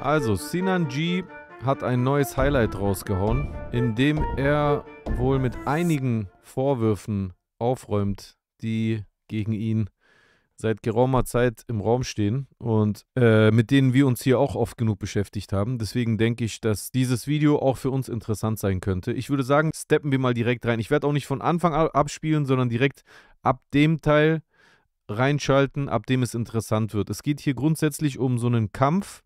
Also, Sinan G hat ein neues Highlight rausgehauen, in dem er wohl mit einigen Vorwürfen aufräumt, die gegen ihn seit geraumer Zeit im Raum stehen und äh, mit denen wir uns hier auch oft genug beschäftigt haben. Deswegen denke ich, dass dieses Video auch für uns interessant sein könnte. Ich würde sagen, steppen wir mal direkt rein. Ich werde auch nicht von Anfang ab abspielen, sondern direkt ab dem Teil reinschalten, ab dem es interessant wird. Es geht hier grundsätzlich um so einen Kampf,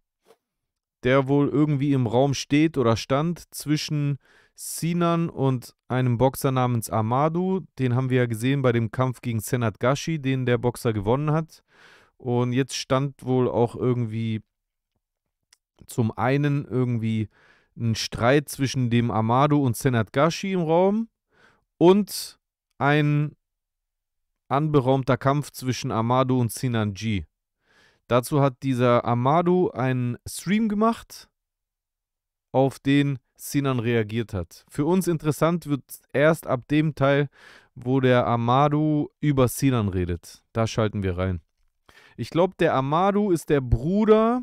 der wohl irgendwie im Raum steht oder stand zwischen Sinan und einem Boxer namens Amadou. Den haben wir ja gesehen bei dem Kampf gegen Senat Gashi, den der Boxer gewonnen hat. Und jetzt stand wohl auch irgendwie zum einen irgendwie ein Streit zwischen dem Amadou und Senat Gashi im Raum und ein anberaumter Kampf zwischen Amadou und Sinan G. Dazu hat dieser Amadou einen Stream gemacht, auf den Sinan reagiert hat. Für uns interessant wird erst ab dem Teil, wo der Amadu über Sinan redet. Da schalten wir rein. Ich glaube, der Amadu ist der Bruder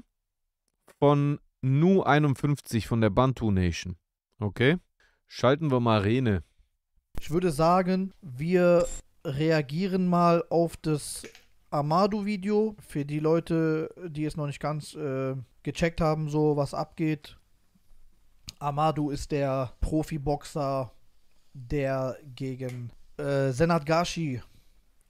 von Nu 51 von der Bantu Nation. Okay? Schalten wir mal Rene. Ich würde sagen, wir reagieren mal auf das Amadu-Video. Für die Leute, die es noch nicht ganz äh, gecheckt haben, so was abgeht, Amadou ist der Profiboxer, der gegen äh, Senat Gashi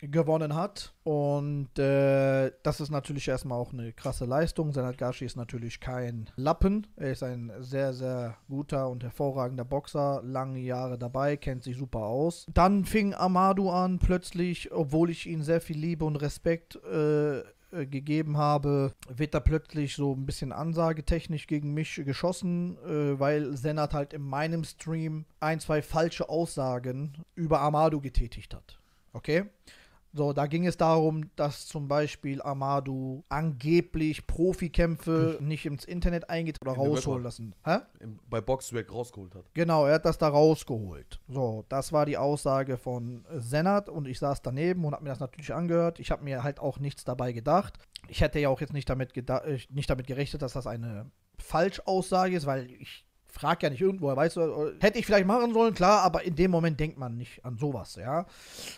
gewonnen hat. Und äh, das ist natürlich erstmal auch eine krasse Leistung. Senat Gashi ist natürlich kein Lappen. Er ist ein sehr, sehr guter und hervorragender Boxer. Lange Jahre dabei, kennt sich super aus. Dann fing Amadou an, plötzlich, obwohl ich ihn sehr viel liebe und Respekt äh, äh, gegeben habe, wird da plötzlich so ein bisschen ansagetechnisch gegen mich geschossen, äh, weil Senat halt in meinem Stream ein, zwei falsche Aussagen über Amado getätigt hat. Okay? So, da ging es darum, dass zum Beispiel Amadou angeblich Profikämpfe hm. nicht ins Internet eingeht oder In rausholen lassen. Hä? bei Boxwerk rausgeholt hat. Genau, er hat das da rausgeholt. So, das war die Aussage von Senat und ich saß daneben und habe mir das natürlich angehört. Ich habe mir halt auch nichts dabei gedacht. Ich hätte ja auch jetzt nicht damit, äh, nicht damit gerechnet, dass das eine Falschaussage ist, weil ich frag ja nicht irgendwo, weißt du, hätte ich vielleicht machen sollen, klar, aber in dem Moment denkt man nicht an sowas, ja.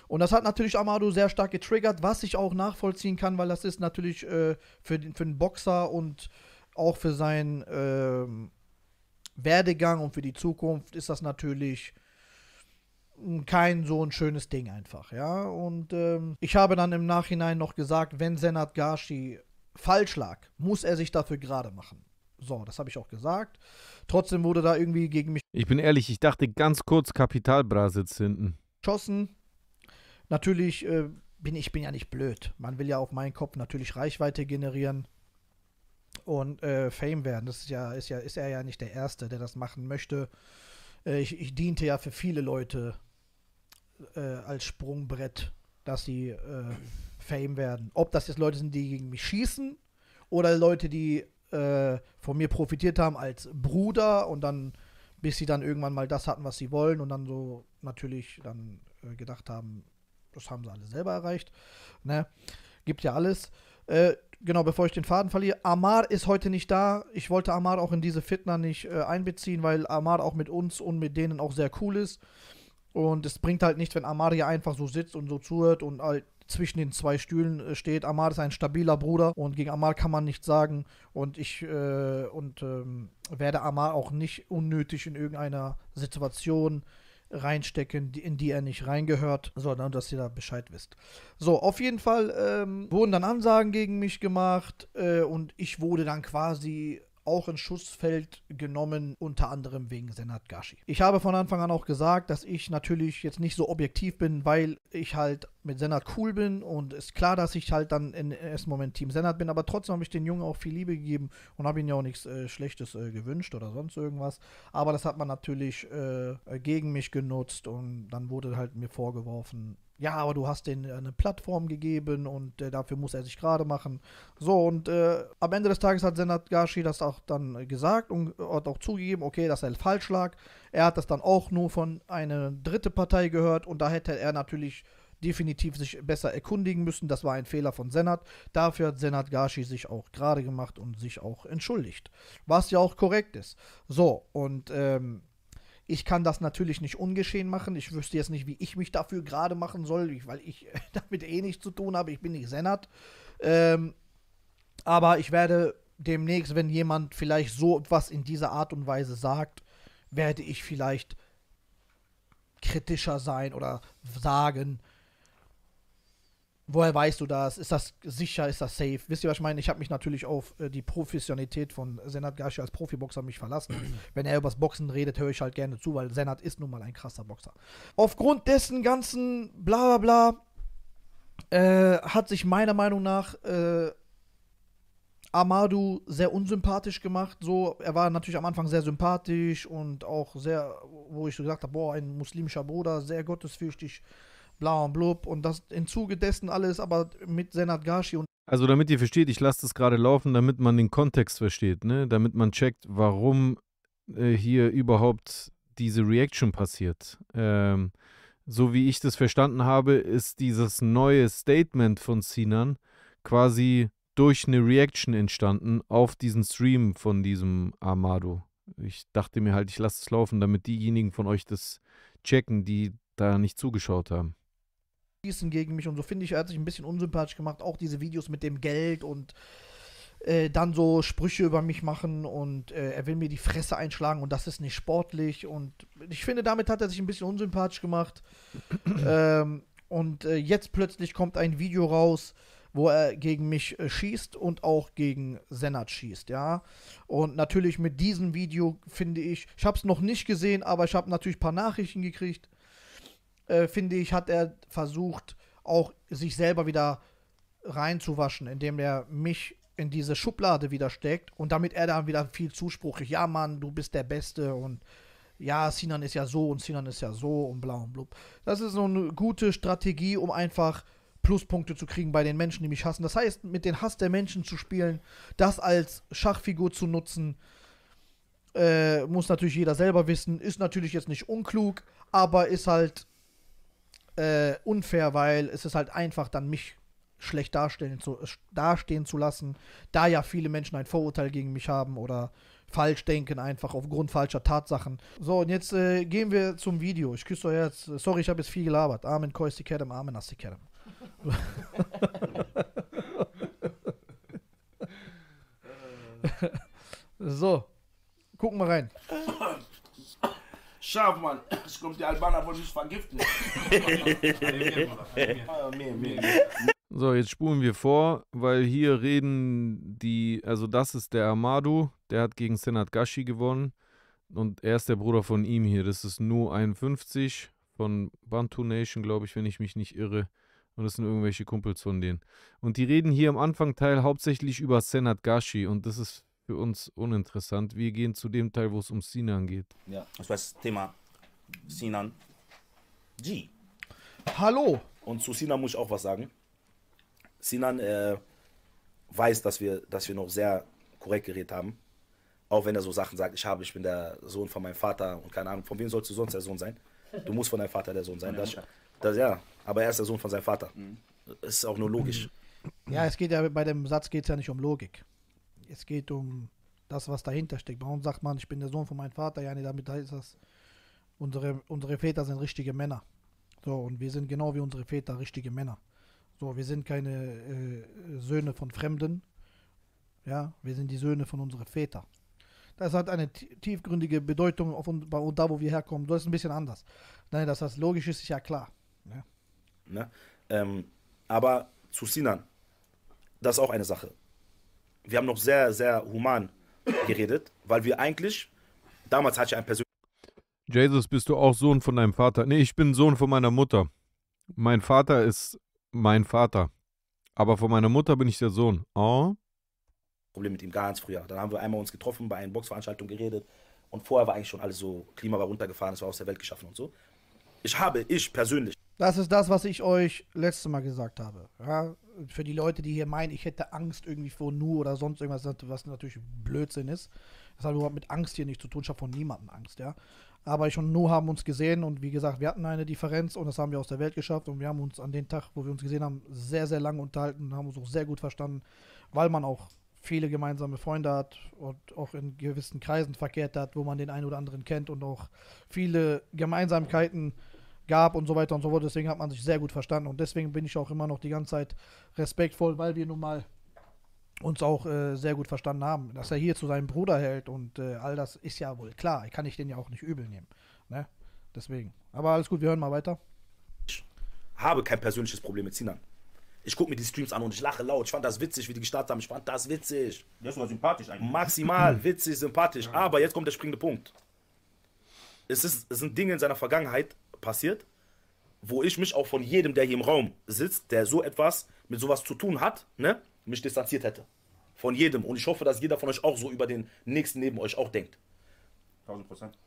Und das hat natürlich Amado sehr stark getriggert, was ich auch nachvollziehen kann, weil das ist natürlich äh, für, den, für den Boxer und auch für seinen ähm, Werdegang und für die Zukunft ist das natürlich hm, kein so ein schönes Ding einfach, ja. Und ähm, ich habe dann im Nachhinein noch gesagt, wenn Senat Gashi falsch lag, muss er sich dafür gerade machen. So, das habe ich auch gesagt. Trotzdem wurde da irgendwie gegen mich. Ich bin ehrlich, ich dachte ganz kurz Kapitalbra sitzt hinten. Geschossen. Natürlich äh, bin ich bin ja nicht blöd. Man will ja auf meinen Kopf natürlich Reichweite generieren und äh, Fame werden. Das ist ja, ist ja, ist er ja nicht der Erste, der das machen möchte. Äh, ich, ich, diente ja für viele Leute äh, als Sprungbrett, dass sie äh, Fame werden. Ob das jetzt Leute sind, die gegen mich schießen oder Leute, die äh, von mir profitiert haben als Bruder und dann, bis sie dann irgendwann mal das hatten, was sie wollen und dann so natürlich dann äh, gedacht haben, das haben sie alle selber erreicht. Ne? Gibt ja alles. Äh, genau, bevor ich den Faden verliere, Amar ist heute nicht da. Ich wollte Amar auch in diese Fitner nicht äh, einbeziehen, weil Amar auch mit uns und mit denen auch sehr cool ist. Und es bringt halt nichts, wenn Amar hier einfach so sitzt und so zuhört und halt zwischen den zwei Stühlen äh, steht. Amar ist ein stabiler Bruder und gegen Amar kann man nichts sagen. Und ich äh, und ähm, werde Amar auch nicht unnötig in irgendeiner Situation reinstecken, in die er nicht reingehört, sondern dass ihr da Bescheid wisst. So, auf jeden Fall ähm, wurden dann Ansagen gegen mich gemacht äh, und ich wurde dann quasi auch ins Schussfeld genommen, unter anderem wegen Senat Gashi. Ich habe von Anfang an auch gesagt, dass ich natürlich jetzt nicht so objektiv bin, weil ich halt mit Senat cool bin und ist klar, dass ich halt dann im ersten Moment Team Senat bin, aber trotzdem habe ich den Jungen auch viel Liebe gegeben und habe ihm ja auch nichts äh, Schlechtes äh, gewünscht oder sonst irgendwas. Aber das hat man natürlich äh, gegen mich genutzt und dann wurde halt mir vorgeworfen, ja, aber du hast denen äh, eine Plattform gegeben und äh, dafür muss er sich gerade machen. So, und äh, am Ende des Tages hat Senat Gashi das auch dann gesagt und äh, hat auch zugegeben, okay, dass er falsch lag. Er hat das dann auch nur von einer dritten Partei gehört und da hätte er natürlich definitiv sich besser erkundigen müssen. Das war ein Fehler von Senat. Dafür hat Senat Gashi sich auch gerade gemacht und sich auch entschuldigt. Was ja auch korrekt ist. So, und ähm, ich kann das natürlich nicht ungeschehen machen. Ich wüsste jetzt nicht, wie ich mich dafür gerade machen soll, weil ich damit eh nichts zu tun habe. Ich bin nicht Senat. Ähm, aber ich werde demnächst, wenn jemand vielleicht so etwas in dieser Art und Weise sagt, werde ich vielleicht kritischer sein oder sagen, woher weißt du das? Ist das sicher? Ist das safe? Wisst ihr, was ich meine? Ich habe mich natürlich auf äh, die Professionalität von Senat Gashi als Profiboxer mich verlassen. Mhm. Wenn er übers Boxen redet, höre ich halt gerne zu, weil Senat ist nun mal ein krasser Boxer. Aufgrund dessen ganzen bla bla bla äh, hat sich meiner Meinung nach äh, Amadou sehr unsympathisch gemacht. So, er war natürlich am Anfang sehr sympathisch und auch sehr, wo ich so gesagt habe, boah, ein muslimischer Bruder, sehr gottesfürchtig bla und blub und das in Zuge dessen alles, aber mit Senat Gashi und. Also damit ihr versteht, ich lasse das gerade laufen, damit man den Kontext versteht, ne? Damit man checkt, warum äh, hier überhaupt diese Reaction passiert. Ähm, so wie ich das verstanden habe, ist dieses neue Statement von Sinan quasi durch eine Reaction entstanden auf diesen Stream von diesem Armado. Ich dachte mir halt, ich lasse es laufen, damit diejenigen von euch das checken, die da nicht zugeschaut haben schießen gegen mich und so finde ich, er hat sich ein bisschen unsympathisch gemacht. Auch diese Videos mit dem Geld und äh, dann so Sprüche über mich machen und äh, er will mir die Fresse einschlagen und das ist nicht sportlich. Und ich finde, damit hat er sich ein bisschen unsympathisch gemacht. ähm, und äh, jetzt plötzlich kommt ein Video raus, wo er gegen mich äh, schießt und auch gegen Senat schießt, ja. Und natürlich mit diesem Video finde ich, ich habe es noch nicht gesehen, aber ich habe natürlich ein paar Nachrichten gekriegt äh, finde ich, hat er versucht, auch sich selber wieder reinzuwaschen, indem er mich in diese Schublade wieder steckt und damit er dann wieder viel Zuspruch kriegt. Ja, Mann, du bist der Beste und ja, Sinan ist ja so und Sinan ist ja so und bla und blub. Das ist so eine gute Strategie, um einfach Pluspunkte zu kriegen bei den Menschen, die mich hassen. Das heißt, mit dem Hass der Menschen zu spielen, das als Schachfigur zu nutzen, äh, muss natürlich jeder selber wissen. Ist natürlich jetzt nicht unklug, aber ist halt äh, unfair, weil es ist halt einfach, dann mich schlecht darstellen zu, äh, dastehen zu lassen, da ja viele Menschen ein Vorurteil gegen mich haben oder falsch denken, einfach aufgrund falscher Tatsachen. So, und jetzt äh, gehen wir zum Video. Ich küsse euch jetzt. Sorry, ich habe jetzt viel gelabert. Amen, koisti kerem, amen, asti kerem. so, gucken wir rein. Scharf, Mann. Es kommt die Albaner wollen mich vergiften. so, jetzt spulen wir vor, weil hier reden die, also das ist der Amadu, der hat gegen Senat Gashi gewonnen und er ist der Bruder von ihm hier. Das ist Nu 51 von Bantu Nation, glaube ich, wenn ich mich nicht irre. Und das sind irgendwelche Kumpels von denen. Und die reden hier im Anfangteil hauptsächlich über Senat Gashi und das ist für uns uninteressant. Wir gehen zu dem Teil, wo es um Sinan geht. Ja, das war das Thema Sinan G. Hallo! Und zu Sinan muss ich auch was sagen. Sinan äh, weiß, dass wir, dass wir noch sehr korrekt geredet haben. Auch wenn er so Sachen sagt, ich habe, ich bin der Sohn von meinem Vater und keine Ahnung, von wem sollst du sonst der Sohn sein? Du musst von deinem Vater der Sohn sein. Das, das, ja, aber er ist der Sohn von seinem Vater. Mhm. Ist auch nur logisch. Ja, es geht ja bei dem Satz geht es ja nicht um Logik es geht um das, was dahinter steckt. Warum sagt man, ich bin der Sohn von meinem Vater, ja, nee, damit heißt das, unsere, unsere Väter sind richtige Männer. So, und wir sind genau wie unsere Väter richtige Männer. So, wir sind keine äh, Söhne von Fremden. Ja, wir sind die Söhne von unseren Vätern. Das hat eine tiefgründige Bedeutung auf und, bei, und da, wo wir herkommen. Das ist ein bisschen anders. Nein, dass das logisch ist, ist ja klar. Ja. Ne? ne? Ähm, aber zu Sinan, das ist auch eine Sache wir haben noch sehr, sehr human geredet, weil wir eigentlich, damals hatte ich ein persönliches. Jesus, bist du auch Sohn von deinem Vater? Nee, ich bin Sohn von meiner Mutter. Mein Vater ist mein Vater. Aber von meiner Mutter bin ich der Sohn. Oh. Problem mit ihm ganz früher. Dann haben wir einmal uns getroffen, bei einer Boxveranstaltung geredet. Und vorher war eigentlich schon alles so, Klima war runtergefahren, es war aus der Welt geschaffen und so. Ich habe, ich persönlich, das ist das, was ich euch letztes Mal gesagt habe. Ja, für die Leute, die hier meinen, ich hätte Angst irgendwie vor Nu oder sonst irgendwas, was natürlich Blödsinn ist. Das hat überhaupt mit Angst hier nichts zu tun. Ich habe von niemandem Angst, ja. Aber ich und Nu haben uns gesehen und wie gesagt, wir hatten eine Differenz und das haben wir aus der Welt geschafft. Und wir haben uns an dem Tag, wo wir uns gesehen haben, sehr, sehr lange unterhalten und haben uns auch sehr gut verstanden, weil man auch viele gemeinsame Freunde hat und auch in gewissen Kreisen verkehrt hat, wo man den einen oder anderen kennt und auch viele Gemeinsamkeiten hat gab und so weiter und so fort. Deswegen hat man sich sehr gut verstanden und deswegen bin ich auch immer noch die ganze Zeit respektvoll, weil wir nun mal uns auch äh, sehr gut verstanden haben. Dass er hier zu seinem Bruder hält und äh, all das ist ja wohl klar. Ich Kann ich den ja auch nicht übel nehmen. Ne? Deswegen. Aber alles gut, wir hören mal weiter. Ich habe kein persönliches Problem mit Sinan. Ich gucke mir die Streams an und ich lache laut. Ich fand das witzig, wie die gestartet haben. Ich fand das witzig. Das war sympathisch eigentlich. Maximal witzig, sympathisch. Ja. Aber jetzt kommt der springende Punkt. Es, ist, es sind Dinge in seiner Vergangenheit, passiert, wo ich mich auch von jedem, der hier im Raum sitzt, der so etwas mit sowas zu tun hat, ne, mich distanziert hätte. Von jedem. Und ich hoffe, dass jeder von euch auch so über den Nächsten neben euch auch denkt. 1000 Prozent.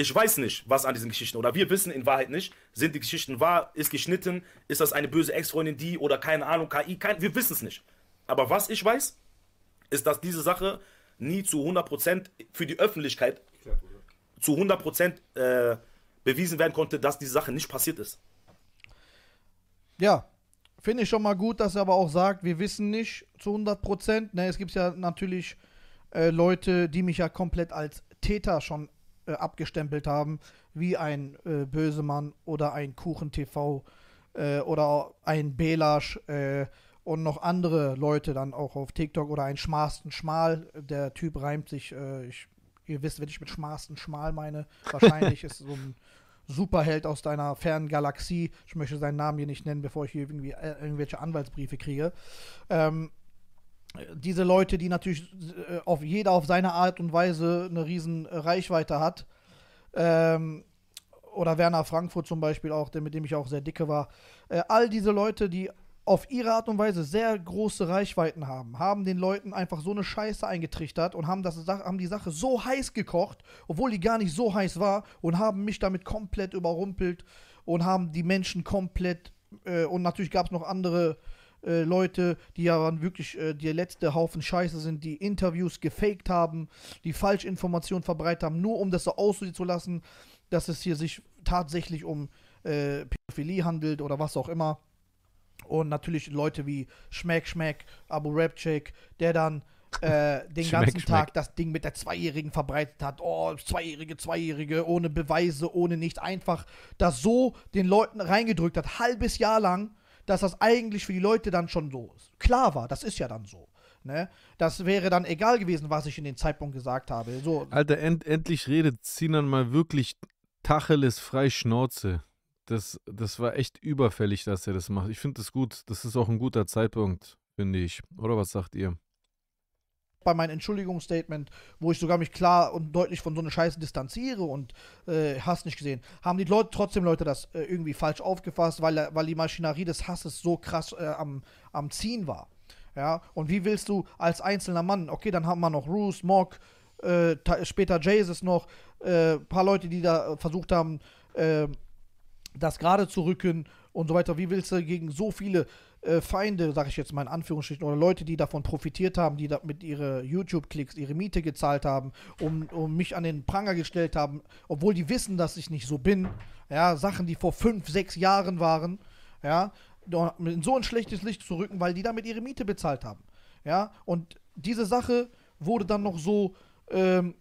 Ich weiß nicht, was an diesen Geschichten, oder wir wissen in Wahrheit nicht, sind die Geschichten wahr, ist geschnitten, ist das eine böse Ex-Freundin, die oder keine Ahnung, KI, kein, wir wissen es nicht. Aber was ich weiß, ist, dass diese Sache nie zu 100% Prozent für die Öffentlichkeit, zu 100% äh, bewiesen werden konnte, dass diese Sache nicht passiert ist. Ja, finde ich schon mal gut, dass er aber auch sagt, wir wissen nicht zu 100 Prozent. Ne, es gibt ja natürlich äh, Leute, die mich ja komplett als Täter schon äh, abgestempelt haben, wie ein äh, Bösemann oder ein Kuchen TV äh, oder ein Belasch äh, und noch andere Leute dann auch auf TikTok oder ein Schmarsten Schmal. Der Typ reimt sich, äh, ich Ihr wisst, wenn ich mit schmalsten schmal meine, wahrscheinlich ist so ein Superheld aus deiner fernen Galaxie. Ich möchte seinen Namen hier nicht nennen, bevor ich hier irgendwie äh, irgendwelche Anwaltsbriefe kriege. Ähm, diese Leute, die natürlich äh, auf jeder auf seine Art und Weise eine riesen Reichweite hat. Ähm, oder Werner Frankfurt zum Beispiel auch, der, mit dem ich auch sehr dicke war. Äh, all diese Leute, die auf ihre Art und Weise sehr große Reichweiten haben, haben den Leuten einfach so eine Scheiße eingetrichtert und haben, das, haben die Sache so heiß gekocht, obwohl die gar nicht so heiß war und haben mich damit komplett überrumpelt und haben die Menschen komplett äh, und natürlich gab es noch andere äh, Leute, die ja waren wirklich äh, der letzte Haufen Scheiße sind, die Interviews gefaked haben, die Falschinformationen verbreitet haben, nur um das so aussehen zu lassen, dass es hier sich tatsächlich um äh, Pädophilie handelt oder was auch immer. Und natürlich Leute wie Schmeck, Schmeck, Abu Rapchick, der dann äh, den schmeck, ganzen schmeck. Tag das Ding mit der Zweijährigen verbreitet hat. Oh, Zweijährige, Zweijährige, ohne Beweise, ohne nicht. Einfach das so den Leuten reingedrückt hat, halbes Jahr lang, dass das eigentlich für die Leute dann schon so klar war. Das ist ja dann so. Ne? Das wäre dann egal gewesen, was ich in dem Zeitpunkt gesagt habe. So. Alter, end endlich redet Sinan mal wirklich Tacheles frei Schnauze das, das war echt überfällig, dass er das macht. Ich finde das gut. Das ist auch ein guter Zeitpunkt, finde ich. Oder was sagt ihr? Bei meinem Entschuldigungsstatement, wo ich sogar mich klar und deutlich von so einer Scheiße distanziere und äh, Hass nicht gesehen, haben die Leute trotzdem Leute das äh, irgendwie falsch aufgefasst, weil, weil die Maschinerie des Hasses so krass äh, am, am Ziehen war. Ja, und wie willst du als einzelner Mann, okay, dann haben wir noch Roos, Mock, äh, später Jesus noch, ein äh, paar Leute, die da äh, versucht haben, ähm, das gerade zu rücken und so weiter. Wie willst du gegen so viele äh, Feinde, sage ich jetzt mal in Anführungsstrichen, oder Leute, die davon profitiert haben, die da mit ihre YouTube-Klicks ihre Miete gezahlt haben, um, um mich an den Pranger gestellt haben, obwohl die wissen, dass ich nicht so bin. Ja, Sachen, die vor fünf, sechs Jahren waren, ja, in so ein schlechtes Licht zu rücken, weil die damit ihre Miete bezahlt haben. Ja, und diese Sache wurde dann noch so, ähm,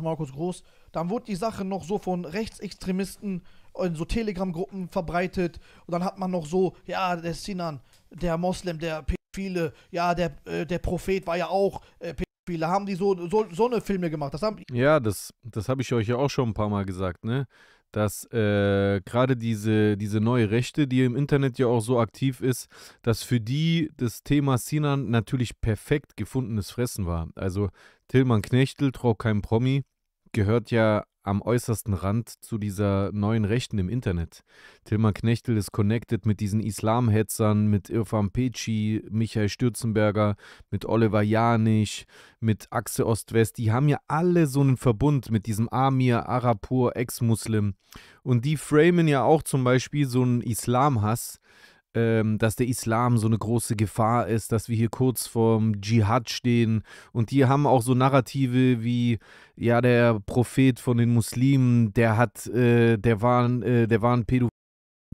Markus Groß, dann wurde die Sache noch so von Rechtsextremisten in so Telegram-Gruppen verbreitet. Und dann hat man noch so, ja, der Sinan, der Moslem, der Pädophile, ja, der, äh, der Prophet war ja auch äh, Pädophile. Haben die so, so, so eine Filme gemacht? Das haben ja, das, das habe ich euch ja auch schon ein paar Mal gesagt, ne? dass äh, gerade diese, diese neue Rechte, die im Internet ja auch so aktiv ist, dass für die das Thema Sinan natürlich perfekt gefundenes Fressen war. Also Tillmann Knechtel, Trau kein Promi, gehört ja am äußersten Rand zu dieser neuen Rechten im Internet. Tilman Knechtel ist connected mit diesen Islamhetzern, mit Irfan Peci, Michael Stürzenberger, mit Oliver Janich, mit Achse Ost-West. Die haben ja alle so einen Verbund mit diesem Amir, Arapur, Ex-Muslim. Und die framen ja auch zum Beispiel so einen Islamhass ähm, dass der Islam so eine große Gefahr ist, dass wir hier kurz vorm Dschihad stehen. Und die haben auch so Narrative wie, ja, der Prophet von den Muslimen, der hat, äh, der war, äh, der war ein Pädophil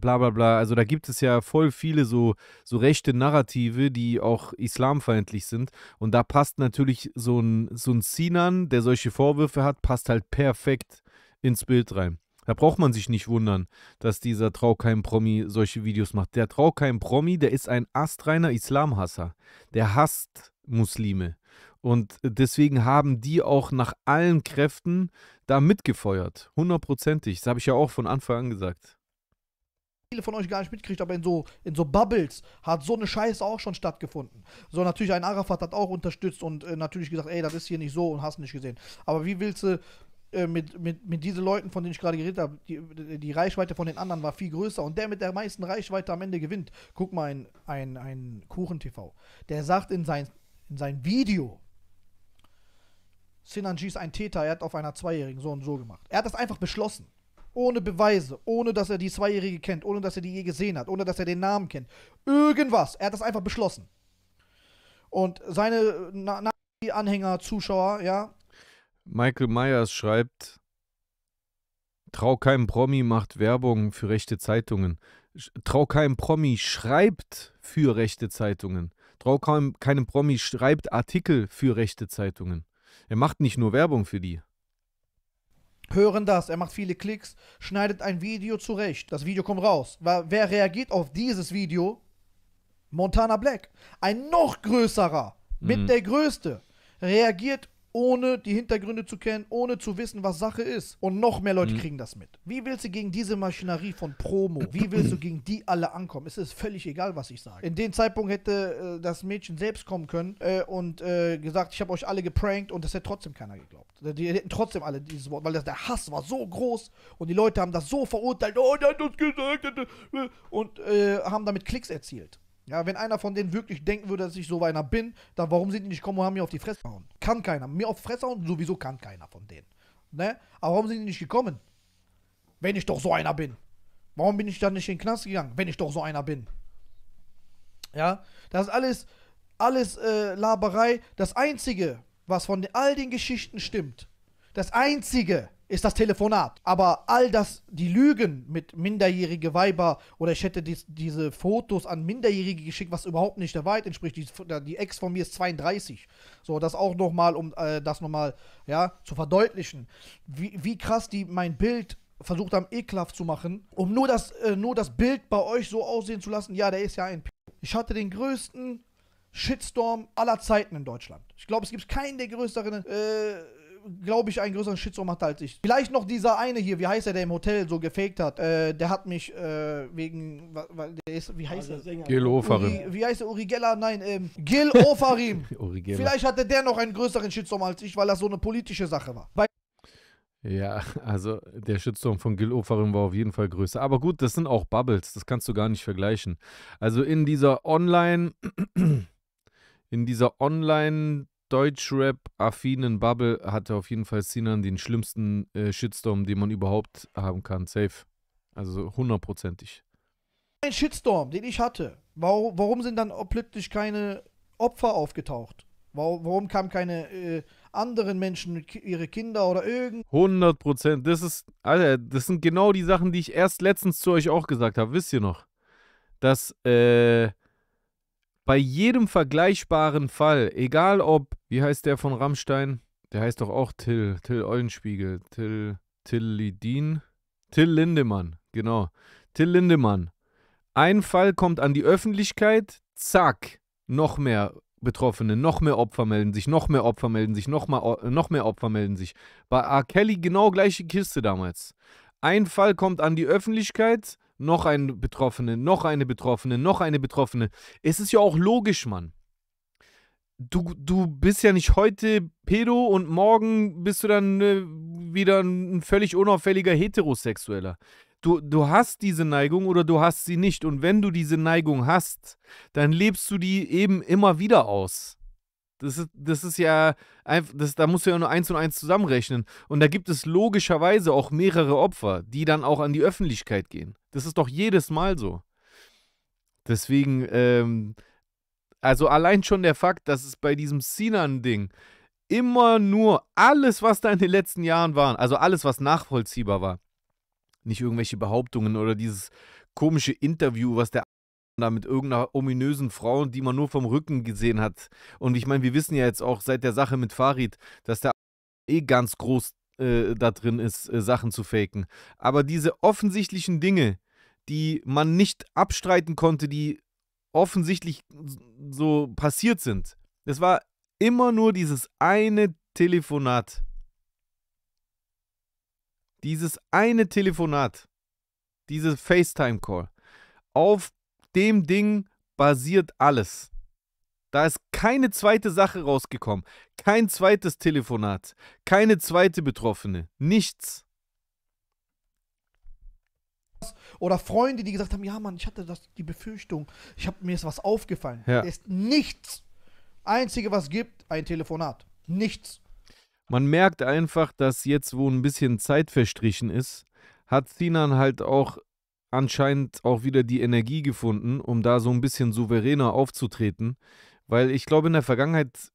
bla bla bla. Also da gibt es ja voll viele so, so rechte Narrative, die auch islamfeindlich sind. Und da passt natürlich so ein, so ein Sinan, der solche Vorwürfe hat, passt halt perfekt ins Bild rein. Da braucht man sich nicht wundern, dass dieser Traukeim-Promi solche Videos macht. Der Traukeim-Promi, der ist ein astreiner Islamhasser. Der hasst Muslime. Und deswegen haben die auch nach allen Kräften da mitgefeuert. Hundertprozentig. Das habe ich ja auch von Anfang an gesagt. Viele von euch gar nicht mitkriegt, aber in so, in so Bubbles hat so eine Scheiße auch schon stattgefunden. So, natürlich, ein Arafat hat auch unterstützt und äh, natürlich gesagt, ey, das ist hier nicht so und hast nicht gesehen. Aber wie willst du äh, mit, mit, mit diesen Leuten, von denen ich gerade geredet habe, die, äh, die Reichweite von den anderen war viel größer und der mit der meisten Reichweite am Ende gewinnt. Guck mal, ein, ein, ein Kuchen-TV, der sagt in sein, in sein Video, Sinanji ist ein Täter, er hat auf einer Zweijährigen so und so gemacht. Er hat das einfach beschlossen. Ohne Beweise, ohne dass er die Zweijährige kennt, ohne dass er die je gesehen hat, ohne dass er den Namen kennt. Irgendwas. Er hat das einfach beschlossen. Und seine Na Anhänger, Zuschauer, ja, Michael Myers schreibt, Trau kein Promi macht Werbung für rechte Zeitungen. Trau kein Promi schreibt für rechte Zeitungen. Trau kein, keinem Promi schreibt Artikel für rechte Zeitungen. Er macht nicht nur Werbung für die. Hören das, er macht viele Klicks, schneidet ein Video zurecht. Das Video kommt raus. Wer reagiert auf dieses Video? Montana Black. Ein noch größerer, mit mhm. der größte, reagiert ohne die Hintergründe zu kennen, ohne zu wissen, was Sache ist. Und noch mehr Leute mhm. kriegen das mit. Wie willst du gegen diese Maschinerie von Promo, wie willst du gegen die alle ankommen? Es ist völlig egal, was ich sage. In dem Zeitpunkt hätte äh, das Mädchen selbst kommen können äh, und äh, gesagt, ich habe euch alle geprankt und das hätte trotzdem keiner geglaubt. Die hätten trotzdem alle dieses Wort, weil das, der Hass war so groß und die Leute haben das so verurteilt, oh, der hat uns gesagt, äh, und äh, haben damit Klicks erzielt. Ja, wenn einer von denen wirklich denken würde, dass ich so einer bin, dann warum sind die nicht gekommen und haben mir auf die Fresse gehauen? Kann keiner. Mir auf die Fresse hauen sowieso kann keiner von denen. Ne? Aber warum sind die nicht gekommen? Wenn ich doch so einer bin. Warum bin ich dann nicht in den Knast gegangen, wenn ich doch so einer bin? Ja, das ist alles, alles äh, Laberei. Das Einzige, was von all den Geschichten stimmt, das Einzige, ist das Telefonat. Aber all das, die Lügen mit minderjährige Weiber oder ich hätte dies, diese Fotos an Minderjährige geschickt, was überhaupt nicht der Wahrheit entspricht. Die, die Ex von mir ist 32. So, das auch nochmal, um äh, das nochmal ja, zu verdeutlichen. Wie, wie krass die mein Bild versucht haben, ekelhaft zu machen, um nur das, äh, nur das Bild bei euch so aussehen zu lassen. Ja, der ist ja ein P Ich hatte den größten Shitstorm aller Zeiten in Deutschland. Ich glaube, es gibt keinen der größeren äh, glaube ich, einen größeren Shitstorm hatte als ich. Vielleicht noch dieser eine hier, wie heißt er, der im Hotel so gefaked hat. Äh, der hat mich äh, wegen, weil der ist, wie heißt also, er? Gil Ofarim. Uri, wie heißt er, Uri Geller? Nein, ähm, Gil Ofarim. Uri Geller. Vielleicht hatte der noch einen größeren Shitstorm als ich, weil das so eine politische Sache war. Bei ja, also der Shitstorm von Gil Ofarim war auf jeden Fall größer. Aber gut, das sind auch Bubbles, das kannst du gar nicht vergleichen. Also in dieser Online, in dieser Online Deutschrap-affinen Bubble hatte auf jeden Fall Sinan den schlimmsten äh, Shitstorm, den man überhaupt haben kann. Safe. Also hundertprozentig. Ein Shitstorm, den ich hatte. Warum, warum sind dann plötzlich keine Opfer aufgetaucht? Warum, warum kamen keine äh, anderen Menschen, ihre Kinder oder irgend. 100 Prozent. Das ist, Alter, das sind genau die Sachen, die ich erst letztens zu euch auch gesagt habe. Wisst ihr noch? Dass, äh, bei jedem vergleichbaren Fall, egal ob, wie heißt der von Rammstein? Der heißt doch auch Till, Till Eulenspiegel, Till, Till Lidin, Till Lindemann, genau. Till Lindemann. Ein Fall kommt an die Öffentlichkeit, zack, noch mehr Betroffene, noch mehr Opfer melden sich, noch mehr Opfer melden sich, noch, mal, äh, noch mehr Opfer melden sich. Bei R. Kelly genau gleiche Kiste damals. Ein Fall kommt an die Öffentlichkeit, noch ein Betroffene, noch eine Betroffene, noch eine Betroffene. Es ist ja auch logisch, Mann. Du, du bist ja nicht heute Pedo und morgen bist du dann äh, wieder ein völlig unauffälliger Heterosexueller. Du, du hast diese Neigung oder du hast sie nicht. Und wenn du diese Neigung hast, dann lebst du die eben immer wieder aus. Das ist, das ist ja, das, da musst du ja nur eins und eins zusammenrechnen. Und da gibt es logischerweise auch mehrere Opfer, die dann auch an die Öffentlichkeit gehen. Das ist doch jedes Mal so. Deswegen, ähm, also allein schon der Fakt, dass es bei diesem Sinan-Ding immer nur alles, was da in den letzten Jahren war, also alles, was nachvollziehbar war, nicht irgendwelche Behauptungen oder dieses komische Interview, was der da mit irgendeiner ominösen Frau, die man nur vom Rücken gesehen hat. Und ich meine, wir wissen ja jetzt auch seit der Sache mit Farid, dass der eh ganz groß äh, da drin ist, äh, Sachen zu faken. Aber diese offensichtlichen Dinge, die man nicht abstreiten konnte, die offensichtlich so passiert sind, es war immer nur dieses eine Telefonat. Dieses eine Telefonat, diese FaceTime-Call auf dem Ding basiert alles. Da ist keine zweite Sache rausgekommen, kein zweites Telefonat, keine zweite Betroffene, nichts. Oder Freunde, die gesagt haben, ja Mann, ich hatte das, die Befürchtung, ich hab, mir ist was aufgefallen. Ja. Da ist nichts. Einzige, was gibt, ein Telefonat. Nichts. Man merkt einfach, dass jetzt, wo ein bisschen Zeit verstrichen ist, hat Sinan halt auch anscheinend auch wieder die Energie gefunden, um da so ein bisschen souveräner aufzutreten, weil ich glaube, in der Vergangenheit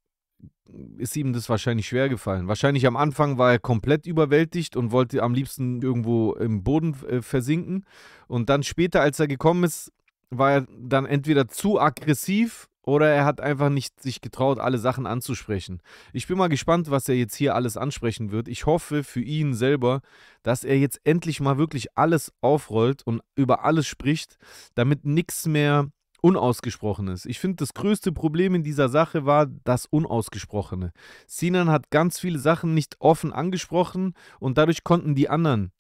ist ihm das wahrscheinlich schwer gefallen. Wahrscheinlich am Anfang war er komplett überwältigt und wollte am liebsten irgendwo im Boden äh, versinken. Und dann später, als er gekommen ist, war er dann entweder zu aggressiv oder er hat einfach nicht sich getraut, alle Sachen anzusprechen. Ich bin mal gespannt, was er jetzt hier alles ansprechen wird. Ich hoffe für ihn selber, dass er jetzt endlich mal wirklich alles aufrollt und über alles spricht, damit nichts mehr unausgesprochen ist. Ich finde, das größte Problem in dieser Sache war das Unausgesprochene. Sinan hat ganz viele Sachen nicht offen angesprochen und dadurch konnten die anderen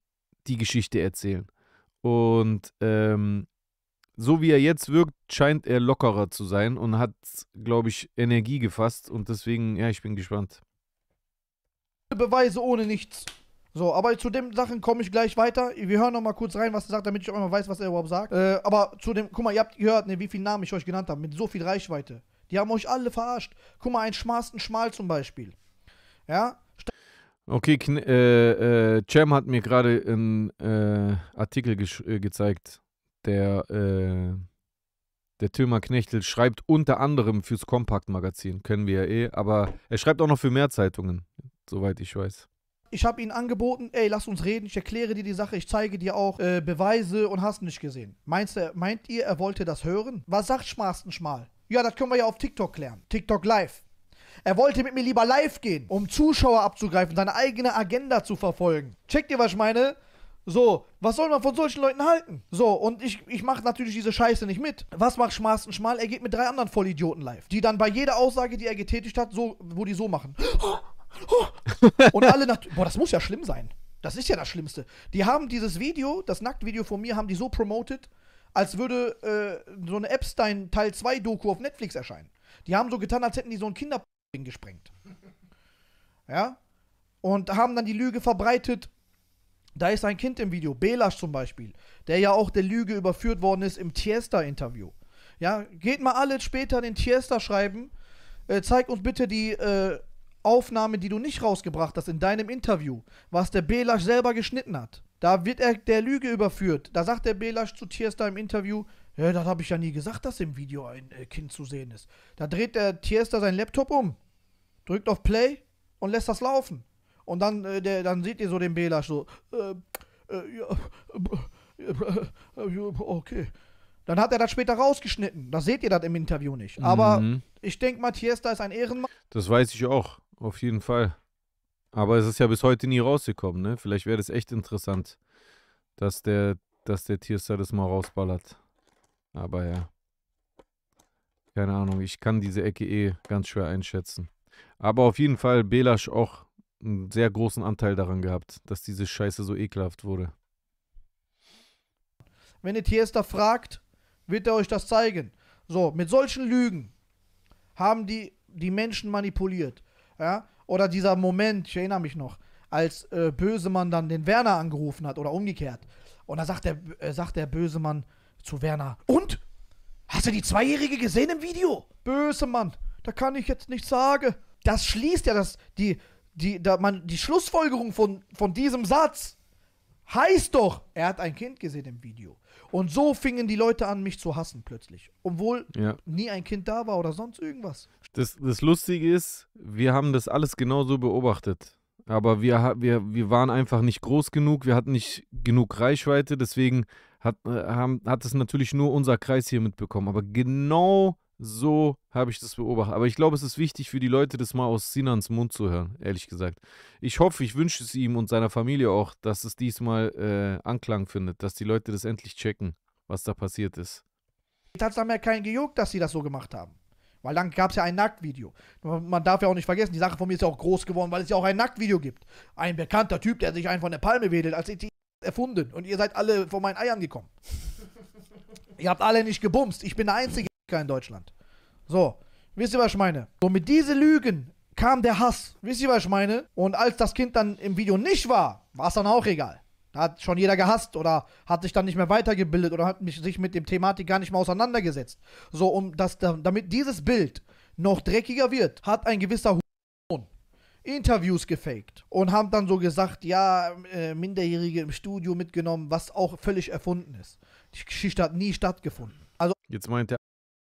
die Geschichte erzählen. Und ähm, so wie er jetzt wirkt, scheint er lockerer zu sein und hat, glaube ich, Energie gefasst. Und deswegen, ja, ich bin gespannt. Beweise ohne nichts. So, aber zu den Sachen komme ich gleich weiter. Wir hören noch mal kurz rein, was er sagt, damit ich auch mal weiß, was er überhaupt sagt. Äh, aber zu dem, guck mal, ihr habt gehört, ne, wie viele Namen ich euch genannt habe, mit so viel Reichweite. Die haben euch alle verarscht. Guck mal, ein Schmarsten Schmal zum Beispiel. Ja? Okay, Kn äh, äh, Cem hat mir gerade einen äh, Artikel äh, gezeigt. Der, äh, der Tilman Knechtel schreibt unter anderem fürs Kompakt-Magazin, können wir ja eh, aber er schreibt auch noch für mehr Zeitungen, soweit ich weiß. Ich habe ihn angeboten, ey, lass uns reden, ich erkläre dir die Sache, ich zeige dir auch äh, Beweise und hast nicht gesehen. Meinst du, meint ihr, er wollte das hören? Was sagt Schmarsten Schmal? Ja, das können wir ja auf TikTok klären. TikTok live. Er wollte mit mir lieber live gehen, um Zuschauer abzugreifen, seine eigene Agenda zu verfolgen. Checkt ihr, was ich meine? So, was soll man von solchen Leuten halten? So, und ich, ich mache natürlich diese Scheiße nicht mit. Was macht Schmarsten Schmal? Er geht mit drei anderen Vollidioten live, die dann bei jeder Aussage, die er getätigt hat, so, wo die so machen. Und alle natürlich. Boah, das muss ja schlimm sein. Das ist ja das Schlimmste. Die haben dieses Video, das Nacktvideo von mir, haben die so promoted, als würde äh, so eine Epstein Teil 2 Doku auf Netflix erscheinen. Die haben so getan, als hätten die so ein Kinderping gesprengt. Ja? Und haben dann die Lüge verbreitet, da ist ein Kind im Video, Belasch zum Beispiel, der ja auch der Lüge überführt worden ist im Tiesta-Interview. Ja, geht mal alle später den Tiesta schreiben, äh, zeig uns bitte die äh, Aufnahme, die du nicht rausgebracht hast in deinem Interview, was der Belasch selber geschnitten hat. Da wird er der Lüge überführt. Da sagt der Belasch zu Tiesta im Interview, ja, das habe ich ja nie gesagt, dass im Video ein äh, Kind zu sehen ist. Da dreht der Tiesta seinen Laptop um, drückt auf Play und lässt das laufen. Und dann, äh, der, dann seht ihr so den Belasch so. Äh, äh, ja, äh, äh, äh, okay. Dann hat er das später rausgeschnitten. Das seht ihr das im Interview nicht. Aber mhm. ich denke, Matthias, da ist ein Ehrenmann. Das weiß ich auch, auf jeden Fall. Aber es ist ja bis heute nie rausgekommen, ne? Vielleicht wäre das echt interessant, dass der, dass der Tierstar das mal rausballert. Aber ja. Keine Ahnung, ich kann diese Ecke eh ganz schwer einschätzen. Aber auf jeden Fall Belasch auch einen sehr großen Anteil daran gehabt, dass diese Scheiße so ekelhaft wurde. Wenn ihr Tiester fragt, wird er euch das zeigen. So, mit solchen Lügen haben die, die Menschen manipuliert. Ja? Oder dieser Moment, ich erinnere mich noch, als äh, Bösemann dann den Werner angerufen hat oder umgekehrt. Und da sagt der, äh, sagt der Bösemann zu Werner: Und? Hast du die Zweijährige gesehen im Video? Bösemann, da kann ich jetzt nichts sagen. Das schließt ja dass die, die, da man, die Schlussfolgerung von, von diesem Satz heißt doch, er hat ein Kind gesehen im Video. Und so fingen die Leute an, mich zu hassen plötzlich. Obwohl ja. nie ein Kind da war oder sonst irgendwas. Das, das Lustige ist, wir haben das alles genauso beobachtet. Aber wir, wir, wir waren einfach nicht groß genug, wir hatten nicht genug Reichweite, deswegen hat, äh, haben, hat es natürlich nur unser Kreis hier mitbekommen. Aber genau so habe ich das beobachtet. Aber ich glaube, es ist wichtig für die Leute, das mal aus Sinans Mund zu hören, ehrlich gesagt. Ich hoffe, ich wünsche es ihm und seiner Familie auch, dass es diesmal äh, Anklang findet, dass die Leute das endlich checken, was da passiert ist. Hat es dann ja keinen gejuckt, dass sie das so gemacht haben. Weil dann gab es ja ein Nacktvideo. Man darf ja auch nicht vergessen, die Sache von mir ist ja auch groß geworden, weil es ja auch ein Nacktvideo gibt. Ein bekannter Typ, der sich einen von der Palme wedelt, als ich die erfunden. Und ihr seid alle von meinen Eiern gekommen. ihr habt alle nicht gebumst. Ich bin der Einzige in Deutschland. So, wisst ihr, was ich meine? So, mit diesen Lügen kam der Hass. Wisst ihr, was ich meine? Und als das Kind dann im Video nicht war, war es dann auch egal. Da hat schon jeder gehasst oder hat sich dann nicht mehr weitergebildet oder hat sich mit dem Thematik gar nicht mehr auseinandergesetzt. So, um das, damit dieses Bild noch dreckiger wird, hat ein gewisser Huren Interviews gefaked und haben dann so gesagt, ja, äh, Minderjährige im Studio mitgenommen, was auch völlig erfunden ist. Die Geschichte hat nie stattgefunden. Also Jetzt meint der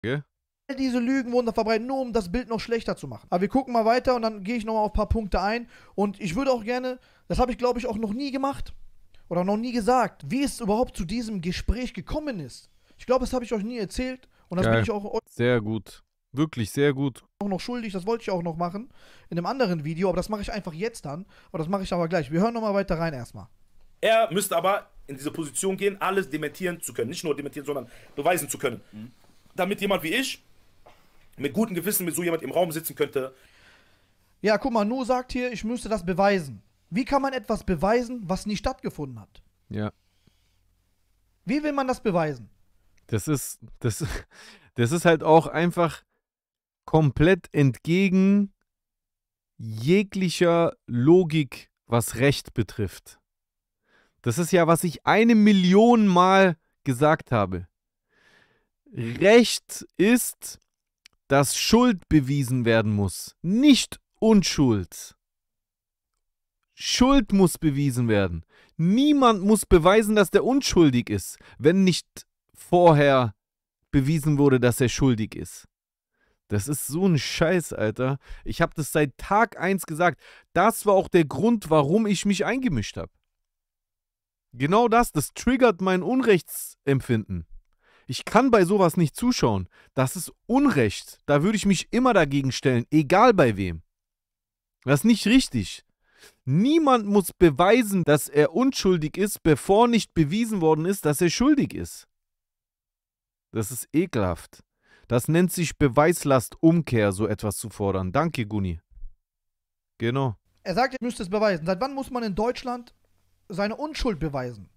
Gell? All diese Lügen wurden da verbreitet, nur um das Bild noch schlechter zu machen. Aber wir gucken mal weiter und dann gehe ich nochmal auf ein paar Punkte ein. Und ich würde auch gerne, das habe ich glaube ich auch noch nie gemacht oder noch nie gesagt, wie es überhaupt zu diesem Gespräch gekommen ist. Ich glaube, das habe ich euch nie erzählt und das Geil. bin ich auch sehr gut. Wirklich sehr gut. Auch noch schuldig, das wollte ich auch noch machen in einem anderen Video, aber das mache ich einfach jetzt dann. Aber das mache ich aber gleich. Wir hören nochmal weiter rein erstmal. Er müsste aber in diese Position gehen, alles dementieren zu können. Nicht nur dementieren, sondern beweisen zu können. Mhm damit jemand wie ich mit gutem Gewissen mit so jemand im Raum sitzen könnte. Ja, guck mal, Nu sagt hier, ich müsste das beweisen. Wie kann man etwas beweisen, was nie stattgefunden hat? Ja. Wie will man das beweisen? Das ist, das, das ist halt auch einfach komplett entgegen jeglicher Logik, was Recht betrifft. Das ist ja, was ich eine Million Mal gesagt habe. Recht ist, dass Schuld bewiesen werden muss, nicht Unschuld. Schuld muss bewiesen werden. Niemand muss beweisen, dass der unschuldig ist, wenn nicht vorher bewiesen wurde, dass er schuldig ist. Das ist so ein Scheiß, Alter. Ich habe das seit Tag 1 gesagt. Das war auch der Grund, warum ich mich eingemischt habe. Genau das, das triggert mein Unrechtsempfinden. Ich kann bei sowas nicht zuschauen. Das ist Unrecht. Da würde ich mich immer dagegen stellen, egal bei wem. Das ist nicht richtig. Niemand muss beweisen, dass er unschuldig ist, bevor nicht bewiesen worden ist, dass er schuldig ist. Das ist ekelhaft. Das nennt sich Beweislastumkehr, so etwas zu fordern. Danke, Guni. Genau. Er sagt, ihr müsst es beweisen. Seit wann muss man in Deutschland seine Unschuld beweisen?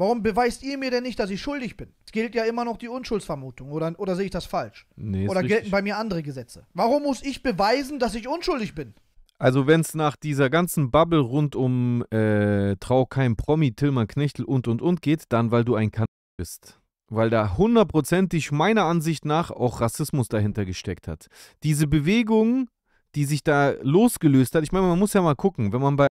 Warum beweist ihr mir denn nicht, dass ich schuldig bin? Es gilt ja immer noch die Unschuldsvermutung, oder, oder sehe ich das falsch? Nee, oder gelten richtig. bei mir andere Gesetze? Warum muss ich beweisen, dass ich unschuldig bin? Also wenn es nach dieser ganzen Bubble rund um äh, Trau kein Promi, Tillmann Knechtel und und und geht, dann weil du ein Kanal bist. Weil da hundertprozentig meiner Ansicht nach auch Rassismus dahinter gesteckt hat. Diese Bewegung, die sich da losgelöst hat, ich meine, man muss ja mal gucken, wenn man bei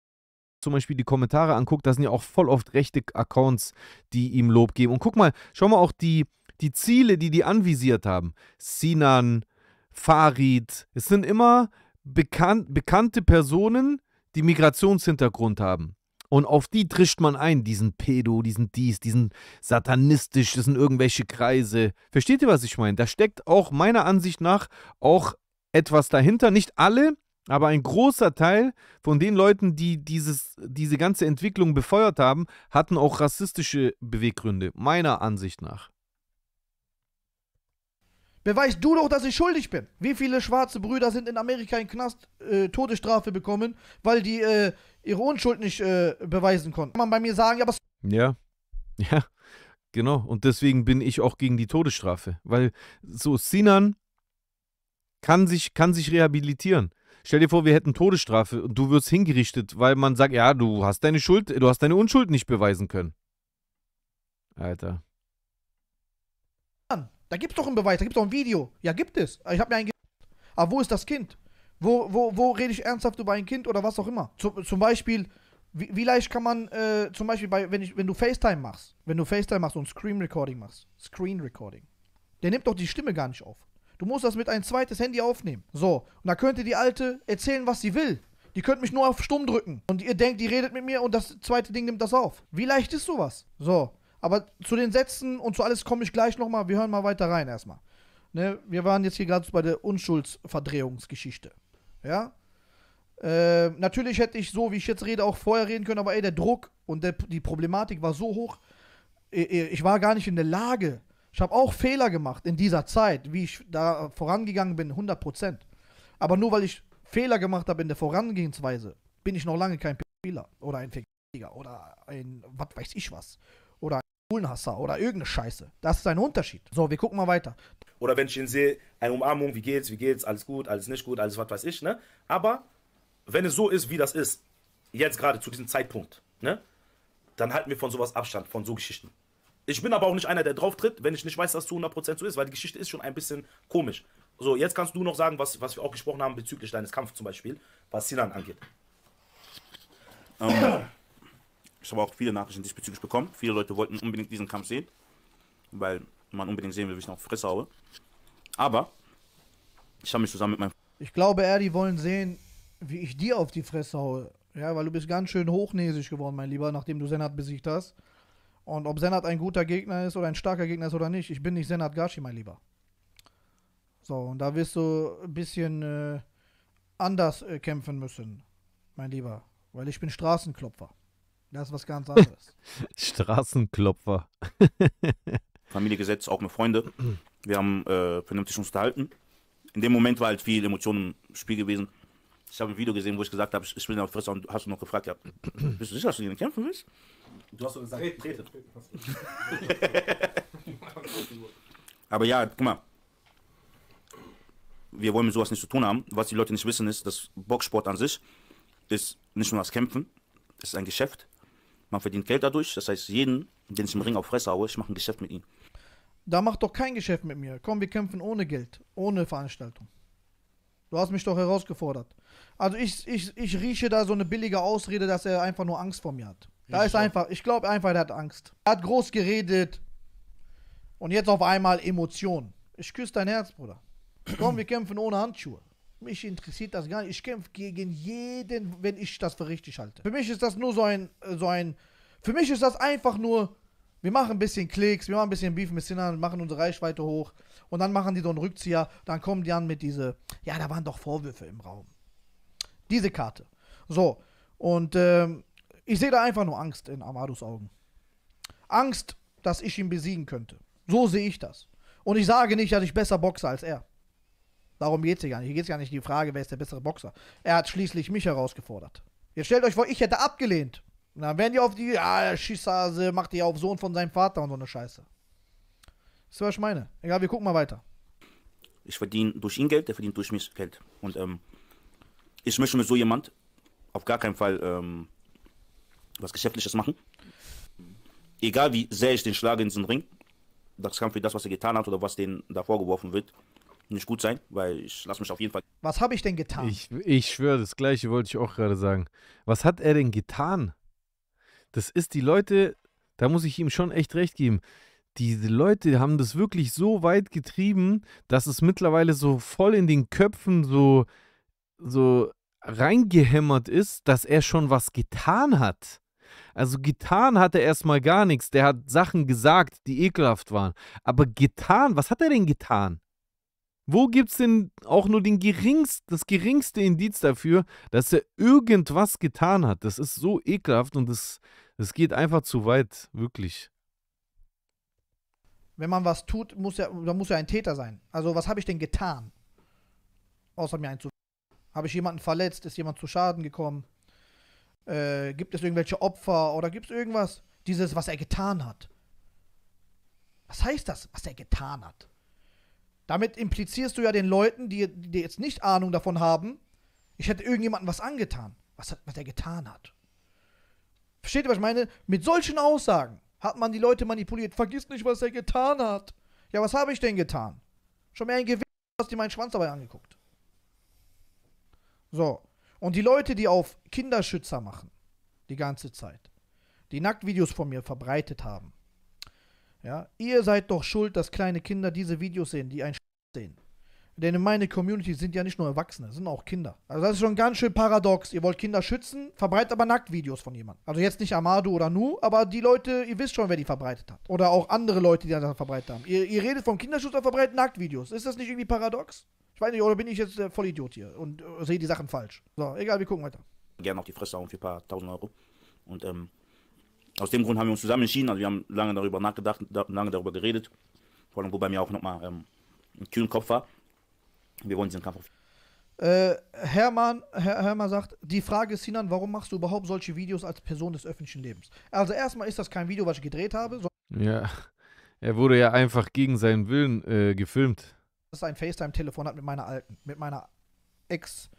zum Beispiel die Kommentare anguckt, da sind ja auch voll oft rechte Accounts, die ihm Lob geben. Und guck mal, schau mal auch die, die Ziele, die die anvisiert haben. Sinan, Farid, es sind immer bekan bekannte Personen, die Migrationshintergrund haben. Und auf die trischt man ein, diesen Pedo, diesen dies, diesen satanistisch, das sind irgendwelche Kreise. Versteht ihr, was ich meine? Da steckt auch meiner Ansicht nach auch etwas dahinter. Nicht alle, aber ein großer Teil von den Leuten, die dieses, diese ganze Entwicklung befeuert haben, hatten auch rassistische Beweggründe, meiner Ansicht nach. Beweis du doch, dass ich schuldig bin. Wie viele schwarze Brüder sind in Amerika in Knast äh, Todesstrafe bekommen, weil die äh, ihre Unschuld nicht äh, beweisen konnten? Kann man bei mir sagen, ja, aber. Ja, ja, genau. Und deswegen bin ich auch gegen die Todesstrafe. Weil so Sinan kann sich, kann sich rehabilitieren. Stell dir vor, wir hätten Todesstrafe und du wirst hingerichtet, weil man sagt, ja, du hast deine Schuld, du hast deine Unschuld nicht beweisen können. Alter. Da gibt's doch einen Beweis, da gibt's doch ein Video. Ja, gibt es. Ich habe mir einen. Aber wo ist das Kind? Wo, wo, wo rede ich ernsthaft über ein Kind oder was auch immer? Zum, zum Beispiel, wie, wie, leicht kann man, äh, zum Beispiel, bei, wenn, ich, wenn du FaceTime machst, wenn du FaceTime machst und Screen Recording machst, Screen Recording, der nimmt doch die Stimme gar nicht auf. Du musst das mit ein zweites Handy aufnehmen. So, und da könnte die Alte erzählen, was sie will. Die könnte mich nur auf stumm drücken. Und ihr denkt, die redet mit mir und das zweite Ding nimmt das auf. Wie leicht ist sowas? So, aber zu den Sätzen und zu alles komme ich gleich nochmal. Wir hören mal weiter rein erstmal. Ne, wir waren jetzt hier gerade bei der Unschuldsverdrehungsgeschichte. Ja? Äh, natürlich hätte ich so, wie ich jetzt rede, auch vorher reden können, aber ey, der Druck und der, die Problematik war so hoch. Äh, äh, ich war gar nicht in der Lage, ich habe auch Fehler gemacht in dieser Zeit, wie ich da vorangegangen bin, 100%. Aber nur weil ich Fehler gemacht habe in der Vorangehensweise, bin ich noch lange kein Spieler oder ein Ficker oder ein was weiß ich was oder ein Bullenhasser oder irgendeine Scheiße. Das ist ein Unterschied. So, wir gucken mal weiter. Oder wenn ich ihn sehe, eine Umarmung, wie geht's, wie geht's, alles gut, alles nicht gut, alles was weiß ich, ne? Aber wenn es so ist, wie das ist, jetzt gerade zu diesem Zeitpunkt, ne? Dann halten wir von sowas Abstand, von so Geschichten. Ich bin aber auch nicht einer, der drauf tritt, wenn ich nicht weiß, dass es zu 100% so ist, weil die Geschichte ist schon ein bisschen komisch. So, jetzt kannst du noch sagen, was, was wir auch gesprochen haben bezüglich deines Kampfes zum Beispiel, was Sinan angeht. Ähm, ich habe auch viele Nachrichten diesbezüglich bekommen. Viele Leute wollten unbedingt diesen Kampf sehen, weil man unbedingt sehen will, wie ich noch Fresse haue. Aber ich habe mich zusammen mit meinem. Ich glaube, er, die wollen sehen, wie ich dir auf die Fresse haue. Ja, weil du bist ganz schön hochnäsig geworden, mein Lieber, nachdem du Senat besiegt hast. Und ob Senat ein guter Gegner ist oder ein starker Gegner ist oder nicht, ich bin nicht Senat Gashi, mein Lieber. So, und da wirst du ein bisschen äh, anders äh, kämpfen müssen, mein Lieber. Weil ich bin Straßenklopfer. Das ist was ganz anderes. Straßenklopfer. Familie gesetzt, auch mit Freunde. Wir haben äh, vernünftig uns unterhalten. In dem Moment war halt viel Emotionen im Spiel gewesen. Ich habe ein Video gesehen, wo ich gesagt habe, ich bin auf Fresse und hast du noch gefragt, ja, bist du sicher, dass du gegen kämpfen willst? Du hast doch gesagt, Red, tretet. Aber ja, guck mal. Wir wollen mit sowas nichts zu tun haben. Was die Leute nicht wissen, ist, dass Boxsport an sich ist nicht nur das Kämpfen, es ist ein Geschäft. Man verdient Geld dadurch. Das heißt, jeden, den ich im Ring auf Fresse haue, ich mache ein Geschäft mit ihm. Da macht doch kein Geschäft mit mir. Komm, wir kämpfen ohne Geld, ohne Veranstaltung. Du hast mich doch herausgefordert. Also ich, ich, ich rieche da so eine billige Ausrede, dass er einfach nur Angst vor mir hat. Da ist einfach, ich glaube einfach, der hat Angst. Er hat groß geredet und jetzt auf einmal Emotionen. Ich küsse dein Herz, Bruder. Komm, wir kämpfen ohne Handschuhe. Mich interessiert das gar nicht. Ich kämpfe gegen jeden, wenn ich das für richtig halte. Für mich ist das nur so ein, so ein, für mich ist das einfach nur, wir machen ein bisschen Klicks, wir machen ein bisschen Beef mit Sinan, machen unsere Reichweite hoch und dann machen die so einen Rückzieher, dann kommen die an mit diese, ja, da waren doch Vorwürfe im Raum. Diese Karte. So, und ähm, ich sehe da einfach nur Angst in Amados Augen. Angst, dass ich ihn besiegen könnte. So sehe ich das. Und ich sage nicht, dass ich besser boxe als er. Darum geht es hier gar nicht. Hier geht es gar nicht um die Frage, wer ist der bessere Boxer. Er hat schließlich mich herausgefordert. Jetzt stellt euch vor, ich hätte abgelehnt. Und dann wären die auf die, ja, Schießhase, macht die auf Sohn von seinem Vater und so eine Scheiße. Das ist, was ich meine. Egal, wir gucken mal weiter. Ich verdiene durch ihn Geld, der verdient durch mich Geld. Und ähm, ich möchte mit so jemand auf gar keinen Fall ähm, was Geschäftliches machen. Egal wie sehr ich den schlage in diesen Ring, das kann für das, was er getan hat oder was denen da vorgeworfen wird, nicht gut sein, weil ich lasse mich auf jeden Fall. Was habe ich denn getan? Ich, ich schwöre, das gleiche wollte ich auch gerade sagen. Was hat er denn getan? Das ist die Leute, da muss ich ihm schon echt recht geben. Diese Leute haben das wirklich so weit getrieben, dass es mittlerweile so voll in den Köpfen so, so reingehämmert ist, dass er schon was getan hat. Also getan hat er erstmal gar nichts. Der hat Sachen gesagt, die ekelhaft waren. Aber getan, was hat er denn getan? Wo gibt es denn auch nur den geringst, das geringste Indiz dafür, dass er irgendwas getan hat? Das ist so ekelhaft und das, das geht einfach zu weit, wirklich. Wenn man was tut, muss ja, dann muss ja ein Täter sein. Also was habe ich denn getan? Außer mir einzuführen. Habe ich jemanden verletzt? Ist jemand zu Schaden gekommen? Äh, gibt es irgendwelche Opfer oder gibt es irgendwas? Dieses, was er getan hat. Was heißt das, was er getan hat? Damit implizierst du ja den Leuten, die, die jetzt nicht Ahnung davon haben, ich hätte irgendjemandem was angetan, was, was er getan hat. Versteht ihr, was ich meine? Mit solchen Aussagen hat man die Leute manipuliert. Vergiss nicht, was er getan hat. Ja, was habe ich denn getan? Schon mehr ein Gewinn, hast du dir meinen Schwanz dabei angeguckt. So. Und die Leute, die auf Kinderschützer machen, die ganze Zeit, die Nacktvideos von mir verbreitet haben, ja, ihr seid doch schuld, dass kleine Kinder diese Videos sehen, die ein Sch sehen. Denn in meiner Community sind ja nicht nur Erwachsene, sind auch Kinder. Also das ist schon ganz schön paradox. Ihr wollt Kinder schützen, verbreitet aber Nacktvideos von jemandem. Also jetzt nicht Amado oder Nu, aber die Leute, ihr wisst schon, wer die verbreitet hat. Oder auch andere Leute, die das verbreitet haben. Ihr, ihr redet vom Kinderschutz, aber verbreitet Nacktvideos. Ist das nicht irgendwie paradox? Ich weiß nicht, oder bin ich jetzt der äh, Vollidiot hier und äh, sehe die Sachen falsch? So, egal, wir gucken weiter. Gerne auch die Fresse hauen für ein paar tausend Euro. Und ähm, aus dem Grund haben wir uns zusammen entschieden. Also wir haben lange darüber nachgedacht, da, lange darüber geredet. Vor allem, wobei mir auch nochmal ähm, ein kühlen Kopf war. Wir wollen diesen Kampf auf. Äh, Hermann, Herr, Hermann sagt, die Frage ist, Sinan, warum machst du überhaupt solche Videos als Person des öffentlichen Lebens? Also erstmal ist das kein Video, was ich gedreht habe. ja, er wurde ja einfach gegen seinen Willen äh, gefilmt ein FaceTime-Telefon hat mit meiner alten, mit meiner Ex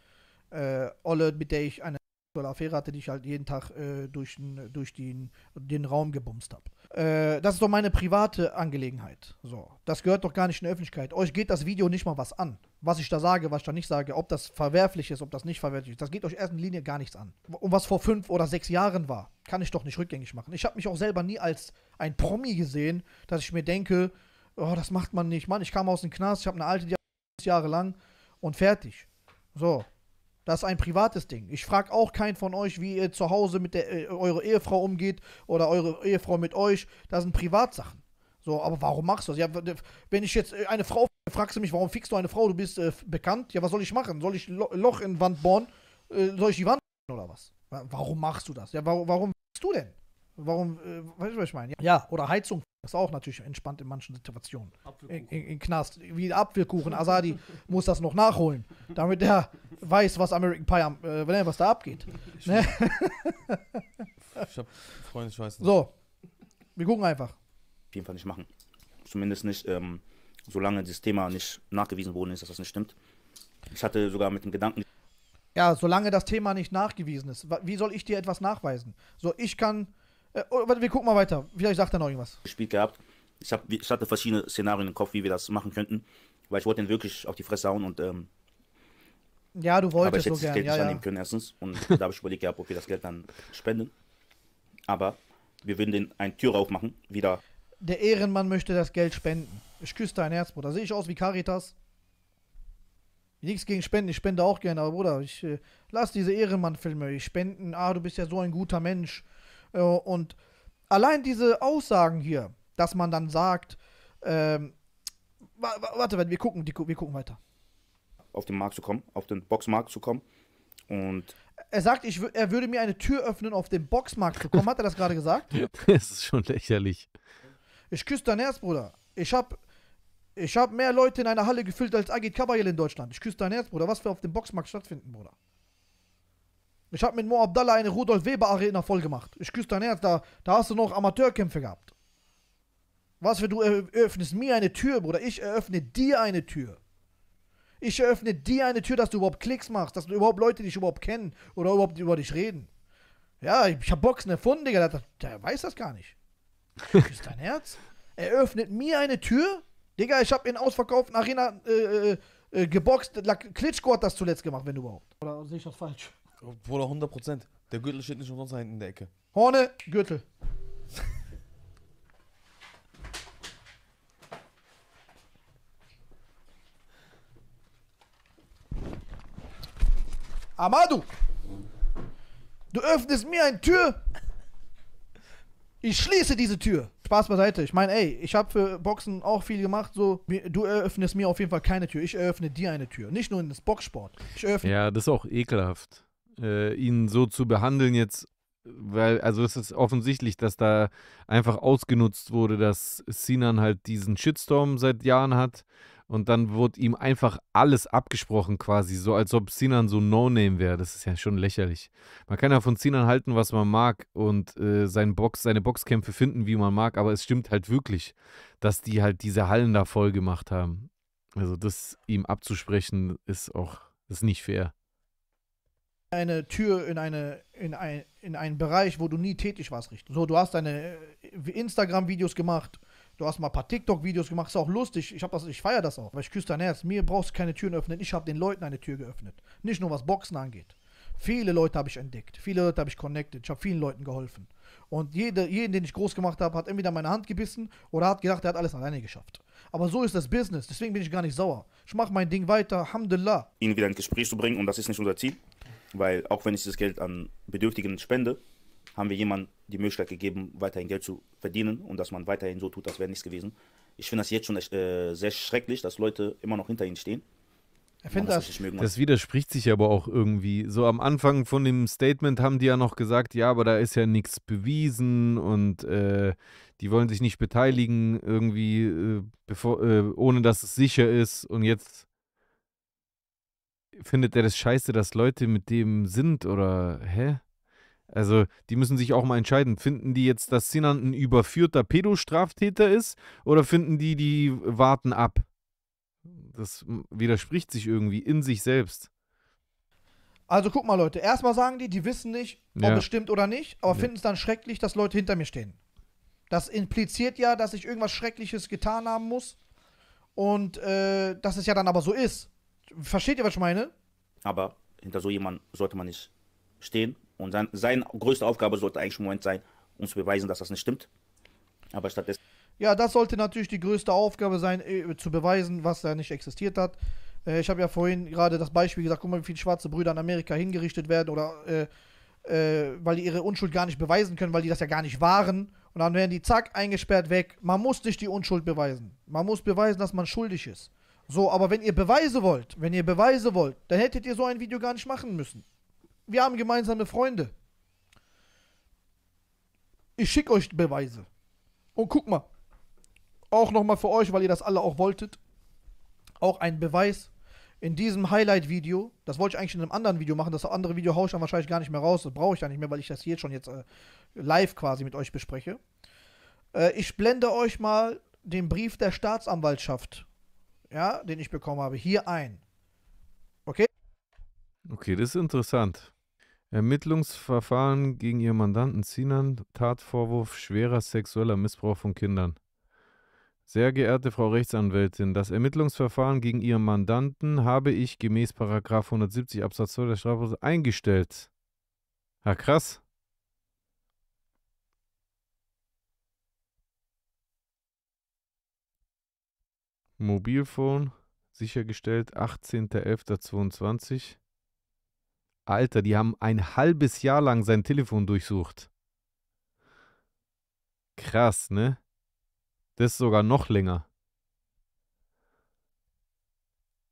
äh, Olle, mit der ich eine Affäre hatte, die ich halt jeden Tag äh, durch, den, durch den, den Raum gebumst habe. Äh, das ist doch meine private Angelegenheit. So, das gehört doch gar nicht in die Öffentlichkeit. Euch geht das Video nicht mal was an. Was ich da sage, was ich da nicht sage, ob das verwerflich ist, ob das nicht verwerflich ist, das geht euch in erster Linie gar nichts an. Und was vor fünf oder sechs Jahren war, kann ich doch nicht rückgängig machen. Ich habe mich auch selber nie als ein Promi gesehen, dass ich mir denke, oh, das macht man nicht. Mann, ich kam aus dem Knast, ich habe eine alte, die hat Jahre lang und fertig. So. Das ist ein privates Ding. Ich frage auch keinen von euch, wie ihr zu Hause mit der, äh, eurer Ehefrau umgeht oder eure Ehefrau mit euch. Das sind Privatsachen. So, aber warum machst du das? Ja, wenn ich jetzt äh, eine Frau fragst du mich, warum fickst du eine Frau? Du bist äh, bekannt. Ja, was soll ich machen? Soll ich Lo Loch in Wand bohren? Äh, soll ich die Wand oder was? Warum machst du das? Ja, warum, warum du denn? Warum, äh, weißt du, was ich meine? Ja, oder Heizung das ist auch natürlich entspannt in manchen Situationen. In, in, in, Knast. Wie Apfelkuchen. Asadi muss das noch nachholen, damit er weiß, was American Pie am, äh, was da abgeht. Ich, ne? ich hab Freunde, ich weiß nicht. So, wir gucken einfach. Auf jeden Fall nicht machen. Zumindest nicht, ähm, solange das Thema nicht nachgewiesen worden ist, dass das nicht stimmt. Ich hatte sogar mit dem Gedanken. Ja, solange das Thema nicht nachgewiesen ist. Wie soll ich dir etwas nachweisen? So, ich kann äh, oh, warte, wir gucken mal weiter. Vielleicht sagt er noch irgendwas. Gespielt gehabt. Ich, hab, ich hatte verschiedene Szenarien im Kopf, wie wir das machen könnten. Weil ich wollte ihn wirklich auf die Fresse hauen und. Ähm, ja, du wolltest aber ich hätte so das Geld ja, nicht annehmen ja. können, erstens. Und da habe ich überlegt gehabt, ob wir das Geld dann spenden. Aber wir würden den einen Tür aufmachen, wieder. Der Ehrenmann möchte das Geld spenden. Ich küsse dein Herz, Bruder. Sehe ich aus wie Caritas? Nichts gegen Spenden, ich spende auch gerne, aber Bruder, ich äh, lass diese Ehrenmann-Filme. Ich spenden, ah, du bist ja so ein guter Mensch. Äh, und allein diese Aussagen hier, dass man dann sagt, ähm, warte, wir gucken, wir gucken weiter. Auf den Markt zu kommen, auf den Boxmarkt zu kommen. Und er sagt, ich, er würde mir eine Tür öffnen, auf den Boxmarkt zu kommen. Hat er das gerade gesagt? das ist schon lächerlich. Ich küsse dein Herz, Bruder. Ich habe ich hab mehr Leute in einer Halle gefüllt als Agit Kabayel in Deutschland. Ich küsse dein Herz, Bruder. Was für auf dem Boxmarkt stattfinden, Bruder. Ich habe mit Mo Abdallah eine Rudolf Weber Arena voll gemacht. Ich küsse dein Herz, da, da hast du noch Amateurkämpfe gehabt. Was für du eröffnest mir eine Tür, Bruder. Ich eröffne dir eine Tür. Ich eröffne dir eine Tür, dass du überhaupt Klicks machst, dass du überhaupt Leute dich überhaupt kennen oder überhaupt über dich reden. Ja, ich, ich hab Boxen erfunden, Digga. Der, der weiß das gar nicht. Küsst dein Herz. Eröffnet mir eine Tür? Digga, ich hab in ausverkauften Arena äh, äh, äh geboxt. Klitschko hat das zuletzt gemacht, wenn du überhaupt. Oder sehe ich das falsch? Bruder, 100 Prozent. Der Gürtel steht nicht umsonst da hinten in der Ecke. Horne, Gürtel. Amadu, du öffnest mir eine Tür. Ich schließe diese Tür. Spaß beiseite. Ich meine, ey, ich habe für Boxen auch viel gemacht. So, du eröffnest mir auf jeden Fall keine Tür. Ich eröffne dir eine Tür. Nicht nur in das Boxsport. Ich eröffne. Ja, das ist auch ekelhaft äh, ihn so zu behandeln jetzt, weil, also es ist offensichtlich, dass da einfach ausgenutzt wurde, dass Sinan halt diesen Shitstorm seit Jahren hat und dann wurde ihm einfach alles abgesprochen quasi, so als ob Sinan so No-Name wäre. Das ist ja schon lächerlich. Man kann ja von Sinan halten, was man mag und äh, seinen Box, seine Boxkämpfe finden, wie man mag, aber es stimmt halt wirklich, dass die halt diese Hallen da voll gemacht haben. Also das ihm abzusprechen ist auch, ist nicht fair eine Tür in, eine, in, ein, in einen Bereich, wo du nie tätig warst, richtig. So, du hast deine äh, Instagram-Videos gemacht, du hast mal ein paar TikTok-Videos gemacht, ist auch lustig. Ich, ich feiere das auch, weil ich küsse dein Herz. Mir brauchst du keine Türen öffnen, ich habe den Leuten eine Tür geöffnet. Nicht nur was Boxen angeht. Viele Leute habe ich entdeckt, viele Leute habe ich connected, ich habe vielen Leuten geholfen. Und jede, jeden, den ich groß gemacht habe, hat entweder meine Hand gebissen oder hat gedacht, er hat alles alleine geschafft. Aber so ist das Business, deswegen bin ich gar nicht sauer. Ich mache mein Ding weiter, Alhamdulillah. Ihn wieder ins Gespräch zu bringen und das ist nicht unser Ziel. Weil auch wenn ich das Geld an Bedürftigen spende, haben wir jemandem die Möglichkeit gegeben, weiterhin Geld zu verdienen und dass man weiterhin so tut, das wäre nichts gewesen. Ich finde das jetzt schon äh, sehr schrecklich, dass Leute immer noch hinter ihnen stehen. Ich finde das, das, das widerspricht sich aber auch irgendwie. So am Anfang von dem Statement haben die ja noch gesagt, ja, aber da ist ja nichts bewiesen und äh, die wollen sich nicht beteiligen irgendwie, äh, bevor, äh, ohne dass es sicher ist. Und jetzt findet er das scheiße, dass Leute mit dem sind oder hä? Also, die müssen sich auch mal entscheiden. Finden die jetzt, dass Sinan ein überführter Pedostraftäter ist oder finden die, die warten ab? Das widerspricht sich irgendwie in sich selbst. Also guck mal, Leute, erstmal sagen die, die wissen nicht, ob ja. es stimmt oder nicht, aber ja. finden es dann schrecklich, dass Leute hinter mir stehen. Das impliziert ja, dass ich irgendwas Schreckliches getan haben muss und äh, dass es ja dann aber so ist. Versteht ihr, was ich meine? Aber hinter so jemandem sollte man nicht stehen. Und sein, seine größte Aufgabe sollte eigentlich im Moment sein, uns zu beweisen, dass das nicht stimmt. Aber stattdessen. Ja, das sollte natürlich die größte Aufgabe sein, äh, zu beweisen, was da nicht existiert hat. Äh, ich habe ja vorhin gerade das Beispiel gesagt, guck mal, wie viele schwarze Brüder in Amerika hingerichtet werden oder äh, äh, weil die ihre Unschuld gar nicht beweisen können, weil die das ja gar nicht waren. Und dann werden die zack eingesperrt weg. Man muss nicht die Unschuld beweisen. Man muss beweisen, dass man schuldig ist. So, aber wenn ihr Beweise wollt, wenn ihr Beweise wollt, dann hättet ihr so ein Video gar nicht machen müssen. Wir haben gemeinsame Freunde. Ich schicke euch Beweise. Und guck mal, auch nochmal für euch, weil ihr das alle auch wolltet, auch ein Beweis in diesem Highlight-Video. Das wollte ich eigentlich in einem anderen Video machen. Das andere Video haue ich dann wahrscheinlich gar nicht mehr raus. Das brauche ich ja nicht mehr, weil ich das hier schon jetzt äh, live quasi mit euch bespreche. Äh, ich blende euch mal den Brief der Staatsanwaltschaft ja, den ich bekommen habe, hier ein. Okay? Okay, das ist interessant. Ermittlungsverfahren gegen ihren Mandanten Sinan, Tatvorwurf schwerer sexueller Missbrauch von Kindern. Sehr geehrte Frau Rechtsanwältin, das Ermittlungsverfahren gegen Ihren Mandanten habe ich gemäß 170 Absatz 2 der Strafprozess eingestellt. Ah, krass. Mobilphone sichergestellt 18.11.22. Alter, die haben ein halbes Jahr lang sein Telefon durchsucht. Krass, ne? Das ist sogar noch länger.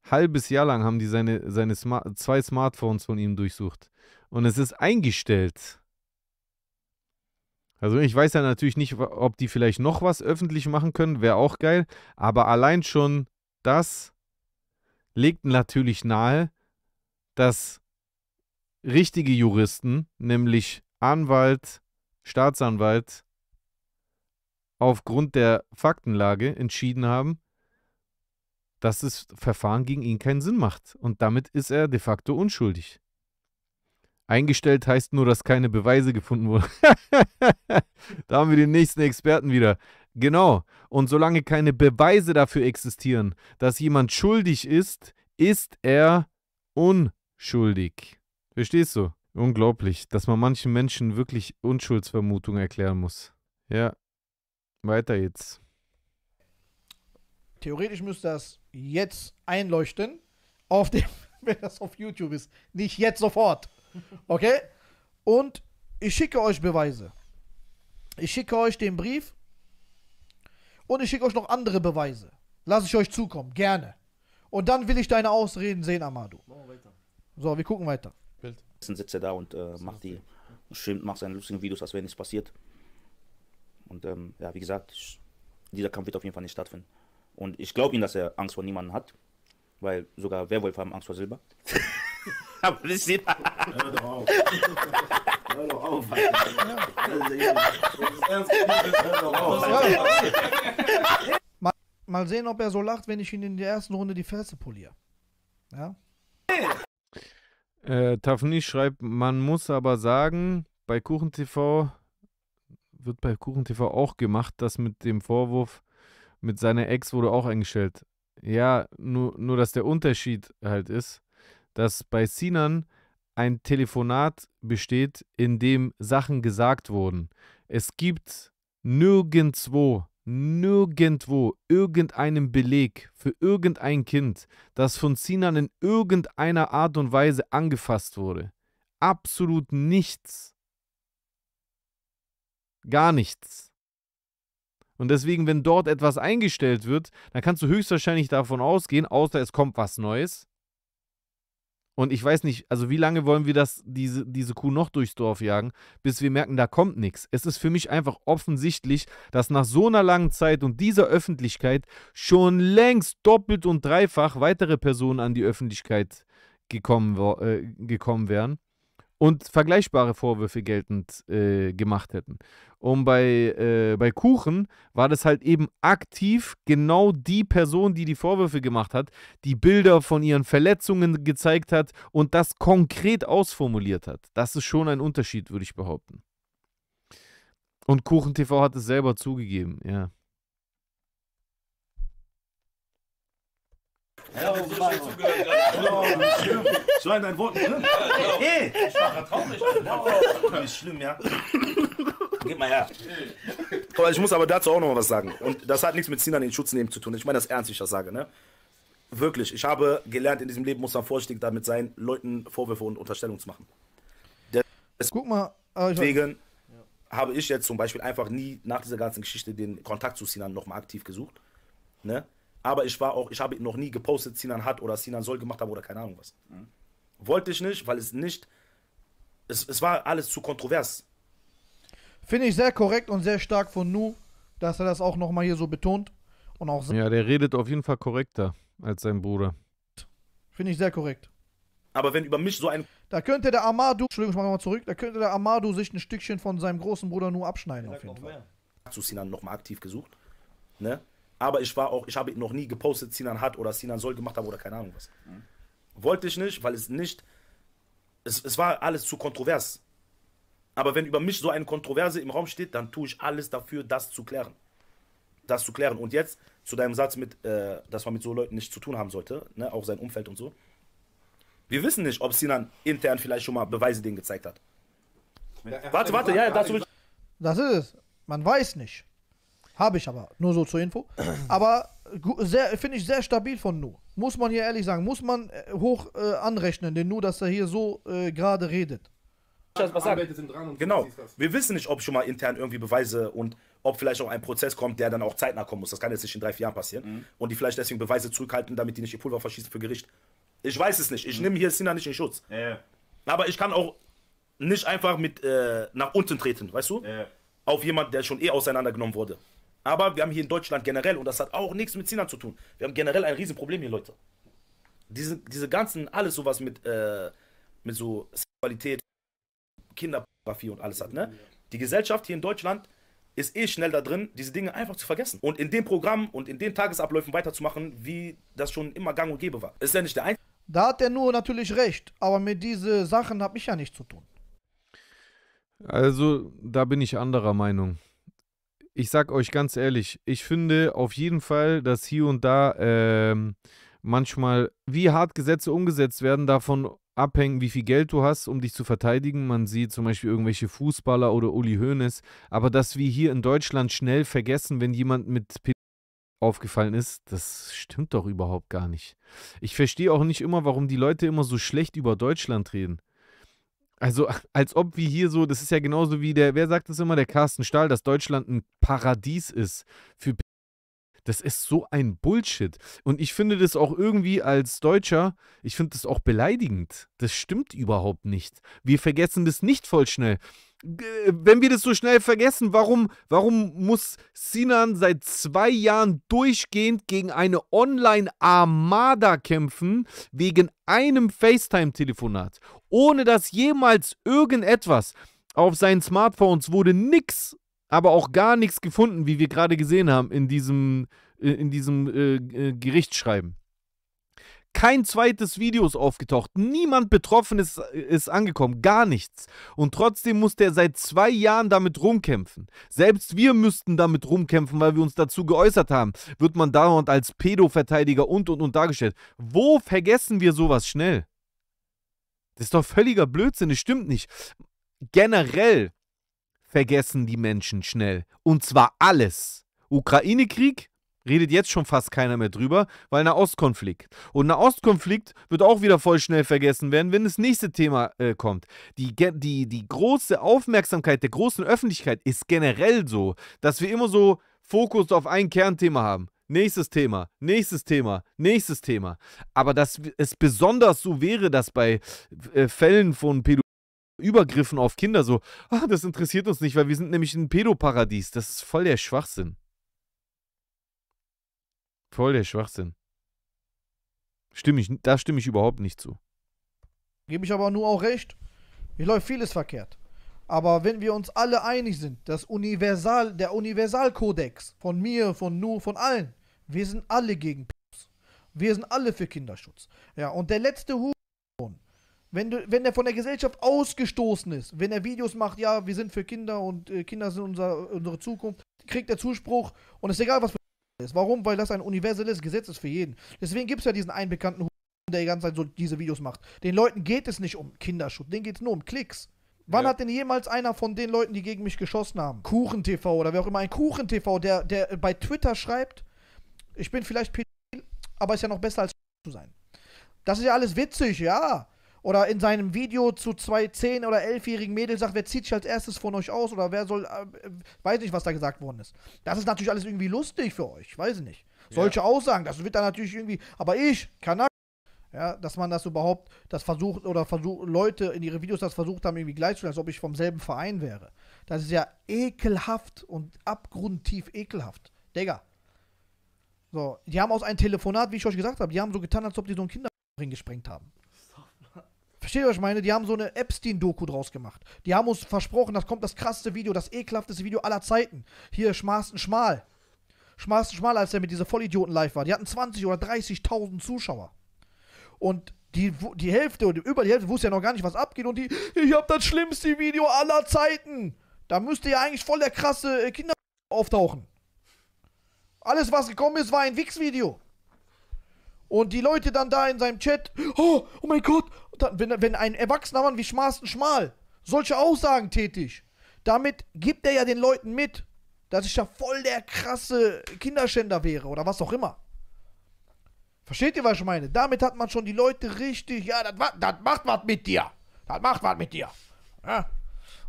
Halbes Jahr lang haben die seine, seine Smart zwei Smartphones von ihm durchsucht. Und es ist eingestellt. Also ich weiß ja natürlich nicht, ob die vielleicht noch was öffentlich machen können, wäre auch geil. Aber allein schon das legt natürlich nahe, dass richtige Juristen, nämlich Anwalt, Staatsanwalt, aufgrund der Faktenlage entschieden haben, dass das Verfahren gegen ihn keinen Sinn macht. Und damit ist er de facto unschuldig. Eingestellt heißt nur, dass keine Beweise gefunden wurden. da haben wir den nächsten Experten wieder. Genau. Und solange keine Beweise dafür existieren, dass jemand schuldig ist, ist er unschuldig. Verstehst du? Unglaublich, dass man manchen Menschen wirklich Unschuldsvermutung erklären muss. Ja. Weiter jetzt. Theoretisch müsste das jetzt einleuchten, auf dem, wenn das auf YouTube ist. Nicht jetzt sofort. Okay? Und ich schicke euch Beweise. Ich schicke euch den Brief und ich schicke euch noch andere Beweise. Lass ich euch zukommen, gerne. Und dann will ich deine Ausreden sehen, Amadu. So, wir gucken weiter. Bild. Dann sitzt er da und äh, macht die, stimmt, macht seine lustigen Videos, als wäre nichts passiert. Und ähm, ja, wie gesagt, ich, dieser Kampf wird auf jeden Fall nicht stattfinden. Und ich glaube ihm, dass er Angst vor niemandem hat, weil sogar Werwolf haben Angst vor Silber. aber das sieht. Hör doch auf. Hör doch auf. Alter. Das ist ernst. Mal, mal sehen, ob er so lacht, wenn ich ihn in der ersten Runde die Fresse poliere. Ja? Äh, Tafni schreibt, man muss aber sagen, bei KuchenTV wird bei KuchenTV auch gemacht, dass mit dem Vorwurf, mit seiner Ex wurde auch eingestellt. Ja, nur, nur dass der Unterschied halt ist, dass bei Sinan ein Telefonat besteht, in dem Sachen gesagt wurden. Es gibt nirgendwo, nirgendwo irgendeinen Beleg für irgendein Kind, das von Sinan in irgendeiner Art und Weise angefasst wurde. Absolut nichts. Gar nichts. Und deswegen, wenn dort etwas eingestellt wird, dann kannst du höchstwahrscheinlich davon ausgehen, außer es kommt was Neues, und ich weiß nicht, also wie lange wollen wir das, diese, diese Kuh noch durchs Dorf jagen, bis wir merken, da kommt nichts. Es ist für mich einfach offensichtlich, dass nach so einer langen Zeit und dieser Öffentlichkeit schon längst doppelt und dreifach weitere Personen an die Öffentlichkeit gekommen, äh, gekommen wären und vergleichbare Vorwürfe geltend äh, gemacht hätten. Und bei, äh, bei Kuchen war das halt eben aktiv genau die Person, die die Vorwürfe gemacht hat, die Bilder von ihren Verletzungen gezeigt hat und das konkret ausformuliert hat. Das ist schon ein Unterschied, würde ich behaupten. Und Kuchen TV hat es selber zugegeben, ja. Ja, oh, so in deinen Worten, ne? Ja, hey! Ich ist schlimm, ja? Gib mal her. Aber ich muss aber dazu auch noch mal was sagen. Und das hat nichts mit Sinan in Schutz nehmen zu tun. Ich meine das ernst, ich das sage, ne? Wirklich, ich habe gelernt, in diesem Leben muss man vorsichtig damit sein, Leuten Vorwürfe und Unterstellungen zu machen. Guck mal, deswegen habe ich jetzt zum Beispiel einfach nie nach dieser ganzen Geschichte den Kontakt zu Sinan nochmal aktiv gesucht. Ne? aber ich war auch, ich habe noch nie gepostet, Sinan hat oder Sinan soll gemacht haben oder keine Ahnung was. Mhm. Wollte ich nicht, weil es nicht, es, es war alles zu kontrovers. Finde ich sehr korrekt und sehr stark von Nu, dass er das auch nochmal hier so betont und auch. Ja, der redet auf jeden Fall korrekter als sein Bruder. Finde ich sehr korrekt. Aber wenn über mich so ein. Da könnte der Amadu, Entschuldigung, ich mache mal zurück, da könnte der Amadu sich ein Stückchen von seinem großen Bruder nur abschneiden, auf jeden Fall. Mehr. du Sinan nochmal aktiv gesucht, ne? Aber ich war auch, ich habe noch nie gepostet, Sinan hat oder Sinan soll gemacht haben oder keine Ahnung was. Mhm. Wollte ich nicht, weil es nicht, es, es war alles zu kontrovers. Aber wenn über mich so eine Kontroverse im Raum steht, dann tue ich alles dafür, das zu klären. Das zu klären. Und jetzt zu deinem Satz mit, äh, dass man mit so Leuten nichts zu tun haben sollte, ne? auch sein Umfeld und so. Wir wissen nicht, ob Sinan intern vielleicht schon mal Beweise denen gezeigt hat. Ja, warte, warte, ja, dazu will ich. Das ist es. Man weiß nicht. Habe ich aber, nur so zur Info. Aber finde ich sehr stabil von Nu. Muss man hier ehrlich sagen, muss man äh, hoch äh, anrechnen, den Nu, dass er hier so äh, gerade redet. Was sind dran und Genau. Wir wissen nicht, ob schon mal intern irgendwie Beweise und ob vielleicht auch ein Prozess kommt, der dann auch zeitnah kommen muss. Das kann jetzt nicht in drei, vier Jahren passieren. Mhm. Und die vielleicht deswegen Beweise zurückhalten, damit die nicht ihr Pulver verschießen für Gericht. Ich weiß es nicht. Ich mhm. nehme hier Sina nicht in Schutz. Ja. Aber ich kann auch nicht einfach mit äh, nach unten treten, weißt du? Ja. Auf jemanden, der schon eh auseinandergenommen wurde. Aber wir haben hier in Deutschland generell, und das hat auch nichts mit Sinan zu tun, wir haben generell ein Riesenproblem hier, Leute. Diese, diese ganzen, alles sowas mit, äh, mit so Sexualität, Kinderpornografie und alles hat, ne? Die Gesellschaft hier in Deutschland ist eh schnell da drin, diese Dinge einfach zu vergessen und in dem Programm und in den Tagesabläufen weiterzumachen, wie das schon immer gang und gäbe war. Ist ja nicht der Einzige. Da hat er nur natürlich recht, aber mit diesen Sachen habe ich ja nichts zu tun. Also, da bin ich anderer Meinung ich sag euch ganz ehrlich, ich finde auf jeden Fall, dass hier und da ähm, manchmal, wie hart Gesetze umgesetzt werden, davon abhängen, wie viel Geld du hast, um dich zu verteidigen. Man sieht zum Beispiel irgendwelche Fußballer oder Uli Hoeneß. Aber dass wir hier in Deutschland schnell vergessen, wenn jemand mit P aufgefallen ist, das stimmt doch überhaupt gar nicht. Ich verstehe auch nicht immer, warum die Leute immer so schlecht über Deutschland reden. Also, als ob wir hier so, das ist ja genauso wie der, wer sagt das immer, der Carsten Stahl, dass Deutschland ein Paradies ist für das ist so ein Bullshit. Und ich finde das auch irgendwie als Deutscher, ich finde das auch beleidigend. Das stimmt überhaupt nicht. Wir vergessen das nicht voll schnell wenn wir das so schnell vergessen, warum, warum muss Sinan seit zwei Jahren durchgehend gegen eine Online-Armada kämpfen, wegen einem FaceTime-Telefonat, ohne dass jemals irgendetwas auf seinen Smartphones wurde nichts, aber auch gar nichts gefunden, wie wir gerade gesehen haben in diesem, in diesem äh, äh Gerichtsschreiben kein zweites Video ist aufgetaucht. Niemand betroffen ist, ist angekommen. Gar nichts. Und trotzdem musste er seit zwei Jahren damit rumkämpfen. Selbst wir müssten damit rumkämpfen, weil wir uns dazu geäußert haben. Wird man dauernd als Pedo-Verteidiger und und und dargestellt. Wo vergessen wir sowas schnell? Das ist doch völliger Blödsinn. Das stimmt nicht. Generell vergessen die Menschen schnell. Und zwar alles. Ukraine-Krieg, redet jetzt schon fast keiner mehr drüber, weil ein Ostkonflikt. Und ein Ostkonflikt wird auch wieder voll schnell vergessen werden, wenn das nächste Thema äh, kommt. Die, die, die große Aufmerksamkeit der großen Öffentlichkeit ist generell so, dass wir immer so Fokus auf ein Kernthema haben. Nächstes Thema, nächstes Thema, nächstes Thema. Aber dass es besonders so wäre, dass bei äh, Fällen von Pädophilie Übergriffen auf Kinder so, ah, das interessiert uns nicht, weil wir sind nämlich ein Pädoparadies. Das ist voll der Schwachsinn. Voll der Schwachsinn. Stimme ich, da stimme ich überhaupt nicht zu. Gebe ich aber nur auch recht. Hier läuft vieles verkehrt. Aber wenn wir uns alle einig sind, das Universal, der Universalkodex von mir, von Nu, von allen, wir sind alle gegen Pips. Wir sind alle für Kinderschutz. Ja, und der letzte Hurensohn, wenn, du, wenn er von der Gesellschaft ausgestoßen ist, wenn er Videos macht, ja, wir sind für Kinder und äh, Kinder sind unser, unsere Zukunft, kriegt er Zuspruch und ist egal, was für ist. Warum? Weil das ein universelles Gesetz ist für jeden. Deswegen gibt es ja diesen einen bekannten Hund, der die ganze Zeit so diese Videos macht. Den Leuten geht es nicht um Kinderschutz, denen geht es nur um Klicks. Wann ja. hat denn jemals einer von den Leuten, die gegen mich geschossen haben, KuchenTV oder wer auch immer, ein KuchenTV, der, der bei Twitter schreibt, ich bin vielleicht P aber ist ja noch besser als zu sein. Das ist ja alles witzig, ja oder in seinem Video zu zwei 10- oder 11-jährigen Mädels sagt, wer zieht sich als erstes von euch aus oder wer soll, äh, weiß nicht, was da gesagt worden ist. Das ist natürlich alles irgendwie lustig für euch, weiß ich nicht. Solche ja. Aussagen, das wird dann natürlich irgendwie, aber ich, Kanak, ja, dass man das überhaupt, das versucht oder versucht, Leute in ihre Videos das versucht haben, irgendwie gleichzustellen, als ob ich vom selben Verein wäre. Das ist ja ekelhaft und abgrundtief ekelhaft. Digga. So, die haben aus einem Telefonat, wie ich euch gesagt habe, die haben so getan, als ob die so ein Kinderring gesprengt haben. Versteht ihr, was ich meine? Die haben so eine Epstein-Doku draus gemacht. Die haben uns versprochen, das kommt das krasseste Video, das ekelhafteste Video aller Zeiten. Hier, Schmarsten Schmal. Schmarsten Schmal, als er mit dieser Vollidioten live war. Die hatten 20 oder 30.000 Zuschauer. Und die, die Hälfte oder über die Hälfte wusste ja noch gar nicht, was abgeht. Und die, ich hab das schlimmste Video aller Zeiten. Da müsste ja eigentlich voll der krasse äh, Kinder auftauchen. Alles, was gekommen ist, war ein Wix-Video. Und die Leute dann da in seinem Chat, oh, oh mein Gott, dann, wenn, wenn ein erwachsener Mann wie Schmaßen Schmal solche Aussagen tätig, damit gibt er ja den Leuten mit, dass ich ja voll der krasse Kinderschänder wäre oder was auch immer. Versteht ihr, was ich meine? Damit hat man schon die Leute richtig, ja, das macht was mit dir. Das macht was mit dir. Ja.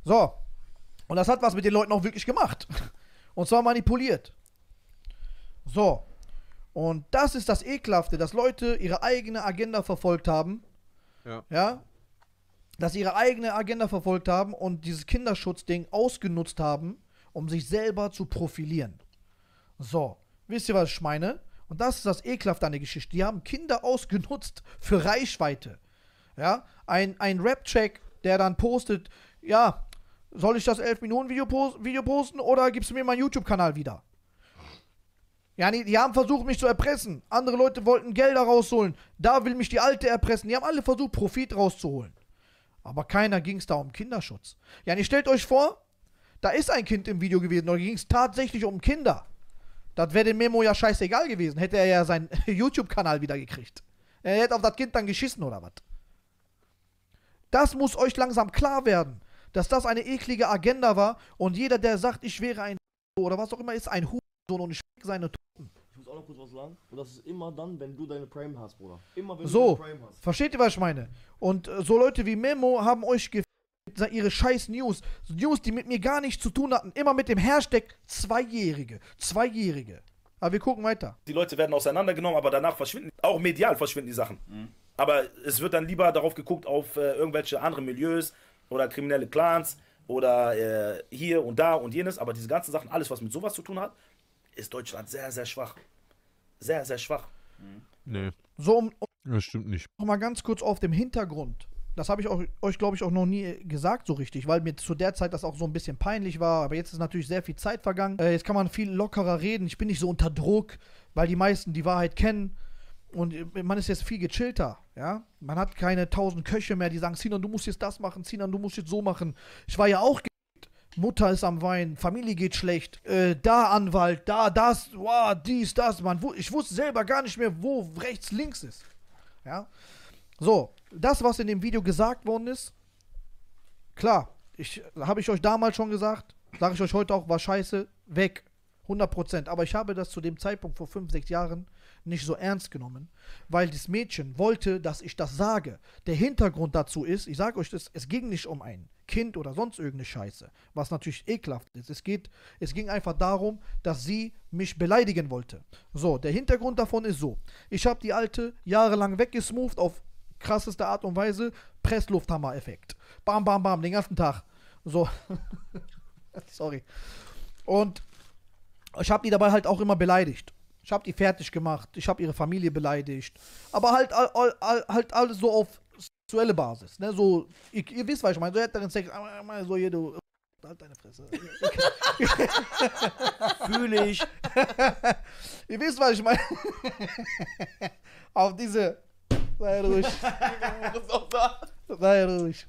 So. Und das hat was mit den Leuten auch wirklich gemacht. Und zwar manipuliert. So. Und das ist das Ekelhafte, dass Leute ihre eigene Agenda verfolgt haben. Ja. ja? Dass sie ihre eigene Agenda verfolgt haben und dieses Kinderschutzding ausgenutzt haben, um sich selber zu profilieren. So, wisst ihr was ich meine? Und das ist das Ekelhafte an der Geschichte. Die haben Kinder ausgenutzt für Reichweite. Ja, ein, ein Rap-Check, der dann postet, ja, soll ich das 11-Minuten-Video Video posten oder gibst du mir meinen YouTube-Kanal wieder? Ja, nee, die haben versucht, mich zu erpressen. Andere Leute wollten Gelder rausholen. Da will mich die Alte erpressen. Die haben alle versucht, Profit rauszuholen. Aber keiner ging es da um Kinderschutz. Ja, nee, stellt euch vor, da ist ein Kind im Video gewesen. Da ging es tatsächlich um Kinder. Das wäre dem Memo ja scheißegal gewesen. Hätte er ja seinen YouTube-Kanal wieder gekriegt. Er hätte auf das Kind dann geschissen oder was. Das muss euch langsam klar werden, dass das eine eklige Agenda war und jeder, der sagt, ich wäre ein oder was auch immer, ist ein Hurensohn und ich seine Truppen. Ich muss auch noch kurz was sagen. Und das ist immer dann, wenn du deine Prime hast, Bruder. Immer wenn so, du deine Prime hast. Versteht ihr, was ich meine? Und äh, so Leute wie Memo haben euch gefickt ihre scheiß News. News, die mit mir gar nichts zu tun hatten. Immer mit dem Hashtag Zweijährige. Zweijährige. Aber wir gucken weiter. Die Leute werden auseinandergenommen, aber danach verschwinden, auch medial verschwinden die Sachen. Mhm. Aber es wird dann lieber darauf geguckt, auf äh, irgendwelche anderen Milieus oder kriminelle Clans oder äh, hier und da und jenes. Aber diese ganzen Sachen, alles, was mit sowas zu tun hat, ist Deutschland sehr, sehr schwach. Sehr, sehr schwach. Nee. So, um, um das stimmt nicht. Nochmal ganz kurz auf dem Hintergrund. Das habe ich auch, euch, glaube ich, auch noch nie gesagt so richtig, weil mir zu der Zeit das auch so ein bisschen peinlich war. Aber jetzt ist natürlich sehr viel Zeit vergangen. Äh, jetzt kann man viel lockerer reden. Ich bin nicht so unter Druck, weil die meisten die Wahrheit kennen. Und äh, man ist jetzt viel gechillter, ja. Man hat keine tausend Köche mehr, die sagen, Sinan, du musst jetzt das machen, Sinan, du musst jetzt so machen. Ich war ja auch Ge Mutter ist am Weinen, Familie geht schlecht, äh, da Anwalt, da das, wow, dies, das, man, ich wusste selber gar nicht mehr, wo rechts, links ist. Ja, so, das, was in dem Video gesagt worden ist, klar, ich, habe ich euch damals schon gesagt, sage ich euch heute auch, war scheiße, weg, 100%. Aber ich habe das zu dem Zeitpunkt vor 5, 6 Jahren nicht so ernst genommen, weil das Mädchen wollte, dass ich das sage. Der Hintergrund dazu ist, ich sage euch das, es ging nicht um einen. Kind oder sonst irgendeine Scheiße, was natürlich ekelhaft ist. Es, geht, es ging einfach darum, dass sie mich beleidigen wollte. So, der Hintergrund davon ist so. Ich habe die alte jahrelang weggesmooft auf krasseste Art und Weise. Presslufthammer-Effekt. Bam, bam, bam, den ganzen Tag. So. Sorry. Und ich habe die dabei halt auch immer beleidigt. Ich habe die fertig gemacht. Ich habe ihre Familie beleidigt. Aber halt, all, all, all, halt alles so auf sexuelle Basis. Ne? So, ihr, ihr wisst, was ich meine. So hätte er Sex, so jede. Oh, halt deine Fresse. Fühle ich. ihr wisst, was ich meine. Auf diese. Sei ruhig. Sei ruhig.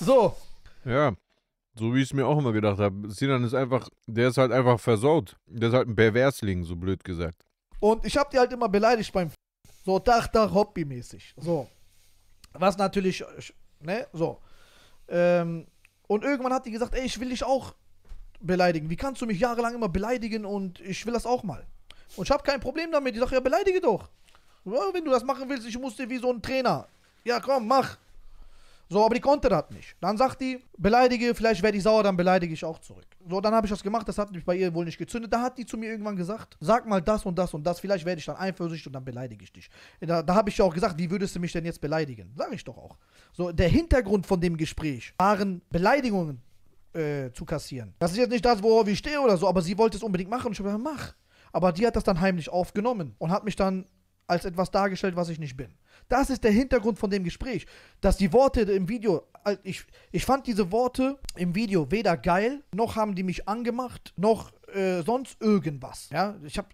So. Ja. So wie ich es mir auch immer gedacht habe. Sinan ist einfach, der ist halt einfach versaut. Der ist halt ein Perversling, so blöd gesagt. Und ich habe die halt immer beleidigt beim so Dach, Dach, Hobby-mäßig. So. Was natürlich, ne, so. Ähm, und irgendwann hat die gesagt, ey, ich will dich auch beleidigen. Wie kannst du mich jahrelang immer beleidigen und ich will das auch mal. Und ich habe kein Problem damit. Ich sage, ja, beleidige doch. Ja, wenn du das machen willst, ich muss dir wie so ein Trainer. Ja, komm, mach. So, aber die konnte das nicht. Dann sagt die, beleidige, vielleicht werde ich sauer, dann beleidige ich auch zurück. So, dann habe ich das gemacht, das hat mich bei ihr wohl nicht gezündet. Da hat die zu mir irgendwann gesagt, sag mal das und das und das, vielleicht werde ich dann eifersüchtig und dann beleidige ich dich. Da, da habe ich ja auch gesagt, wie würdest du mich denn jetzt beleidigen? Sag ich doch auch. So, der Hintergrund von dem Gespräch waren Beleidigungen äh, zu kassieren. Das ist jetzt nicht das, worauf ich stehe oder so, aber sie wollte es unbedingt machen und ich habe gesagt, mach. Aber die hat das dann heimlich aufgenommen und hat mich dann als etwas dargestellt, was ich nicht bin. Das ist der Hintergrund von dem Gespräch. Dass die Worte im Video, also ich, ich fand diese Worte im Video weder geil, noch haben die mich angemacht, noch äh, sonst irgendwas. Ja, ich habe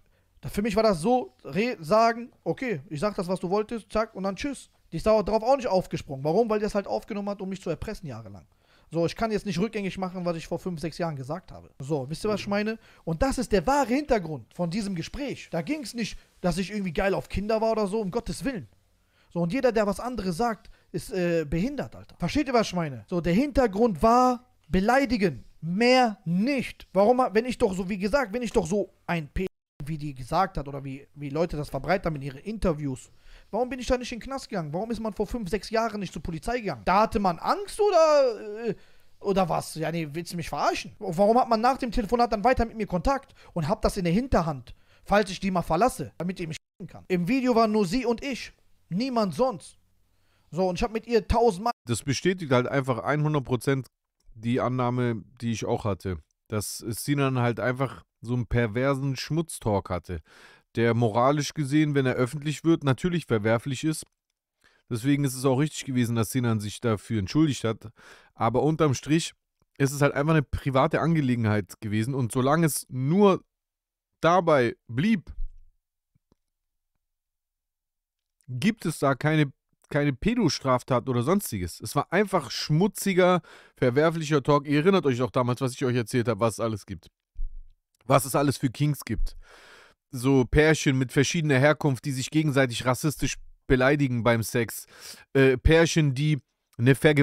für mich war das so, sagen, okay, ich sag das, was du wolltest, zack, und dann tschüss. Die ist darauf auch nicht aufgesprungen. Warum? Weil der es halt aufgenommen hat, um mich zu erpressen jahrelang. So, ich kann jetzt nicht rückgängig machen, was ich vor fünf, sechs Jahren gesagt habe. So, wisst ihr, was ich meine? Und das ist der wahre Hintergrund von diesem Gespräch. Da ging es nicht, dass ich irgendwie geil auf Kinder war oder so, um Gottes Willen. So, und jeder, der was anderes sagt, ist äh, behindert, Alter. Versteht ihr, was ich meine? So, der Hintergrund war beleidigen. Mehr nicht. Warum, wenn ich doch so, wie gesagt, wenn ich doch so ein P, wie die gesagt hat oder wie, wie Leute das verbreitet haben in ihren Interviews, warum bin ich da nicht in den Knast gegangen? Warum ist man vor fünf, sechs Jahren nicht zur Polizei gegangen? Da hatte man Angst oder. Äh, oder was? Ja, nee, willst du mich verarschen? Warum hat man nach dem Telefonat dann weiter mit mir Kontakt und hab das in der Hinterhand, falls ich die mal verlasse, damit ihr mich kann? Im Video waren nur sie und ich. Niemand sonst. So, und ich habe mit ihr tausendmal. Das bestätigt halt einfach 100% die Annahme, die ich auch hatte. Dass Sinan halt einfach so einen perversen Schmutztalk hatte, der moralisch gesehen, wenn er öffentlich wird, natürlich verwerflich ist. Deswegen ist es auch richtig gewesen, dass Sinan sich dafür entschuldigt hat. Aber unterm Strich ist es halt einfach eine private Angelegenheit gewesen. Und solange es nur dabei blieb, gibt es da keine, keine Pedostraftat oder sonstiges. Es war einfach schmutziger, verwerflicher Talk. Ihr erinnert euch doch damals, was ich euch erzählt habe, was es alles gibt. Was es alles für Kings gibt. So Pärchen mit verschiedener Herkunft, die sich gegenseitig rassistisch beleidigen beim Sex. Äh, Pärchen, die eine Vergewaltigung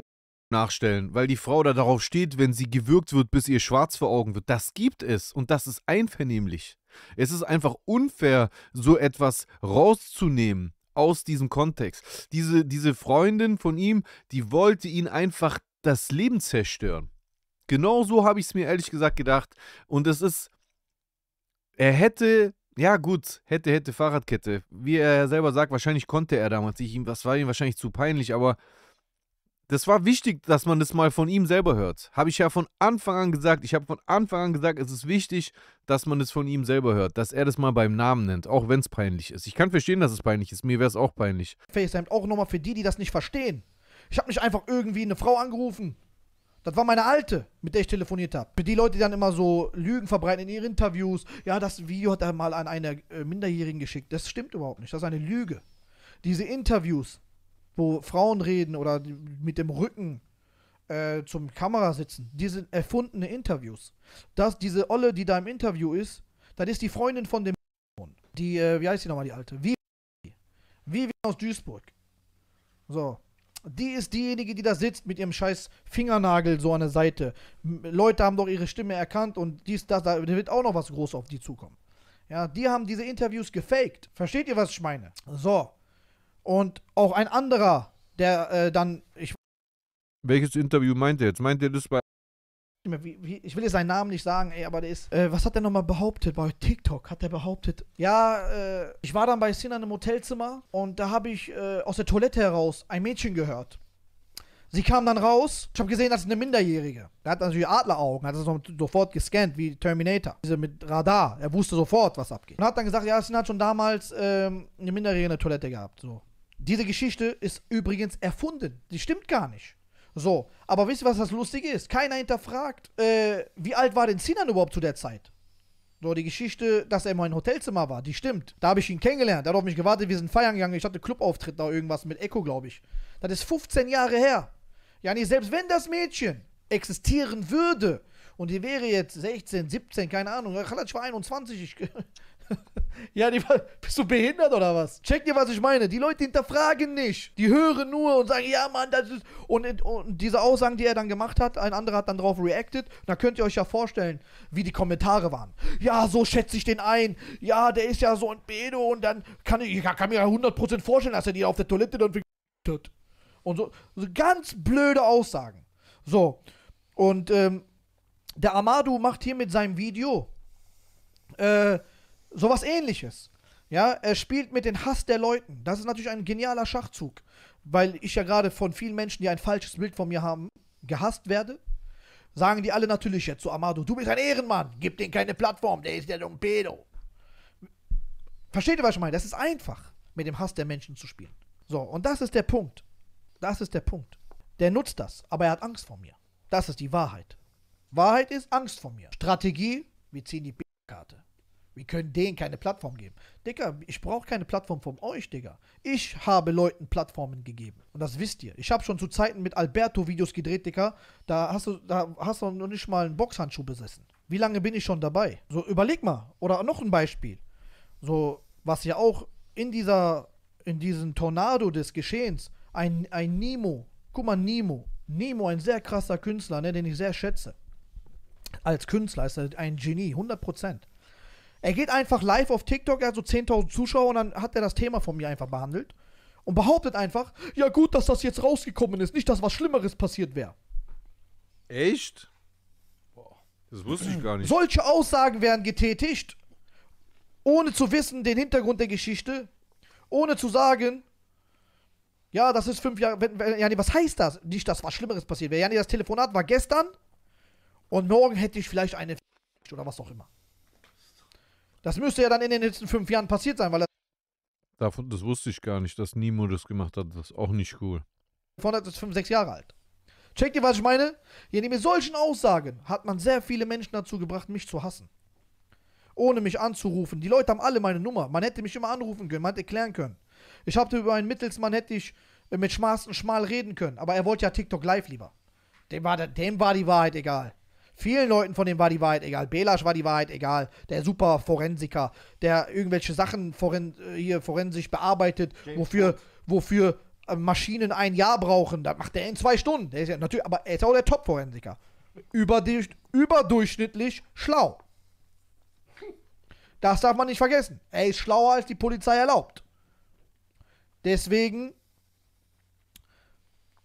nachstellen, weil die Frau da darauf steht, wenn sie gewürgt wird, bis ihr schwarz vor Augen wird. Das gibt es und das ist einvernehmlich. Es ist einfach unfair, so etwas rauszunehmen aus diesem Kontext. Diese, diese Freundin von ihm, die wollte ihn einfach das Leben zerstören. Genau so habe ich es mir ehrlich gesagt gedacht. Und es ist, er hätte, ja gut, hätte, hätte Fahrradkette. Wie er selber sagt, wahrscheinlich konnte er damals nicht. Das war ihm wahrscheinlich zu peinlich, aber das war wichtig, dass man das mal von ihm selber hört. Habe ich ja von Anfang an gesagt. Ich habe von Anfang an gesagt, es ist wichtig, dass man das von ihm selber hört, dass er das mal beim Namen nennt, auch wenn es peinlich ist. Ich kann verstehen, dass es peinlich ist. Mir wäre es auch peinlich. FaceTime auch nochmal für die, die das nicht verstehen. Ich habe nicht einfach irgendwie eine Frau angerufen. Das war meine alte, mit der ich telefoniert habe. Für die Leute, die dann immer so Lügen verbreiten in ihren Interviews. Ja, das Video hat er mal an eine äh, Minderjährigen geschickt. Das stimmt überhaupt nicht. Das ist eine Lüge. Diese Interviews wo Frauen reden oder mit dem Rücken äh, zum Kamera sitzen, die sind erfundene Interviews. Das, diese Olle, die da im Interview ist, das ist die Freundin von dem die, äh, wie heißt die nochmal, die alte? Wie wie aus Duisburg. So. Die ist diejenige, die da sitzt mit ihrem scheiß Fingernagel so an der Seite. M Leute haben doch ihre Stimme erkannt und dies, das, da wird auch noch was groß auf die zukommen. Ja, die haben diese Interviews gefaked. Versteht ihr, was ich meine? So. Und auch ein anderer, der äh, dann. Ich Welches Interview meint er jetzt? Meint er das bei. Wie, wie, ich will jetzt seinen Namen nicht sagen, ey, aber der ist. Äh, was hat der nochmal behauptet? Bei TikTok hat er behauptet. Ja, äh, ich war dann bei Sinan im Hotelzimmer und da habe ich äh, aus der Toilette heraus ein Mädchen gehört. Sie kam dann raus. Ich habe gesehen, das ist eine Minderjährige. Er hat natürlich Adleraugen, hat das sofort gescannt, wie Terminator. Diese mit Radar. Er wusste sofort, was abgeht. Und hat dann gesagt, ja, Sin hat schon damals ähm, eine Minderjährige in der Toilette gehabt. So. Diese Geschichte ist übrigens erfunden. Die stimmt gar nicht. So, aber wisst ihr, was das Lustige ist? Keiner hinterfragt, äh, wie alt war denn Sinan überhaupt zu der Zeit? So, die Geschichte, dass er in meinem Hotelzimmer war, die stimmt. Da habe ich ihn kennengelernt. Er hat auf mich gewartet. Wir sind feiern gegangen. Ich hatte Clubauftritt da irgendwas mit Echo, glaube ich. Das ist 15 Jahre her. Ja, nee, selbst wenn das Mädchen existieren würde und die wäre jetzt 16, 17, keine Ahnung. Ich war 21. Ich, ja, die, bist du behindert oder was? Check dir, was ich meine. Die Leute hinterfragen nicht. Die hören nur und sagen, ja, Mann, das ist. Und, und diese Aussagen, die er dann gemacht hat, ein anderer hat dann drauf reacted. Da könnt ihr euch ja vorstellen, wie die Kommentare waren. Ja, so schätze ich den ein. Ja, der ist ja so ein Bedo und dann kann ich, ich kann mir ja 100% vorstellen, dass er die auf der Toilette dann tut. Und so, so ganz blöde Aussagen. So. Und ähm, der Amadu macht hier mit seinem Video. Äh, Sowas ähnliches. Ja, er spielt mit dem Hass der Leuten. Das ist natürlich ein genialer Schachzug, weil ich ja gerade von vielen Menschen, die ein falsches Bild von mir haben, gehasst werde. Sagen die alle natürlich jetzt zu so, Amado, du bist ein Ehrenmann, gib den keine Plattform, der ist der Dompedo. Versteht ihr, was ich meine? Das ist einfach, mit dem Hass der Menschen zu spielen. So, und das ist der Punkt. Das ist der Punkt. Der nutzt das, aber er hat Angst vor mir. Das ist die Wahrheit. Wahrheit ist Angst vor mir. Strategie, wir ziehen die B-Karte. Wir können denen keine Plattform geben. Digga, ich brauche keine Plattform von euch, Digga. Ich habe Leuten Plattformen gegeben. Und das wisst ihr. Ich habe schon zu Zeiten mit Alberto Videos gedreht, Digga. Da hast du, da hast du noch nicht mal einen Boxhandschuh besessen. Wie lange bin ich schon dabei? So, überleg mal. Oder noch ein Beispiel. So, was ja auch in dieser, in diesem Tornado des Geschehens, ein, ein Nemo. Guck mal, Nemo. Nemo, ein sehr krasser Künstler, ne, den ich sehr schätze. Als Künstler ist er ein Genie, 100 Prozent. Er geht einfach live auf TikTok, er hat so 10.000 Zuschauer und dann hat er das Thema von mir einfach behandelt und behauptet einfach, ja gut, dass das jetzt rausgekommen ist, nicht, dass was Schlimmeres passiert wäre. Echt? Das wusste ich gar nicht. Solche Aussagen werden getätigt, ohne zu wissen den Hintergrund der Geschichte, ohne zu sagen, ja, das ist fünf Jahre. Wenn, wenn, Jani, was heißt das? Nicht, dass was Schlimmeres passiert wäre. Jani, das Telefonat war gestern und morgen hätte ich vielleicht eine oder was auch immer. Das müsste ja dann in den letzten fünf Jahren passiert sein, weil er. Davon, das wusste ich gar nicht, dass Nimo das gemacht hat. Das ist auch nicht cool. Vorne ist fünf, sechs Jahre alt. Checkt ihr, was ich meine? Je mit solchen Aussagen hat man sehr viele Menschen dazu gebracht, mich zu hassen. Ohne mich anzurufen. Die Leute haben alle meine Nummer. Man hätte mich immer anrufen können, man hätte klären können. Ich habe über einen Mittelsmann hätte ich äh, mit Schmaßen schmal reden können, aber er wollte ja TikTok live lieber. Dem war, dem war die Wahrheit egal. Vielen Leuten von dem war die Wahrheit egal. Belasch war die Wahrheit egal. Der super Forensiker, der irgendwelche Sachen foren, äh, hier forensisch bearbeitet, James wofür, wofür äh, Maschinen ein Jahr brauchen. Das macht er in zwei Stunden. Der ist ja natürlich, aber er ist auch der Top-Forensiker. Überdurch, überdurchschnittlich schlau. Das darf man nicht vergessen. Er ist schlauer, als die Polizei erlaubt. Deswegen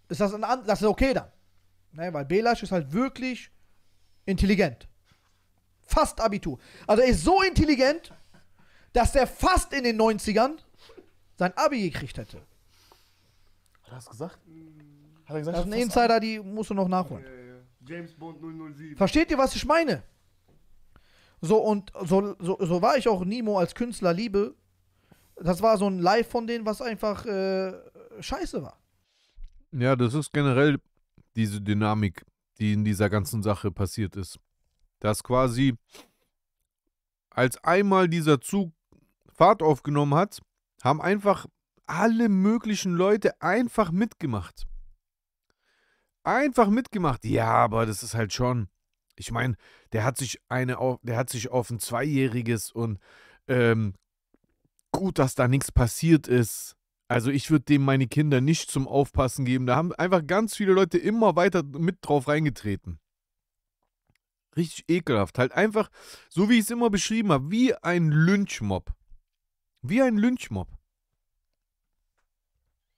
ist das, ein, das ist okay dann. Ne, weil Belasch ist halt wirklich Intelligent. Fast Abitur. Also er ist so intelligent, dass er fast in den 90ern sein Abi gekriegt hätte. Hat er das gesagt? Hat er gesagt, das ist ein Insider, die musst du noch nachholen. Okay, ja. James Bond 007. Versteht ihr, was ich meine? So, und so, so, so war ich auch Nemo als Künstler liebe. Das war so ein Live von denen, was einfach äh, scheiße war. Ja, das ist generell diese Dynamik die in dieser ganzen Sache passiert ist. Dass quasi, als einmal dieser Zug Fahrt aufgenommen hat, haben einfach alle möglichen Leute einfach mitgemacht. Einfach mitgemacht. Ja, aber das ist halt schon. Ich meine, der hat sich eine, der hat sich auf ein zweijähriges und ähm, gut, dass da nichts passiert ist. Also ich würde dem meine Kinder nicht zum Aufpassen geben. Da haben einfach ganz viele Leute immer weiter mit drauf reingetreten. Richtig ekelhaft. Halt einfach, so wie ich es immer beschrieben habe, wie ein Lynchmob. Wie ein Lynchmob.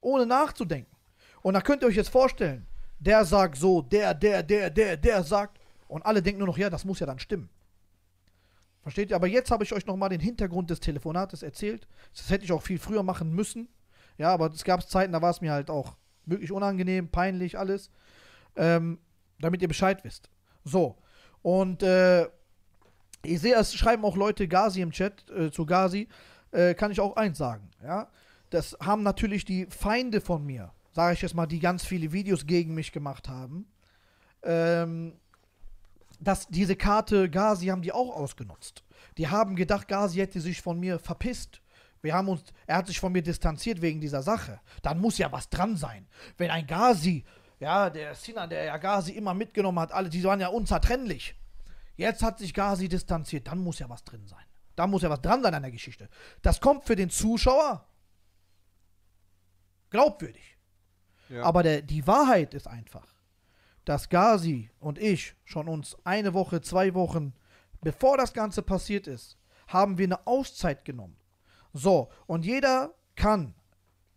Ohne nachzudenken. Und da könnt ihr euch jetzt vorstellen, der sagt so, der, der, der, der, der sagt. Und alle denken nur noch, ja, das muss ja dann stimmen. Versteht ihr? Aber jetzt habe ich euch nochmal den Hintergrund des Telefonates erzählt. Das hätte ich auch viel früher machen müssen. Ja, aber es gab Zeiten, da war es mir halt auch wirklich unangenehm, peinlich, alles. Ähm, damit ihr Bescheid wisst. So. Und äh, ich sehe, es schreiben auch Leute Gazi im Chat äh, zu Gazi. Äh, kann ich auch eins sagen. Ja, das haben natürlich die Feinde von mir, sage ich jetzt mal, die ganz viele Videos gegen mich gemacht haben. Ähm, dass diese Karte Gazi haben die auch ausgenutzt. Die haben gedacht, Gazi hätte sich von mir verpisst. Wir haben uns, er hat sich von mir distanziert wegen dieser Sache. Dann muss ja was dran sein. Wenn ein Gazi, ja, der Sinan, der ja Gazi immer mitgenommen hat, alle, die waren ja unzertrennlich. Jetzt hat sich Gazi distanziert, dann muss ja was drin sein. Da muss ja was dran sein an der Geschichte. Das kommt für den Zuschauer glaubwürdig. Ja. Aber der, die Wahrheit ist einfach, dass Gazi und ich schon uns eine Woche, zwei Wochen, bevor das Ganze passiert ist, haben wir eine Auszeit genommen. So, und jeder kann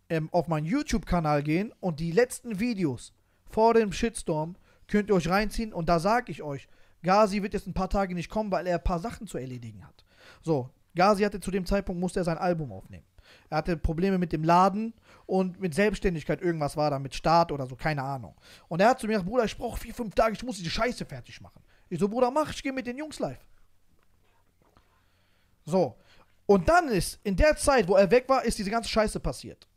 ähm, auf meinen YouTube-Kanal gehen und die letzten Videos vor dem Shitstorm könnt ihr euch reinziehen und da sage ich euch, Gazi wird jetzt ein paar Tage nicht kommen, weil er ein paar Sachen zu erledigen hat. So, Gazi hatte zu dem Zeitpunkt, musste er sein Album aufnehmen. Er hatte Probleme mit dem Laden und mit Selbstständigkeit, irgendwas war da, mit Start oder so, keine Ahnung. Und er hat zu mir gesagt, Bruder, ich brauche vier, fünf Tage, ich muss diese Scheiße fertig machen. Ich so, Bruder, mach, ich gehe mit den Jungs live. So, und dann ist, in der Zeit, wo er weg war, ist diese ganze Scheiße passiert.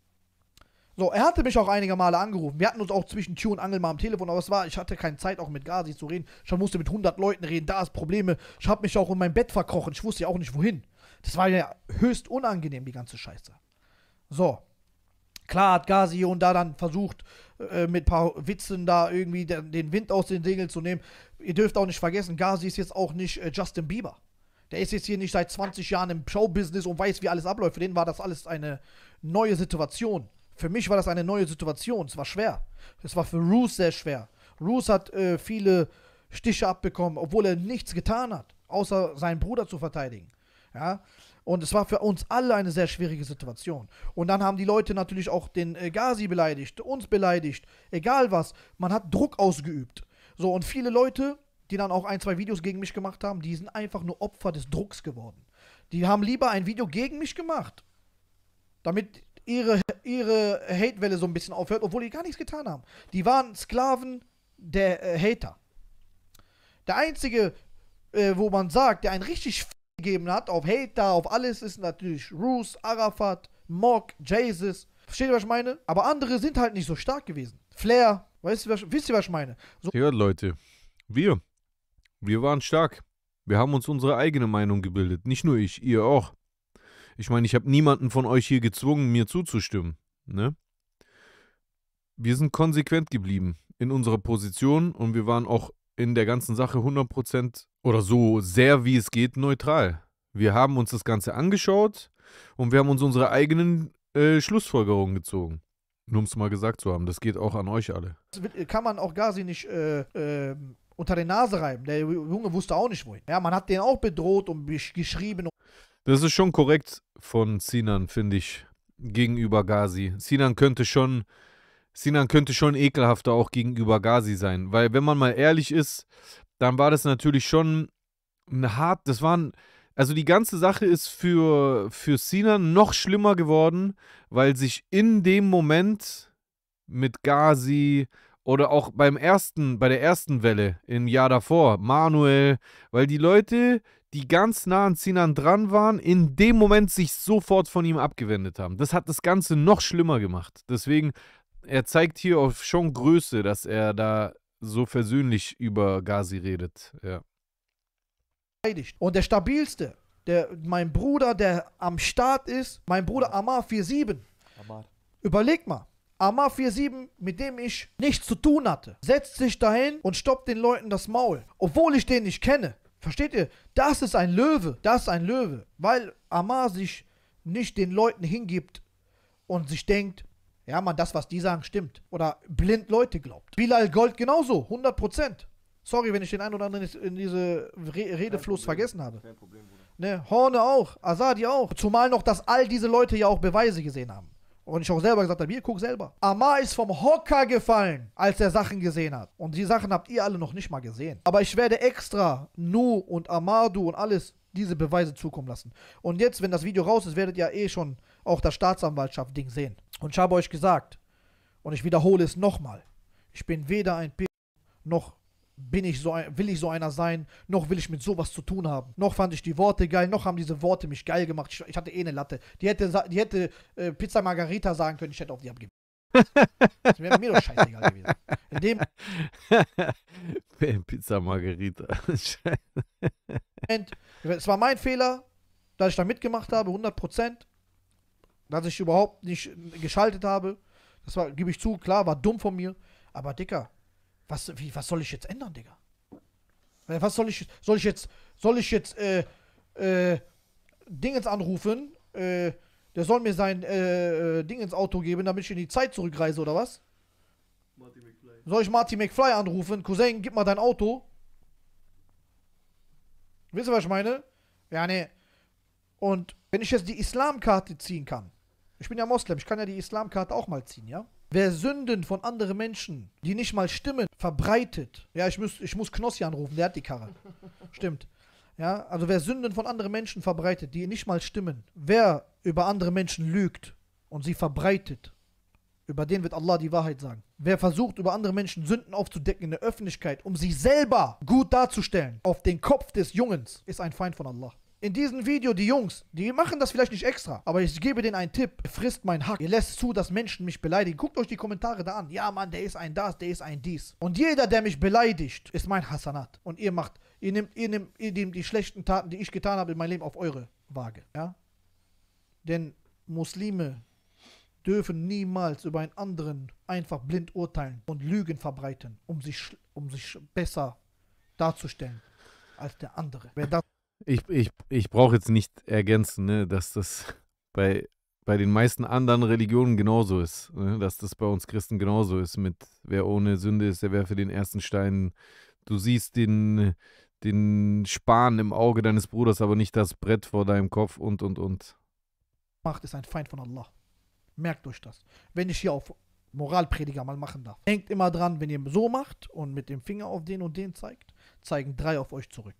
So, er hatte mich auch einige Male angerufen. Wir hatten uns auch zwischen Tür und Angel mal am Telefon, aber es war, ich hatte keine Zeit, auch mit Gazi zu reden. Ich musste mit 100 Leuten reden, da ist Probleme. Ich habe mich auch in mein Bett verkrochen. Ich wusste ja auch nicht, wohin. Das war ja höchst unangenehm, die ganze Scheiße. So. Klar hat Gazi hier und da dann versucht, äh, mit ein paar Witzen da irgendwie den, Wind aus den Segeln zu nehmen. Ihr dürft auch nicht vergessen, Gazi ist jetzt auch nicht äh, Justin Bieber. Der ist jetzt hier nicht seit 20 Jahren im Showbusiness und weiß, wie alles abläuft. Für den war das alles eine neue Situation. Für mich war das eine neue Situation. Es war schwer. Es war für Roos sehr schwer. Roos hat äh, viele Stiche abbekommen, obwohl er nichts getan hat, außer seinen Bruder zu verteidigen. Ja? Und es war für uns alle eine sehr schwierige Situation. Und dann haben die Leute natürlich auch den äh, Gazi beleidigt, uns beleidigt, egal was. Man hat Druck ausgeübt. So, und viele Leute die dann auch ein, zwei Videos gegen mich gemacht haben, die sind einfach nur Opfer des Drucks geworden. Die haben lieber ein Video gegen mich gemacht, damit ihre, ihre Hatewelle so ein bisschen aufhört, obwohl die gar nichts getan haben. Die waren Sklaven der äh, Hater. Der einzige, äh, wo man sagt, der einen richtig F gegeben hat auf Hater, auf alles, ist natürlich Roos, Arafat, Mock, Jesus. Versteht ihr, was ich meine? Aber andere sind halt nicht so stark gewesen. Flair, weißt du, was, wisst ihr, was ich meine? So ja, Leute, wir wir waren stark. Wir haben uns unsere eigene Meinung gebildet. Nicht nur ich, ihr auch. Ich meine, ich habe niemanden von euch hier gezwungen, mir zuzustimmen. Ne? Wir sind konsequent geblieben in unserer Position und wir waren auch in der ganzen Sache 100% oder so sehr wie es geht neutral. Wir haben uns das Ganze angeschaut und wir haben uns unsere eigenen äh, Schlussfolgerungen gezogen. Nur um es mal gesagt zu haben, das geht auch an euch alle. Kann man auch gar nicht äh, äh, unter der Nase reiben. Der Junge wusste auch nicht wohin. Ja, man hat den auch bedroht und geschrieben. Das ist schon korrekt von Sinan, finde ich, gegenüber Gazi. Sinan könnte schon, Sinan könnte schon ekelhafter auch gegenüber Gazi sein, weil wenn man mal ehrlich ist, dann war das natürlich schon ein hart, das waren also die ganze Sache ist für, für Sinan noch schlimmer geworden, weil sich in dem Moment mit Gazi, oder auch beim ersten, bei der ersten Welle im Jahr davor, Manuel, weil die Leute, die ganz nah an Sinan dran waren, in dem Moment sich sofort von ihm abgewendet haben. Das hat das Ganze noch schlimmer gemacht. Deswegen, er zeigt hier auf schon Größe, dass er da so versöhnlich über Gazi redet. Ja. Und der stabilste, der, mein Bruder, der am Start ist, mein Bruder Amar 47. Amar. Überleg mal. Amar 47, mit dem ich nichts zu tun hatte, setzt sich dahin und stoppt den Leuten das Maul, obwohl ich den nicht kenne. Versteht ihr? Das ist ein Löwe, das ist ein Löwe, weil Amar sich nicht den Leuten hingibt und sich denkt, ja man, das was die sagen stimmt oder blind Leute glaubt. Bilal Gold genauso, 100%. Sorry, wenn ich den einen oder anderen in diese Re Redefluss vergessen habe. Kein Problem, Bruder. Ne, Horne auch, Asadi auch. Zumal noch, dass all diese Leute ja auch Beweise gesehen haben. Und ich auch selber gesagt habe, hier, guck selber. Amar ist vom Hocker gefallen, als er Sachen gesehen hat. Und die Sachen habt ihr alle noch nicht mal gesehen. Aber ich werde extra Nu und Amadu und alles diese Beweise zukommen lassen. Und jetzt, wenn das Video raus ist, werdet ihr eh schon auch das Staatsanwaltschaft-Ding sehen. Und ich habe euch gesagt, und ich wiederhole es nochmal, ich bin weder ein P noch ein bin ich so ein, will ich so einer sein, noch will ich mit sowas zu tun haben. Noch fand ich die Worte geil, noch haben diese Worte mich geil gemacht. Ich, ich hatte eh eine Latte. Die hätte, die hätte äh, Pizza Margarita sagen können, ich hätte auf die abgegeben. das wäre mir doch scheißegal gewesen. In dem Pizza Margarita. es war mein Fehler, dass ich da mitgemacht habe, 100%. Dass ich überhaupt nicht geschaltet habe. Das war, gebe ich zu, klar, war dumm von mir. Aber Dicker, was, wie, was soll ich jetzt ändern, Digga? Was soll ich, soll ich jetzt, soll ich jetzt, äh, äh, Dingens anrufen, äh, der soll mir sein, äh, äh, Dingens Auto geben, damit ich in die Zeit zurückreise, oder was? Marty McFly. Soll ich Marty McFly anrufen? Cousin, gib mal dein Auto. Wisst ihr, was ich meine? Ja, ne. Und wenn ich jetzt die Islamkarte ziehen kann, ich bin ja Moslem, ich kann ja die Islamkarte auch mal ziehen, ja? Wer Sünden von anderen Menschen, die nicht mal stimmen, verbreitet. Ja, ich muss, ich muss Knossi anrufen, der hat die Karre. Stimmt. Ja, also wer Sünden von anderen Menschen verbreitet, die nicht mal stimmen. Wer über andere Menschen lügt und sie verbreitet, über den wird Allah die Wahrheit sagen. Wer versucht, über andere Menschen Sünden aufzudecken in der Öffentlichkeit, um sie selber gut darzustellen, auf den Kopf des Jungens, ist ein Feind von Allah in diesem Video die Jungs, die machen das vielleicht nicht extra, aber ich gebe denen einen Tipp. Ihr frisst mein Hack. Ihr lässt zu, dass Menschen mich beleidigen. Guckt euch die Kommentare da an. Ja, Mann, der ist ein das, der ist ein dies. Und jeder, der mich beleidigt, ist mein Hassanat. Und ihr macht, ihr nehmt, ihr nehmt, ihr nehmt die schlechten Taten, die ich getan habe in meinem Leben, auf eure Waage. Ja? Denn Muslime dürfen niemals über einen anderen einfach blind urteilen und Lügen verbreiten, um sich, um sich besser darzustellen als der andere. Wer das ich, ich, ich brauche jetzt nicht ergänzen, ne, dass das bei, bei den meisten anderen Religionen genauso ist. Ne, dass das bei uns Christen genauso ist mit wer ohne Sünde ist, der werfe den ersten Stein. Du siehst den, den Span im Auge deines Bruders, aber nicht das Brett vor deinem Kopf und, und, und. Macht ist ein Feind von Allah. Merkt euch das. Wenn ich hier auf Moralprediger mal machen darf. Denkt immer dran, wenn ihr so macht und mit dem Finger auf den und den zeigt, zeigen drei auf euch zurück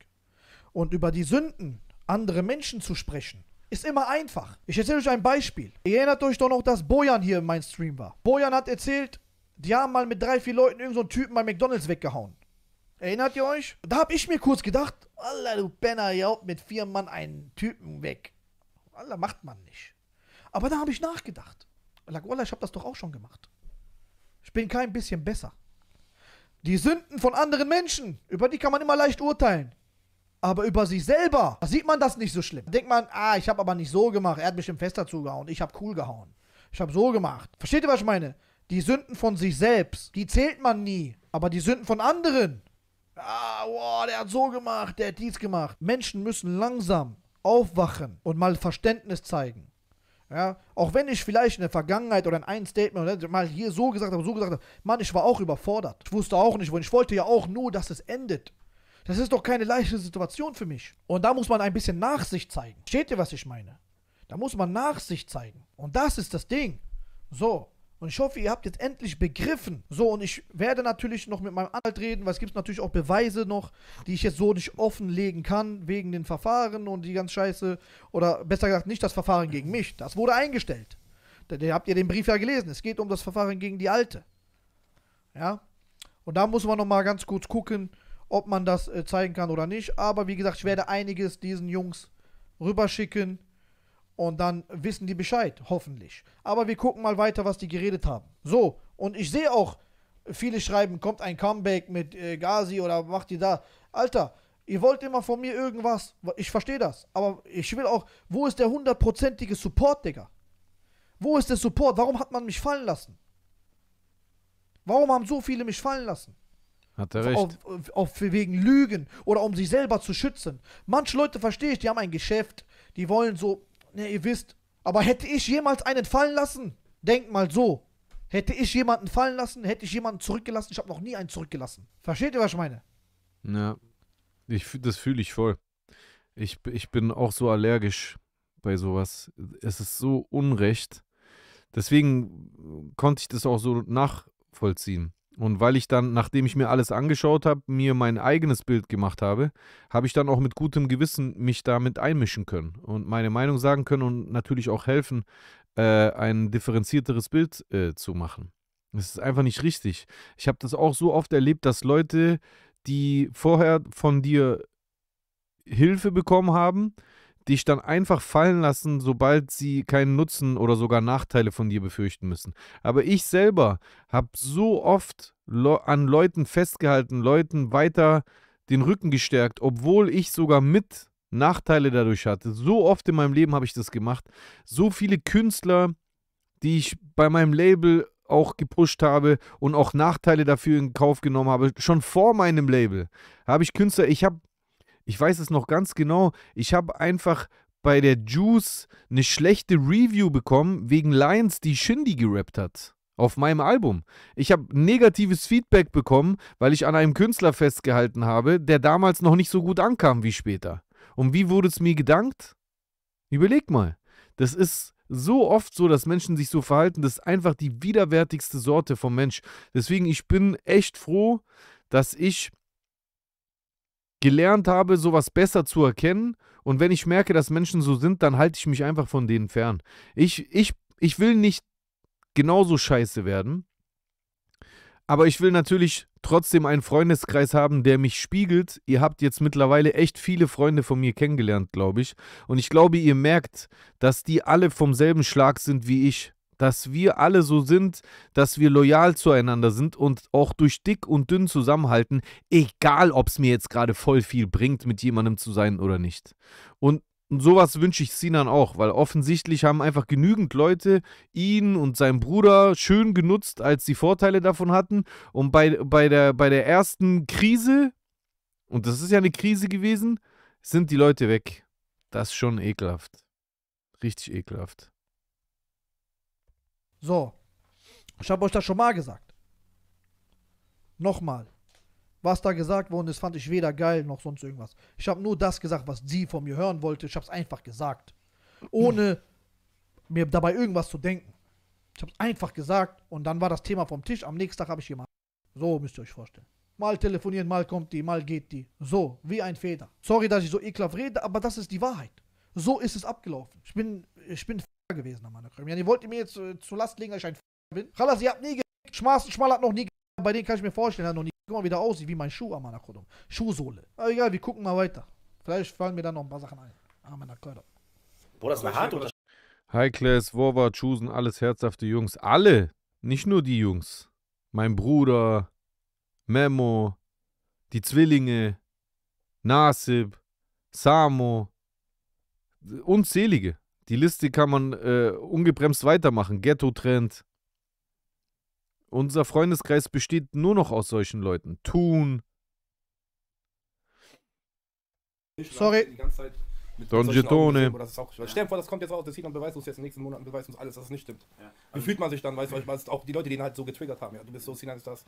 und über die Sünden andere Menschen zu sprechen, ist immer einfach. Ich erzähle euch ein Beispiel. Ihr erinnert euch doch noch, dass Bojan hier in meinem Stream war. Bojan hat erzählt, die haben mal mit drei, vier Leuten irgendeinen so Typen bei McDonalds weggehauen. Erinnert ihr euch? Da habe ich mir kurz gedacht, Allah, du Penner, ihr haut mit vier Mann einen Typen weg. Allah, macht man nicht. Aber da habe ich nachgedacht. Like, Wallah, ich habe das doch auch schon gemacht. Ich bin kein bisschen besser. Die Sünden von anderen Menschen, über die kann man immer leicht urteilen aber über sich selber sieht man das nicht so schlimm. Da denkt man, ah, ich habe aber nicht so gemacht, er hat mich im Fester zugehauen, ich habe cool gehauen. Ich habe so gemacht. Versteht ihr, was ich meine? Die Sünden von sich selbst, die zählt man nie, aber die Sünden von anderen. Ah, wow, der hat so gemacht, der hat dies gemacht. Menschen müssen langsam aufwachen und mal Verständnis zeigen. Ja, auch wenn ich vielleicht in der Vergangenheit oder in einem Statement mal hier so gesagt habe, so gesagt habe, Mann, ich war auch überfordert. Ich wusste auch nicht, wo ich wollte ja auch nur, dass es endet. Das ist doch keine leichte Situation für mich. Und da muss man ein bisschen Nachsicht zeigen. Steht ihr, was ich meine? Da muss man Nachsicht zeigen. Und das ist das Ding. So. Und ich hoffe, ihr habt jetzt endlich begriffen. So, und ich werde natürlich noch mit meinem Anwalt reden, weil es gibt natürlich auch Beweise noch, die ich jetzt so nicht offenlegen kann, wegen den Verfahren und die ganz Scheiße. Oder besser gesagt, nicht das Verfahren gegen mich. Das wurde eingestellt. Da, da habt ihr den Brief ja gelesen. Es geht um das Verfahren gegen die Alte. Ja? Und da muss man nochmal ganz kurz gucken, ob man das äh, zeigen kann oder nicht. Aber wie gesagt, ich werde einiges diesen Jungs rüberschicken und dann wissen die Bescheid, hoffentlich. Aber wir gucken mal weiter, was die geredet haben. So, und ich sehe auch, viele schreiben, kommt ein Comeback mit äh, Gazi oder macht ihr da. Alter, ihr wollt immer von mir irgendwas. Ich verstehe das. Aber ich will auch, wo ist der hundertprozentige Support, Digga? Wo ist der Support? Warum hat man mich fallen lassen? Warum haben so viele mich fallen lassen? Hat er recht. Auf, auf, wegen Lügen oder um sich selber zu schützen. Manche Leute verstehe ich, die haben ein Geschäft, die wollen so, ne, ihr wisst. Aber hätte ich jemals einen fallen lassen? Denkt mal so. Hätte ich jemanden fallen lassen, hätte ich jemanden zurückgelassen. Ich habe noch nie einen zurückgelassen. Versteht ihr, was ich meine? Ja, ich, das fühle ich voll. Ich, ich bin auch so allergisch bei sowas. Es ist so unrecht. Deswegen konnte ich das auch so nachvollziehen. Und weil ich dann, nachdem ich mir alles angeschaut habe, mir mein eigenes Bild gemacht habe, habe ich dann auch mit gutem Gewissen mich damit einmischen können und meine Meinung sagen können und natürlich auch helfen, äh, ein differenzierteres Bild äh, zu machen. Das ist einfach nicht richtig. Ich habe das auch so oft erlebt, dass Leute, die vorher von dir Hilfe bekommen haben, dich dann einfach fallen lassen, sobald sie keinen Nutzen oder sogar Nachteile von dir befürchten müssen. Aber ich selber habe so oft an Leuten festgehalten, Leuten weiter den Rücken gestärkt, obwohl ich sogar mit Nachteile dadurch hatte. So oft in meinem Leben habe ich das gemacht. So viele Künstler, die ich bei meinem Label auch gepusht habe und auch Nachteile dafür in Kauf genommen habe, schon vor meinem Label habe ich Künstler, ich habe ich weiß es noch ganz genau. Ich habe einfach bei der Juice eine schlechte Review bekommen wegen Lions, die Shindy gerappt hat. Auf meinem Album. Ich habe negatives Feedback bekommen, weil ich an einem Künstler festgehalten habe, der damals noch nicht so gut ankam wie später. Und wie wurde es mir gedankt? Überleg mal. Das ist so oft so, dass Menschen sich so verhalten. Das ist einfach die widerwärtigste Sorte vom Mensch. Deswegen, ich bin echt froh, dass ich gelernt habe, sowas besser zu erkennen. Und wenn ich merke, dass Menschen so sind, dann halte ich mich einfach von denen fern. Ich, ich, ich will nicht genauso scheiße werden. Aber ich will natürlich trotzdem einen Freundeskreis haben, der mich spiegelt. Ihr habt jetzt mittlerweile echt viele Freunde von mir kennengelernt, glaube ich. Und ich glaube, ihr merkt, dass die alle vom selben Schlag sind wie ich dass wir alle so sind, dass wir loyal zueinander sind und auch durch dick und dünn zusammenhalten, egal ob es mir jetzt gerade voll viel bringt, mit jemandem zu sein oder nicht. Und sowas wünsche ich Sinan auch, weil offensichtlich haben einfach genügend Leute ihn und seinen Bruder schön genutzt, als sie Vorteile davon hatten. Und bei, bei, der, bei der ersten Krise, und das ist ja eine Krise gewesen, sind die Leute weg. Das ist schon ekelhaft. Richtig ekelhaft. So, ich habe euch das schon mal gesagt. Nochmal. Was da gesagt worden ist, fand ich weder geil noch sonst irgendwas. Ich habe nur das gesagt, was sie von mir hören wollte. Ich habe es einfach gesagt. Ohne hm. mir dabei irgendwas zu denken. Ich habe es einfach gesagt und dann war das Thema vom Tisch. Am nächsten Tag habe ich jemanden. So müsst ihr euch vorstellen. Mal telefonieren, mal kommt die, mal geht die. So, wie ein Feder. Sorry, dass ich so ekelhaft rede, aber das ist die Wahrheit. So ist es abgelaufen. Ich bin, ich bin gewesen am Anakram. Ja, die wollten mir jetzt äh, zur Last legen, dass ich ein F bin. Khalas, ihr habt nie gekickt. Schmaßen Schmal hat noch nie gekickt. Bei denen kann ich mir vorstellen, er hat noch nie Guck mal, wie der aussieht, wie mein Schuh am Anakram. Schuhsohle. Aber egal, wir gucken mal weiter. Vielleicht fallen mir dann noch ein paar Sachen ein. Amen, Boah, das ist eine harte Unterscheidung. High Class, Wova, Chusen, alles herzhafte Jungs. Alle, nicht nur die Jungs. Mein Bruder, Memo, die Zwillinge, Nasib, Samo, unzählige. Die Liste kann man äh, ungebremst weitermachen. Ghetto-Trend. Unser Freundeskreis besteht nur noch aus solchen Leuten. Tun. Sorry. Don Gettone. Stell dir vor, das kommt jetzt raus, das sieht man beweist uns jetzt in den nächsten Monaten, beweist uns alles, dass es nicht stimmt. Ja. Wie fühlt man sich dann, weißt du, weil auch die Leute, die ihn halt so getriggert haben, ja, du bist so, Sinan ist das.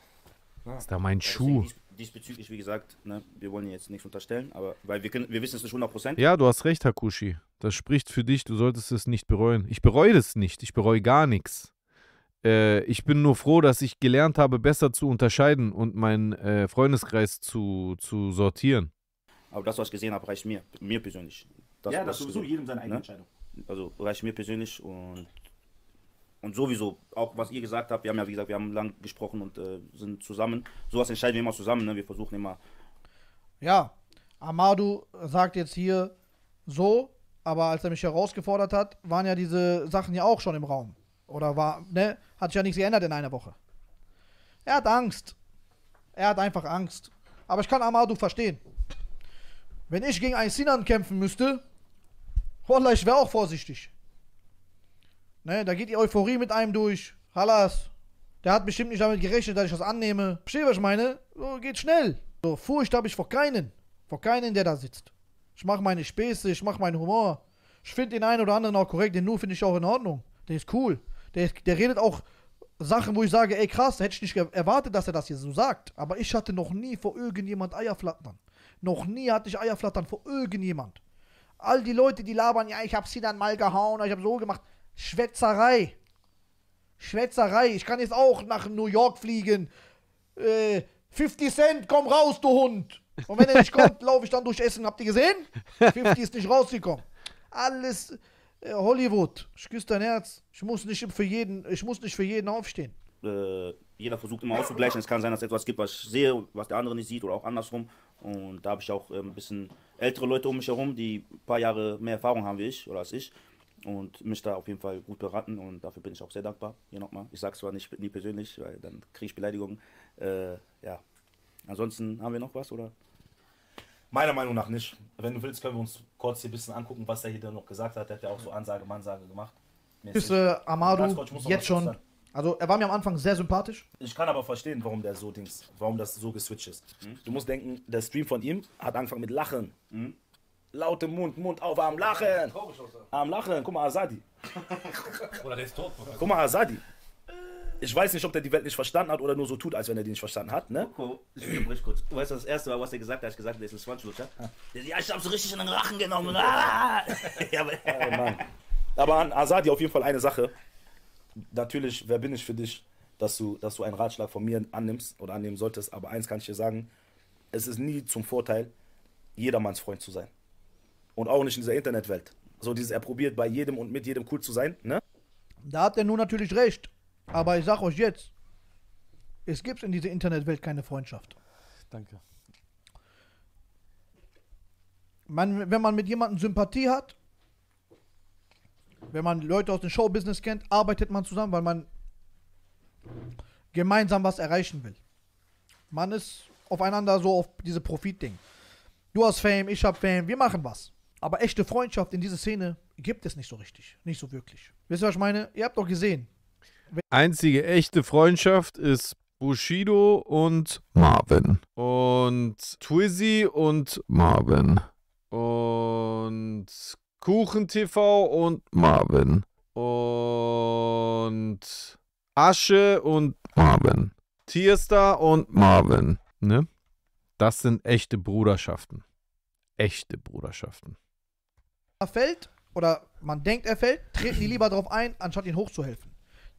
Klar. Ist da mein Schuh. diesbezüglich, wie gesagt, ne, wir wollen jetzt nichts unterstellen, aber weil wir, können, wir wissen es nicht 100%. Ja, du hast recht, Hakushi. Das spricht für dich, du solltest es nicht bereuen. Ich bereue das nicht, ich bereue gar nichts. Äh, ich bin nur froh, dass ich gelernt habe, besser zu unterscheiden und meinen äh, Freundeskreis zu, zu sortieren. Aber das, was ich gesehen habe, reicht mir, mir persönlich. Das, ja, das ist sowieso jedem seine eigene ne? Entscheidung. Also reicht mir persönlich und und sowieso, auch was ihr gesagt habt, wir haben ja, wie gesagt, wir haben lang gesprochen und äh, sind zusammen. Sowas entscheiden wir immer zusammen, ne? wir versuchen immer. Ja, Amadou sagt jetzt hier so, aber als er mich herausgefordert hat, waren ja diese Sachen ja auch schon im Raum. Oder war, ne? Hat sich ja nichts geändert in einer Woche. Er hat Angst. Er hat einfach Angst. Aber ich kann Amadou verstehen. Wenn ich gegen einen Sinan kämpfen müsste, holla, ich wäre auch vorsichtig. Ne, da geht die Euphorie mit einem durch. Hallas. Der hat bestimmt nicht damit gerechnet, dass ich das annehme. Versteht, was ich meine? So, geht schnell. So, Furcht habe ich vor keinen. Vor keinen, der da sitzt. Ich mache meine Späße, ich mache meinen Humor. Ich finde den einen oder anderen auch korrekt. Den Nu finde ich auch in Ordnung. Der ist cool. Der, der redet auch Sachen, wo ich sage, ey krass, hätte ich nicht erwartet, dass er das hier so sagt. Aber ich hatte noch nie vor irgendjemand Eierflattern. Noch nie hatte ich Eierflattern vor irgendjemand. All die Leute, die labern, ja, ich habe sie dann mal gehauen, ich habe so gemacht. Schwätzerei. Schwätzerei. Ich kann jetzt auch nach New York fliegen. Äh, 50 Cent, komm raus, du Hund. Und wenn er nicht kommt, laufe ich dann durch Essen. Habt ihr gesehen? 50 ist nicht rausgekommen. Alles äh, Hollywood. Ich küsse dein Herz. Ich muss nicht für jeden, ich muss nicht für jeden aufstehen. Äh, jeder versucht immer auszugleichen. Es kann sein, dass es etwas gibt, was ich sehe, was der andere nicht sieht oder auch andersrum. Und da habe ich auch äh, ein bisschen ältere Leute um mich herum, die ein paar Jahre mehr Erfahrung haben wie ich oder als ich und mich da auf jeden Fall gut beraten und dafür bin ich auch sehr dankbar. Hier nochmal, ich sag's zwar nicht nie persönlich, weil dann kriege ich Beleidigungen. Äh, ja, ansonsten haben wir noch was oder? Meiner Meinung nach nicht. Wenn du willst, können wir uns kurz hier ein bisschen angucken, was er hier dann noch gesagt hat. Der hat ja auch so Ansage, Mannsage gemacht. Küsse, äh, Amado, jetzt schon. Sagen. Also er war mir am Anfang sehr sympathisch. Ich kann aber verstehen, warum der so Dings, warum das so geswitcht ist. Mhm. Du musst denken, der Stream von ihm hat angefangen mit Lachen. Mhm. Laute Mund, Mund auf, am Lachen. Am Lachen, guck mal, Asadi. Oder der ist tot. Guck mal, Asadi. Ich weiß nicht, ob der die Welt nicht verstanden hat oder nur so tut, als wenn er die nicht verstanden hat, ne? Coco, ich unterbrich kurz. Du weißt, das erste Mal, was er gesagt hat, ich gesagt, der ist ein Schwanzlutscher. Ja, ich hab's richtig in den Rachen genommen. Ah! ja, aber, oh, aber an Asadi auf jeden Fall eine Sache. Natürlich, wer bin ich für dich, dass du, dass du einen Ratschlag von mir annimmst oder annehmen solltest, aber eins kann ich dir sagen, es ist nie zum Vorteil, jedermanns Freund zu sein. Und auch nicht in dieser Internetwelt. So dieses, er probiert bei jedem und mit jedem cool zu sein, ne? Da habt ihr nun natürlich recht. Aber ich sag euch jetzt, es gibt in dieser Internetwelt keine Freundschaft. Danke. Man, wenn man mit jemandem Sympathie hat, wenn man Leute aus dem Showbusiness kennt, arbeitet man zusammen, weil man gemeinsam was erreichen will. Man ist aufeinander so auf diese Profit-Ding. Du hast Fame, ich hab Fame, wir machen was. Aber echte Freundschaft in dieser Szene gibt es nicht so richtig. Nicht so wirklich. Wisst ihr, was ich meine? Ihr habt doch gesehen. Einzige echte Freundschaft ist Bushido und Marvin. Und Twizzy und Marvin. Und KuchenTV und Marvin. Und Asche und Marvin. Tierstar und Marvin. Ne? Das sind echte Bruderschaften. Echte Bruderschaften er fällt oder man denkt, er fällt, treten die lieber darauf ein, anstatt ihn hochzuhelfen.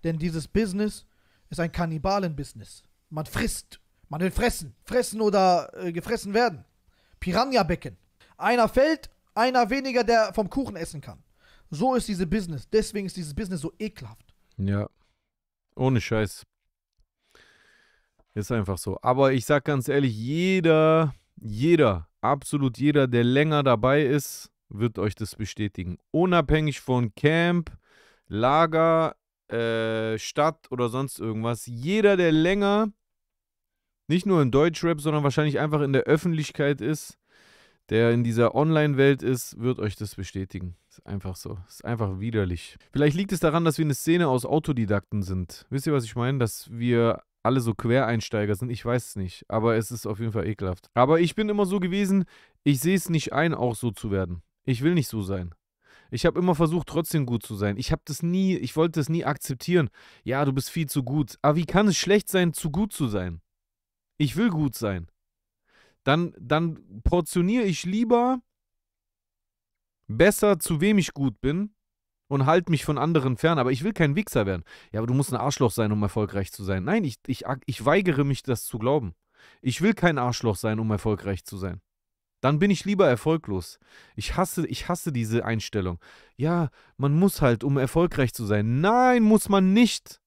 Denn dieses Business ist ein Kannibalen-Business. Man frisst. Man will fressen. Fressen oder äh, gefressen werden. Piranha-Becken. Einer fällt, einer weniger, der vom Kuchen essen kann. So ist dieses Business. Deswegen ist dieses Business so ekelhaft. Ja. Ohne Scheiß. Ist einfach so. Aber ich sag ganz ehrlich, jeder, jeder, absolut jeder, der länger dabei ist, wird euch das bestätigen. Unabhängig von Camp, Lager, äh, Stadt oder sonst irgendwas, jeder, der länger, nicht nur in Deutschrap, sondern wahrscheinlich einfach in der Öffentlichkeit ist, der in dieser Online-Welt ist, wird euch das bestätigen. Ist einfach so. Ist einfach widerlich. Vielleicht liegt es daran, dass wir eine Szene aus Autodidakten sind. Wisst ihr, was ich meine? Dass wir alle so Quereinsteiger sind. Ich weiß es nicht. Aber es ist auf jeden Fall ekelhaft. Aber ich bin immer so gewesen, ich sehe es nicht ein, auch so zu werden. Ich will nicht so sein. Ich habe immer versucht, trotzdem gut zu sein. Ich habe das nie, ich wollte es nie akzeptieren. Ja, du bist viel zu gut. Aber wie kann es schlecht sein, zu gut zu sein? Ich will gut sein. Dann, dann portioniere ich lieber besser, zu wem ich gut bin und halte mich von anderen fern. Aber ich will kein Wichser werden. Ja, aber du musst ein Arschloch sein, um erfolgreich zu sein. Nein, ich, ich, ich weigere mich, das zu glauben. Ich will kein Arschloch sein, um erfolgreich zu sein. Dann bin ich lieber erfolglos. Ich hasse, ich hasse diese Einstellung. Ja, man muss halt, um erfolgreich zu sein. Nein, muss man nicht.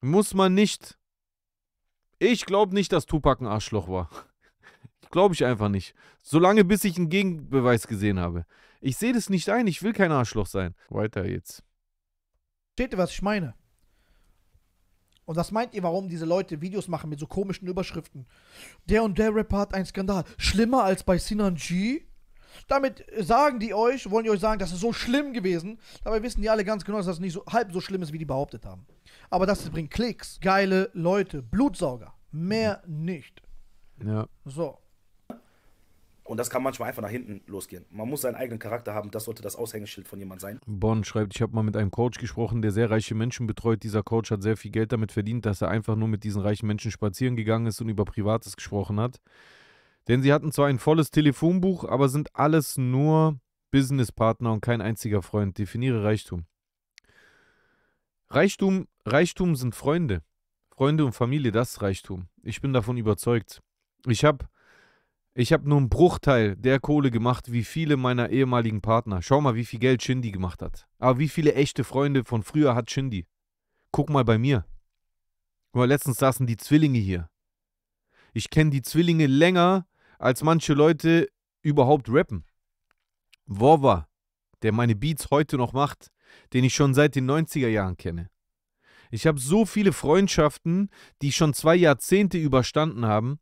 Muss man nicht. Ich glaube nicht, dass Tupac ein Arschloch war. glaube ich einfach nicht. Solange bis ich einen Gegenbeweis gesehen habe. Ich sehe das nicht ein, ich will kein Arschloch sein. Weiter jetzt. Steht ihr, was ich meine? Und was meint ihr, warum diese Leute Videos machen mit so komischen Überschriften? Der und der Rapper hat einen Skandal. Schlimmer als bei Sinan G? Damit sagen die euch, wollen die euch sagen, das ist so schlimm gewesen. Dabei wissen die alle ganz genau, dass das nicht so, halb so schlimm ist, wie die behauptet haben. Aber das bringt Klicks, geile Leute, Blutsauger. Mehr nicht. Ja. So. Und das kann manchmal einfach nach hinten losgehen. Man muss seinen eigenen Charakter haben. Das sollte das Aushängeschild von jemand sein. Bonn schreibt, ich habe mal mit einem Coach gesprochen, der sehr reiche Menschen betreut. Dieser Coach hat sehr viel Geld damit verdient, dass er einfach nur mit diesen reichen Menschen spazieren gegangen ist und über Privates gesprochen hat. Denn sie hatten zwar ein volles Telefonbuch, aber sind alles nur Businesspartner und kein einziger Freund. Definiere Reichtum. Reichtum, Reichtum sind Freunde. Freunde und Familie, das ist Reichtum. Ich bin davon überzeugt. Ich habe ich habe nur einen Bruchteil der Kohle gemacht, wie viele meiner ehemaligen Partner. Schau mal, wie viel Geld Shindy gemacht hat. Aber wie viele echte Freunde von früher hat Shindy? Guck mal bei mir. Guck letztens saßen die Zwillinge hier. Ich kenne die Zwillinge länger, als manche Leute überhaupt rappen. Wowa, der meine Beats heute noch macht, den ich schon seit den 90er Jahren kenne. Ich habe so viele Freundschaften, die schon zwei Jahrzehnte überstanden haben.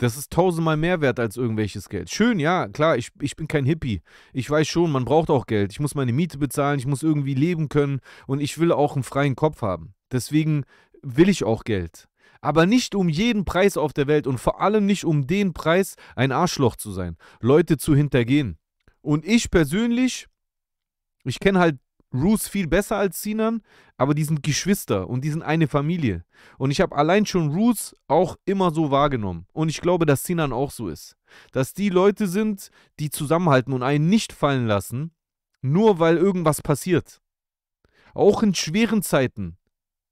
Das ist tausendmal mehr wert als irgendwelches Geld. Schön, ja, klar, ich, ich bin kein Hippie. Ich weiß schon, man braucht auch Geld. Ich muss meine Miete bezahlen, ich muss irgendwie leben können und ich will auch einen freien Kopf haben. Deswegen will ich auch Geld. Aber nicht um jeden Preis auf der Welt und vor allem nicht um den Preis, ein Arschloch zu sein, Leute zu hintergehen. Und ich persönlich, ich kenne halt Roos viel besser als Sinan, aber die sind Geschwister und die sind eine Familie. Und ich habe allein schon Ruth auch immer so wahrgenommen. Und ich glaube, dass Sinan auch so ist. Dass die Leute sind, die zusammenhalten und einen nicht fallen lassen, nur weil irgendwas passiert. Auch in schweren Zeiten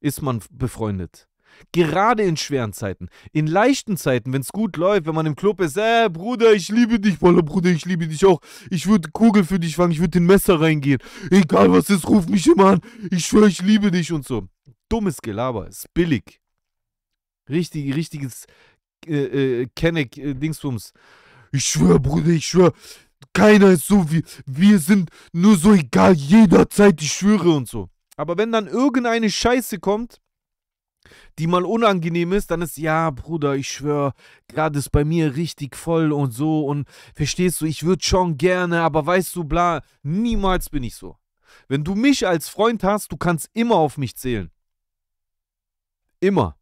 ist man befreundet. Gerade in schweren Zeiten. In leichten Zeiten, wenn es gut läuft, wenn man im Club ist, äh, Bruder, ich liebe dich, Wallah, Bruder, ich liebe dich auch. Ich würde Kugel für dich fangen, ich würde den Messer reingehen. Egal was ist, ruf mich immer an. Ich schwöre, ich liebe dich und so. Dummes Gelaber, ist billig. Richtig, richtiges äh, äh, Kenneck, äh, Dingsbums. Ich schwöre, Bruder, ich schwöre, keiner ist so wie wir sind nur so egal jederzeit, ich schwöre und so. Aber wenn dann irgendeine Scheiße kommt, die mal unangenehm ist, dann ist, ja, Bruder, ich schwöre, gerade ist bei mir richtig voll und so und verstehst du, ich würde schon gerne, aber weißt du, bla, niemals bin ich so. Wenn du mich als Freund hast, du kannst immer auf mich zählen. Immer.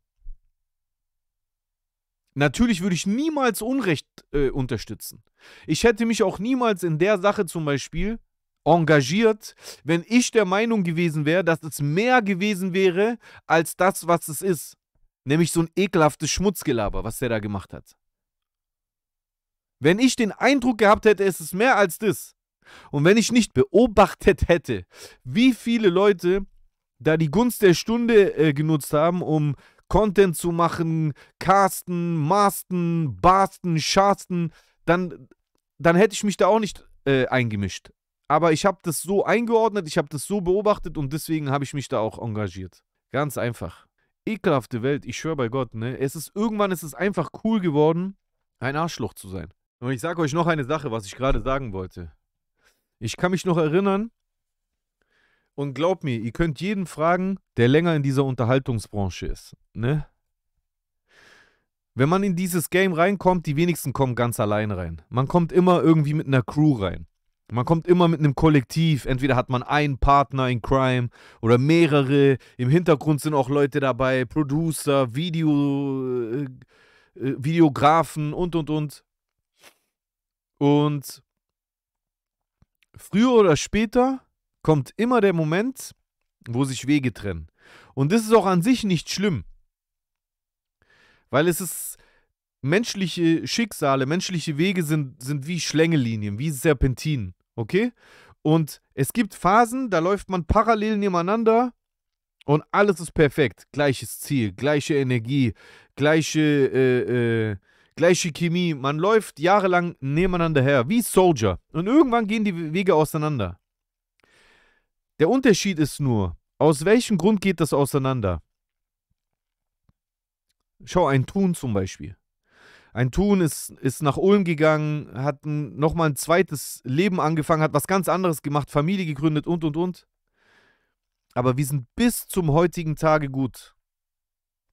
Natürlich würde ich niemals Unrecht äh, unterstützen. Ich hätte mich auch niemals in der Sache zum Beispiel engagiert, wenn ich der Meinung gewesen wäre, dass es mehr gewesen wäre als das, was es ist. Nämlich so ein ekelhaftes Schmutzgelaber, was der da gemacht hat. Wenn ich den Eindruck gehabt hätte, es ist mehr als das. Und wenn ich nicht beobachtet hätte, wie viele Leute da die Gunst der Stunde äh, genutzt haben, um Content zu machen, casten, masten, barsten, schasten, dann, dann hätte ich mich da auch nicht äh, eingemischt. Aber ich habe das so eingeordnet, ich habe das so beobachtet und deswegen habe ich mich da auch engagiert. Ganz einfach. Ekelhafte Welt, ich schwöre bei Gott, ne? Es ist irgendwann ist es einfach cool geworden, ein Arschloch zu sein. Und ich sage euch noch eine Sache, was ich gerade sagen wollte. Ich kann mich noch erinnern, und glaubt mir, ihr könnt jeden fragen, der länger in dieser Unterhaltungsbranche ist. Ne? Wenn man in dieses Game reinkommt, die wenigsten kommen ganz allein rein. Man kommt immer irgendwie mit einer Crew rein. Man kommt immer mit einem Kollektiv. Entweder hat man einen Partner in Crime oder mehrere. Im Hintergrund sind auch Leute dabei, Producer, Video, äh, äh, Videografen und, und, und. Und früher oder später kommt immer der Moment, wo sich Wege trennen. Und das ist auch an sich nicht schlimm. Weil es ist, menschliche Schicksale, menschliche Wege sind, sind wie Schlängelinien, wie Serpentinen, okay? Und es gibt Phasen, da läuft man parallel nebeneinander und alles ist perfekt. Gleiches Ziel, gleiche Energie, gleiche, äh, äh, gleiche Chemie. Man läuft jahrelang nebeneinander her, wie Soldier. Und irgendwann gehen die Wege auseinander. Der Unterschied ist nur, aus welchem Grund geht das auseinander? Schau, ein Tun zum Beispiel. Ein Tun ist, ist nach Ulm gegangen, hat nochmal ein zweites Leben angefangen, hat was ganz anderes gemacht, Familie gegründet und, und, und. Aber wir sind bis zum heutigen Tage gut.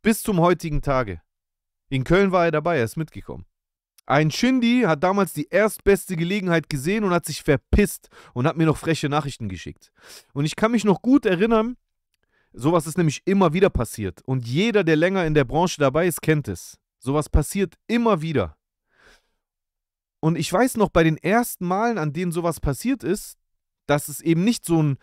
Bis zum heutigen Tage. In Köln war er dabei, er ist mitgekommen. Ein Shindy hat damals die erstbeste Gelegenheit gesehen und hat sich verpisst und hat mir noch freche Nachrichten geschickt. Und ich kann mich noch gut erinnern, sowas ist nämlich immer wieder passiert. Und jeder, der länger in der Branche dabei ist, kennt es. Sowas passiert immer wieder. Und ich weiß noch, bei den ersten Malen, an denen sowas passiert ist, dass es eben nicht so, ein,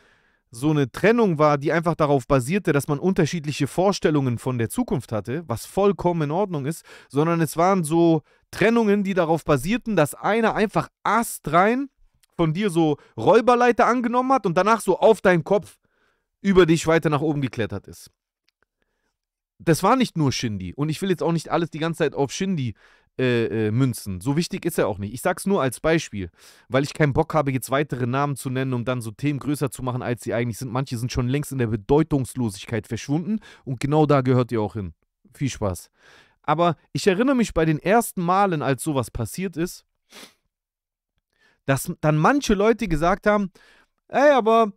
so eine Trennung war, die einfach darauf basierte, dass man unterschiedliche Vorstellungen von der Zukunft hatte, was vollkommen in Ordnung ist, sondern es waren so Trennungen, die darauf basierten, dass einer einfach astrein von dir so Räuberleiter angenommen hat und danach so auf deinen Kopf über dich weiter nach oben geklettert ist das war nicht nur Shindy. Und ich will jetzt auch nicht alles die ganze Zeit auf Shindy äh, äh, münzen. So wichtig ist er auch nicht. Ich sag's nur als Beispiel, weil ich keinen Bock habe, jetzt weitere Namen zu nennen, um dann so Themen größer zu machen, als sie eigentlich sind. Manche sind schon längst in der Bedeutungslosigkeit verschwunden und genau da gehört ihr auch hin. Viel Spaß. Aber ich erinnere mich bei den ersten Malen, als sowas passiert ist, dass dann manche Leute gesagt haben, ey, aber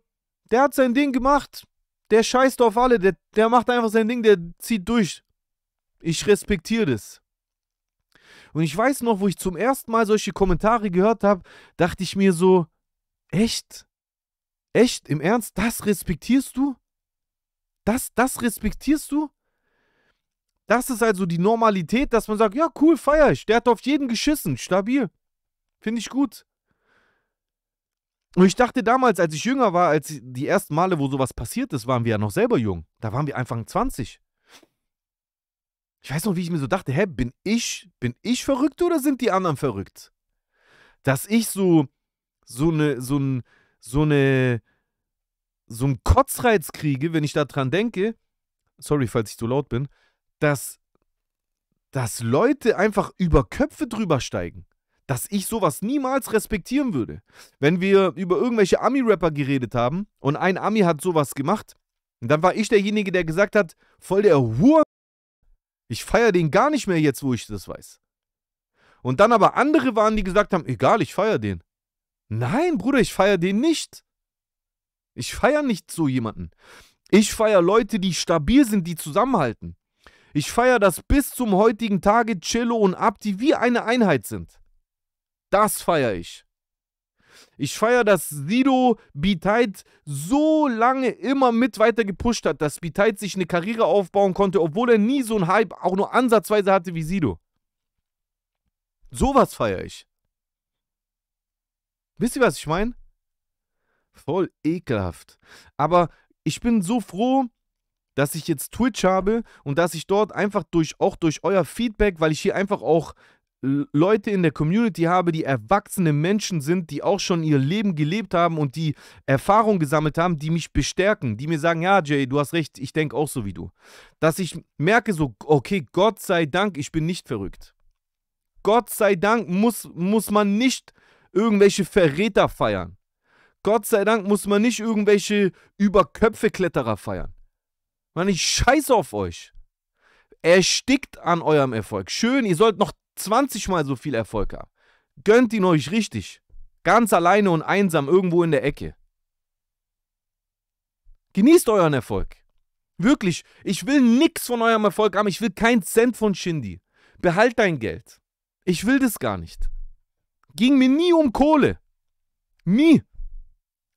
der hat sein Ding gemacht, der scheißt auf alle, der, der macht einfach sein Ding, der zieht durch. Ich respektiere das. Und ich weiß noch, wo ich zum ersten Mal solche Kommentare gehört habe, dachte ich mir so, echt? Echt? Im Ernst? Das respektierst du? Das, das respektierst du? Das ist also die Normalität, dass man sagt, ja cool, feier ich. Der hat auf jeden geschissen, stabil. Finde ich gut. Und ich dachte damals, als ich jünger war, als die ersten Male, wo sowas passiert ist, waren wir ja noch selber jung. Da waren wir Anfang 20. Ich weiß noch, wie ich mir so dachte, hä, bin ich, bin ich verrückt oder sind die anderen verrückt? Dass ich so, so eine, so ein, so eine, so einen Kotzreiz kriege, wenn ich daran denke, sorry, falls ich zu laut bin, dass, dass Leute einfach über Köpfe drüber steigen dass ich sowas niemals respektieren würde. Wenn wir über irgendwelche Ami-Rapper geredet haben und ein Ami hat sowas gemacht, dann war ich derjenige, der gesagt hat, voll der Hur. Ich feiere den gar nicht mehr jetzt, wo ich das weiß. Und dann aber andere waren, die gesagt haben, egal, ich feiere den. Nein, Bruder, ich feiere den nicht. Ich feiere nicht so jemanden. Ich feiere Leute, die stabil sind, die zusammenhalten. Ich feiere, das bis zum heutigen Tage Cello und Abdi wie eine Einheit sind. Das feiere ich. Ich feiere, dass Sido Biteit so lange immer mit weiter gepusht hat, dass Biteit sich eine Karriere aufbauen konnte, obwohl er nie so einen Hype auch nur ansatzweise hatte wie Sido. Sowas feiere ich. Wisst ihr, was ich meine? Voll ekelhaft. Aber ich bin so froh, dass ich jetzt Twitch habe und dass ich dort einfach durch auch durch euer Feedback, weil ich hier einfach auch Leute in der Community habe, die erwachsene Menschen sind, die auch schon ihr Leben gelebt haben und die Erfahrung gesammelt haben, die mich bestärken, die mir sagen, ja, Jay, du hast recht, ich denke auch so wie du. Dass ich merke so, okay, Gott sei Dank, ich bin nicht verrückt. Gott sei Dank muss, muss man nicht irgendwelche Verräter feiern. Gott sei Dank muss man nicht irgendwelche Überköpfekletterer feiern. Man, ich scheiße auf euch erstickt an eurem Erfolg. Schön, ihr sollt noch 20 Mal so viel Erfolg haben. Gönnt ihn euch richtig. Ganz alleine und einsam irgendwo in der Ecke. Genießt euren Erfolg. Wirklich, ich will nichts von eurem Erfolg haben. Ich will keinen Cent von Shindy. Behalt dein Geld. Ich will das gar nicht. Ging mir nie um Kohle. Nie.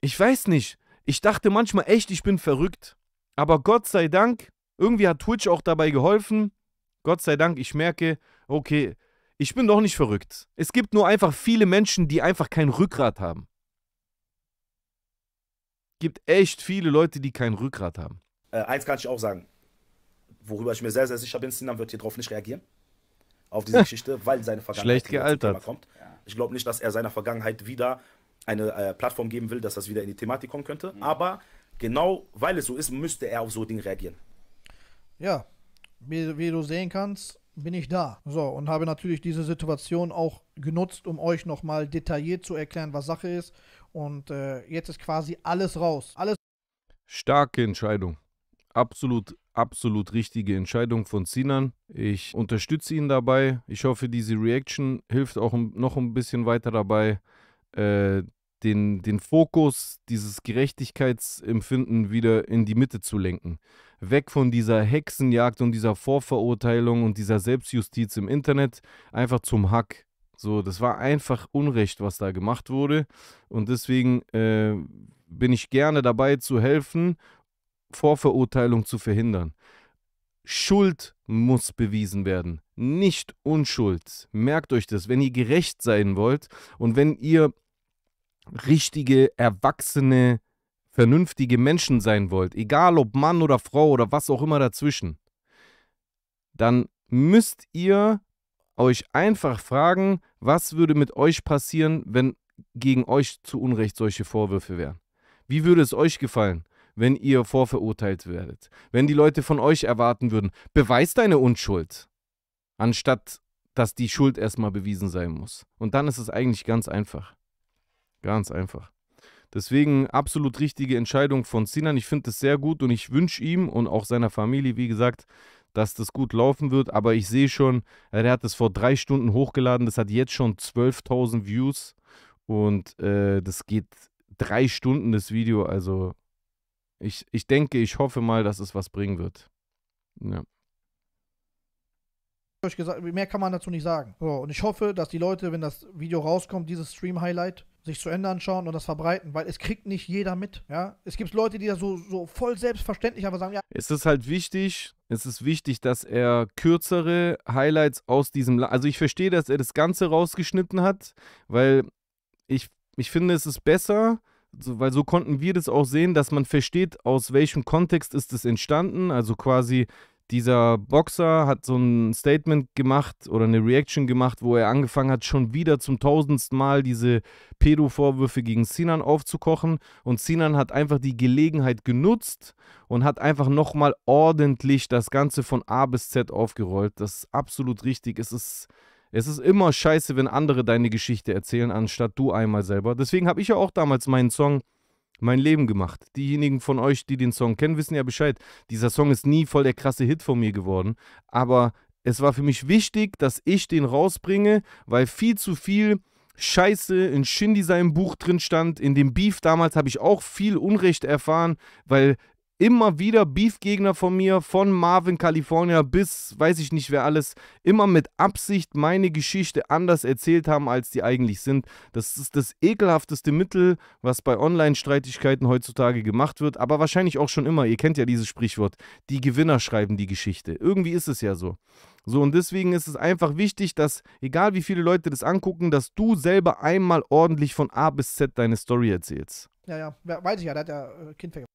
Ich weiß nicht. Ich dachte manchmal echt, ich bin verrückt. Aber Gott sei Dank, irgendwie hat Twitch auch dabei geholfen. Gott sei Dank, ich merke, okay, ich bin doch nicht verrückt. Es gibt nur einfach viele Menschen, die einfach kein Rückgrat haben. Es gibt echt viele Leute, die kein Rückgrat haben. Äh, eins kann ich auch sagen, worüber ich mir sehr, sehr sicher bin, Sinan wird hier drauf nicht reagieren. Auf diese Geschichte, weil seine Vergangenheit Schlecht gealtert. kommt. Ich glaube nicht, dass er seiner Vergangenheit wieder eine äh, Plattform geben will, dass das wieder in die Thematik kommen könnte. Mhm. Aber genau weil es so ist, müsste er auf so Dinge reagieren. Ja, wie, wie du sehen kannst, bin ich da. So, und habe natürlich diese Situation auch genutzt, um euch nochmal detailliert zu erklären, was Sache ist. Und äh, jetzt ist quasi alles raus. Alles. Starke Entscheidung. Absolut, absolut richtige Entscheidung von Sinan. Ich unterstütze ihn dabei. Ich hoffe, diese Reaction hilft auch noch ein bisschen weiter dabei, äh, den, den Fokus, dieses Gerechtigkeitsempfinden wieder in die Mitte zu lenken. Weg von dieser Hexenjagd und dieser Vorverurteilung und dieser Selbstjustiz im Internet, einfach zum Hack. So, das war einfach Unrecht, was da gemacht wurde. Und deswegen äh, bin ich gerne dabei zu helfen, Vorverurteilung zu verhindern. Schuld muss bewiesen werden, nicht Unschuld. Merkt euch das, wenn ihr gerecht sein wollt und wenn ihr richtige, erwachsene, vernünftige Menschen sein wollt, egal ob Mann oder Frau oder was auch immer dazwischen, dann müsst ihr euch einfach fragen, was würde mit euch passieren, wenn gegen euch zu Unrecht solche Vorwürfe wären? Wie würde es euch gefallen, wenn ihr vorverurteilt werdet? Wenn die Leute von euch erwarten würden, beweis deine Unschuld, anstatt dass die Schuld erstmal bewiesen sein muss. Und dann ist es eigentlich ganz einfach. Ganz einfach. Deswegen absolut richtige Entscheidung von Sinan. Ich finde es sehr gut und ich wünsche ihm und auch seiner Familie, wie gesagt, dass das gut laufen wird. Aber ich sehe schon, er hat es vor drei Stunden hochgeladen. Das hat jetzt schon 12.000 Views und äh, das geht drei Stunden, das Video. Also ich, ich denke, ich hoffe mal, dass es was bringen wird. Ja. mehr kann man dazu nicht sagen. So, und ich hoffe, dass die Leute, wenn das Video rauskommt, dieses Stream-Highlight, sich zu ändern schauen und das verbreiten, weil es kriegt nicht jeder mit. Ja? Es gibt Leute, die da so, so voll selbstverständlich einfach sagen, ja. Es ist halt wichtig, es ist wichtig, dass er kürzere Highlights aus diesem, La also ich verstehe, dass er das Ganze rausgeschnitten hat, weil ich, ich finde, es ist besser, so, weil so konnten wir das auch sehen, dass man versteht, aus welchem Kontext ist es entstanden. Also quasi, dieser Boxer hat so ein Statement gemacht oder eine Reaction gemacht, wo er angefangen hat, schon wieder zum tausendsten Mal diese Pedo-Vorwürfe gegen Sinan aufzukochen. Und Sinan hat einfach die Gelegenheit genutzt und hat einfach nochmal ordentlich das Ganze von A bis Z aufgerollt. Das ist absolut richtig. Es ist. Es ist immer scheiße, wenn andere deine Geschichte erzählen, anstatt du einmal selber. Deswegen habe ich ja auch damals meinen Song mein Leben gemacht. Diejenigen von euch, die den Song kennen, wissen ja Bescheid. Dieser Song ist nie voll der krasse Hit von mir geworden, aber es war für mich wichtig, dass ich den rausbringe, weil viel zu viel Scheiße in Shindy seinem Buch drin stand. In dem Beef damals habe ich auch viel Unrecht erfahren, weil immer wieder Beef-Gegner von mir, von Marvin California bis weiß ich nicht wer alles, immer mit Absicht meine Geschichte anders erzählt haben, als die eigentlich sind. Das ist das ekelhafteste Mittel, was bei Online-Streitigkeiten heutzutage gemacht wird, aber wahrscheinlich auch schon immer. Ihr kennt ja dieses Sprichwort, die Gewinner schreiben die Geschichte. Irgendwie ist es ja so. So, und deswegen ist es einfach wichtig, dass, egal wie viele Leute das angucken, dass du selber einmal ordentlich von A bis Z deine Story erzählst. Ja, ja, weiß ich ja, da hat ja äh, Kind vergessen.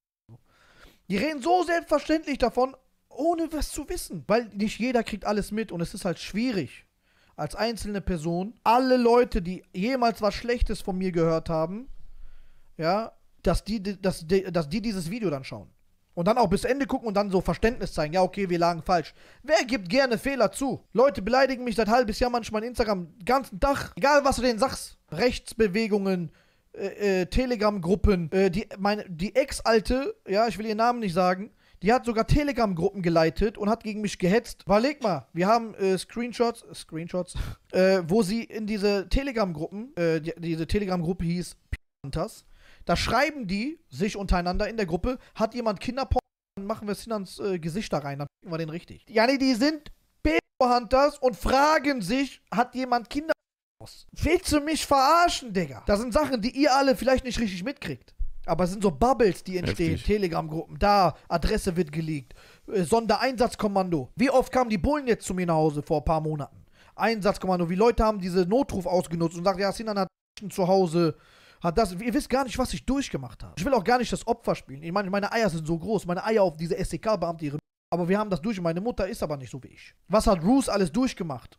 Die reden so selbstverständlich davon, ohne was zu wissen. Weil nicht jeder kriegt alles mit und es ist halt schwierig, als einzelne Person, alle Leute, die jemals was Schlechtes von mir gehört haben, ja, dass die, dass, die, dass die dieses Video dann schauen. Und dann auch bis Ende gucken und dann so Verständnis zeigen. Ja, okay, wir lagen falsch. Wer gibt gerne Fehler zu? Leute beleidigen mich seit halbes Jahr manchmal in Instagram, ganzen Tag. Egal, was du denen sagst. Rechtsbewegungen, äh, äh, Telegram-Gruppen. Äh, die die Ex-Alte, ja, ich will ihren Namen nicht sagen, die hat sogar Telegram-Gruppen geleitet und hat gegen mich gehetzt. Überleg mal, wir haben äh, Screenshots, Screenshots, äh, wo sie in diese Telegram-Gruppen, äh, die, diese Telegram-Gruppe hieß Panthers, da schreiben die sich untereinander in der Gruppe, hat jemand Kinderporn, dann machen wir es hin Gesicht da rein, dann finden wir den richtig. Ja, nee, die sind Hunters und fragen sich, hat jemand Kinder aus. Willst du mich verarschen, Digga? Das sind Sachen, die ihr alle vielleicht nicht richtig mitkriegt. Aber es sind so Bubbles, die entstehen. Telegram-Gruppen, da, Adresse wird geleakt. Äh, Sondereinsatzkommando. Wie oft kamen die Bullen jetzt zu mir nach Hause vor ein paar Monaten? Einsatzkommando, wie Leute haben diese Notruf ausgenutzt und sagt, ja, sind Sinan hat zu Hause, hat das. Ihr wisst gar nicht, was ich durchgemacht habe. Ich will auch gar nicht das Opfer spielen. Ich meine, meine Eier sind so groß, meine Eier auf diese SEK-Beamte ihre. Aber wir haben das durch. Meine Mutter ist aber nicht so wie ich. Was hat Bruce alles durchgemacht?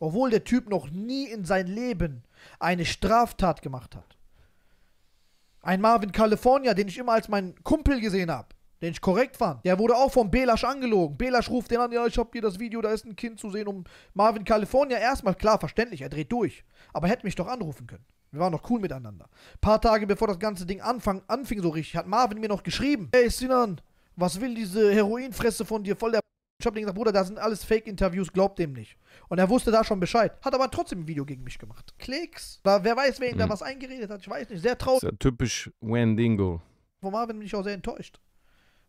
obwohl der Typ noch nie in seinem Leben eine Straftat gemacht hat. Ein Marvin California, den ich immer als meinen Kumpel gesehen habe, den ich korrekt fand, der wurde auch von Belasch angelogen. Belasch ruft den an, ja, ich hab dir das Video, da ist ein Kind zu sehen um Marvin California. Erstmal, klar, verständlich, er dreht durch. Aber hätte mich doch anrufen können. Wir waren noch cool miteinander. Ein paar Tage bevor das ganze Ding anfang, anfing so richtig, hat Marvin mir noch geschrieben. Hey Sinan, was will diese Heroinfresse von dir? Voll der ich habe denen gesagt, Bruder, da sind alles Fake-Interviews, glaubt dem nicht. Und er wusste da schon Bescheid, hat aber trotzdem ein Video gegen mich gemacht. Klicks. Da, wer weiß, wer ihm mhm. da was eingeredet hat, ich weiß nicht. Sehr traurig. ist ja typisch Wendigo. Wo Marvin bin ich auch sehr enttäuscht.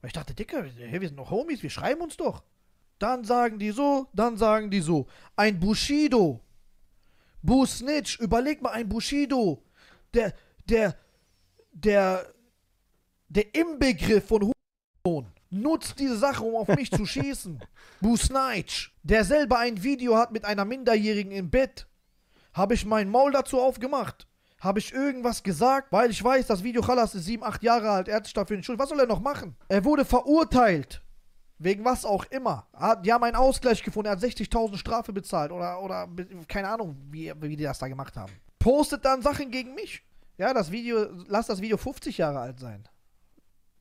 Weil ich dachte, Dicker, hey, wir sind noch Homies, wir schreiben uns doch. Dann sagen die so, dann sagen die so. Ein Bushido. Busnitch, überleg mal, ein Bushido. Der, der, der, der Inbegriff von Hurensohn nutzt diese Sache, um auf mich zu schießen. Busnitsch, der selber ein Video hat mit einer Minderjährigen im Bett. Habe ich mein Maul dazu aufgemacht? Habe ich irgendwas gesagt? Weil ich weiß, das Video Khalas ist 7, 8 Jahre alt. Er hat sich dafür entschuldigt. Was soll er noch machen? Er wurde verurteilt. Wegen was auch immer. Die haben einen Ausgleich gefunden. Er hat 60.000 Strafe bezahlt. Oder, oder keine Ahnung, wie, wie die das da gemacht haben. Postet dann Sachen gegen mich. Ja, das Video, lass das Video 50 Jahre alt sein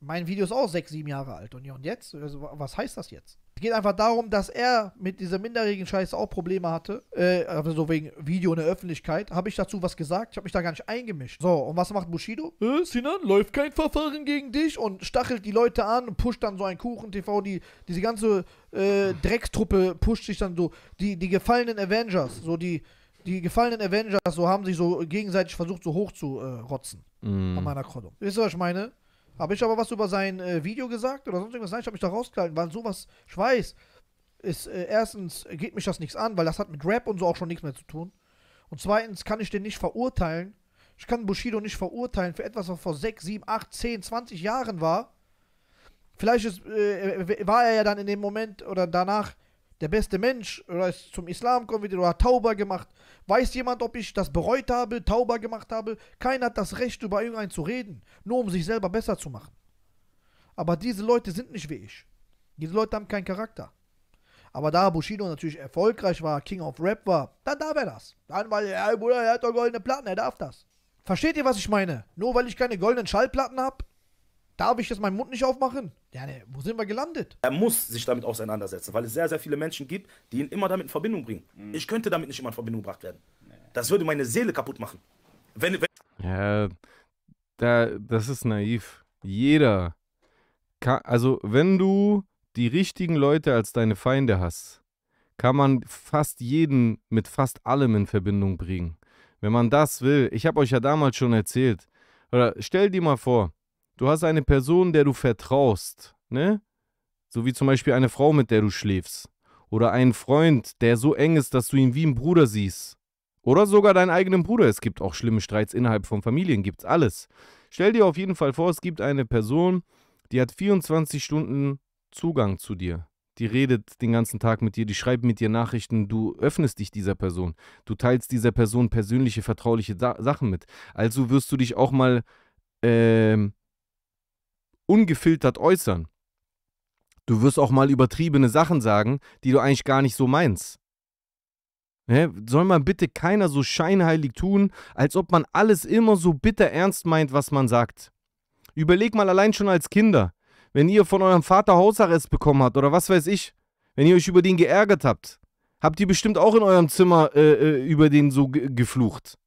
mein Video ist auch sechs, sieben Jahre alt. Und, jetzt? Also, was heißt das jetzt? Es geht einfach darum, dass er mit dieser minderjährigen Scheiße auch Probleme hatte. Äh, also wegen Video in der Öffentlichkeit. Habe ich dazu was gesagt? Ich habe mich da gar nicht eingemischt. So, und was macht Bushido? Äh, Sinan, läuft kein Verfahren gegen dich und stachelt die Leute an und pusht dann so ein Kuchen-TV. Die, diese ganze äh, Dreckstruppe pusht sich dann so. Die, die gefallenen Avengers, so die, die gefallenen Avengers, so haben sich so gegenseitig versucht, so hochzurotzen. äh, Mm. An meiner Krönung. Wisst ihr, was ich meine? Habe ich aber was über sein äh, Video gesagt oder sonst irgendwas? Nein, ich habe mich da rausgehalten, weil sowas, ich weiß, ist, äh, erstens geht mich das nichts an, weil das hat mit Rap und so auch schon nichts mehr zu tun. Und zweitens kann ich den nicht verurteilen. Ich kann Bushido nicht verurteilen für etwas, was vor 6, 7, 8, 10, 20 Jahren war. Vielleicht ist, äh, äh war er ja dann in dem Moment oder danach der beste Mensch oder ist zum Islam konvertiert oder hat Tauber gemacht. Weiß jemand, ob ich das bereut habe, Tauber gemacht habe? Keiner hat das Recht, über irgendeinen zu reden, nur um sich selber besser zu machen. Aber diese Leute sind nicht wie ich. Diese Leute haben keinen Charakter. Aber da Bushido natürlich erfolgreich war, King of Rap war, dann darf er das. Dann weil er, Bruder, er hat doch goldene Platten, er darf das. Versteht ihr, was ich meine? Nur weil ich keine goldenen Schallplatten habe, Darf ich jetzt meinen Mund nicht aufmachen? Ja, ne, wo sind wir gelandet? Er muss sich damit auseinandersetzen, weil es sehr, sehr viele Menschen gibt, die ihn immer damit in Verbindung bringen. Mhm. Ich könnte damit nicht immer in Verbindung gebracht werden. Nee. Das würde meine Seele kaputt machen. Wenn, wenn ja, da, das ist naiv. Jeder. Kann, also, wenn du die richtigen Leute als deine Feinde hast, kann man fast jeden mit fast allem in Verbindung bringen. Wenn man das will, ich habe euch ja damals schon erzählt, oder stell dir mal vor, du hast eine Person, der du vertraust, ne? So wie zum Beispiel eine Frau, mit der du schläfst. Oder einen Freund, der so eng ist, dass du ihn wie einen Bruder siehst. Oder sogar deinen eigenen Bruder. Es gibt auch schlimme Streits innerhalb von Familien, gibt's alles. Stell dir auf jeden Fall vor, es gibt eine Person, die hat 24 Stunden Zugang zu dir. Die redet den ganzen Tag mit dir, die schreibt mit dir Nachrichten, du öffnest dich dieser Person. Du teilst dieser Person persönliche, vertrauliche Sa Sachen mit. Also wirst du dich auch mal ähm, ungefiltert äußern. Du wirst auch mal übertriebene Sachen sagen, die du eigentlich gar nicht so meinst. Ne? Soll man bitte keiner so scheinheilig tun, als ob man alles immer so bitter ernst meint, was man sagt. Überleg mal allein schon als Kinder, wenn ihr von eurem Vater Hausarrest bekommen habt oder was weiß ich, wenn ihr euch über den geärgert habt, habt ihr bestimmt auch in eurem Zimmer äh, äh über den so geflucht.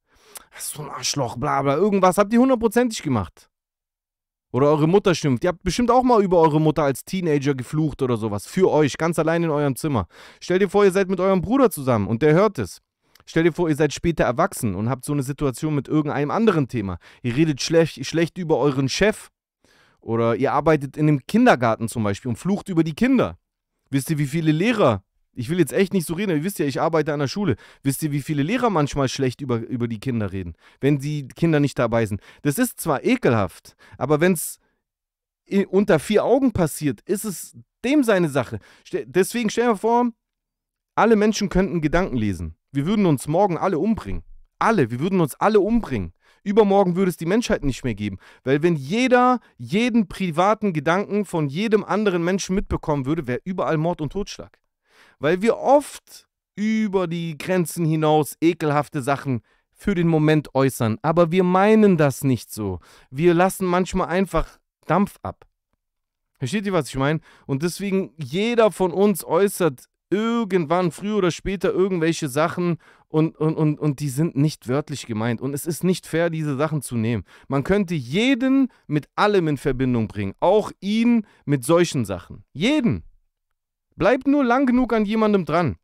Das ist so ein Arschloch, bla bla, irgendwas habt ihr hundertprozentig gemacht. Oder eure Mutter schimpft. Ihr habt bestimmt auch mal über eure Mutter als Teenager geflucht oder sowas. Für euch, ganz allein in eurem Zimmer. Stellt ihr vor, ihr seid mit eurem Bruder zusammen und der hört es. Stellt ihr vor, ihr seid später erwachsen und habt so eine Situation mit irgendeinem anderen Thema. Ihr redet schlecht, schlecht über euren Chef. Oder ihr arbeitet in einem Kindergarten zum Beispiel und flucht über die Kinder. Wisst ihr, wie viele Lehrer ich will jetzt echt nicht so reden, aber ihr wisst ja, ich arbeite an der Schule. Wisst ihr, wie viele Lehrer manchmal schlecht über, über die Kinder reden, wenn die Kinder nicht dabei sind? Das ist zwar ekelhaft, aber wenn es unter vier Augen passiert, ist es dem seine Sache. Deswegen stell dir vor, alle Menschen könnten Gedanken lesen. Wir würden uns morgen alle umbringen. Alle, wir würden uns alle umbringen. Übermorgen würde es die Menschheit nicht mehr geben. Weil wenn jeder jeden privaten Gedanken von jedem anderen Menschen mitbekommen würde, wäre überall Mord und Totschlag weil wir oft über die Grenzen hinaus ekelhafte Sachen für den Moment äußern. Aber wir meinen das nicht so. Wir lassen manchmal einfach Dampf ab. Versteht ihr, was ich meine? Und deswegen, jeder von uns äußert irgendwann, früher oder später, irgendwelche Sachen und, und, und, und die sind nicht wörtlich gemeint. Und es ist nicht fair, diese Sachen zu nehmen. Man könnte jeden mit allem in Verbindung bringen, auch ihn mit solchen Sachen. Jeden. Bleibt nur lang genug an jemandem dran.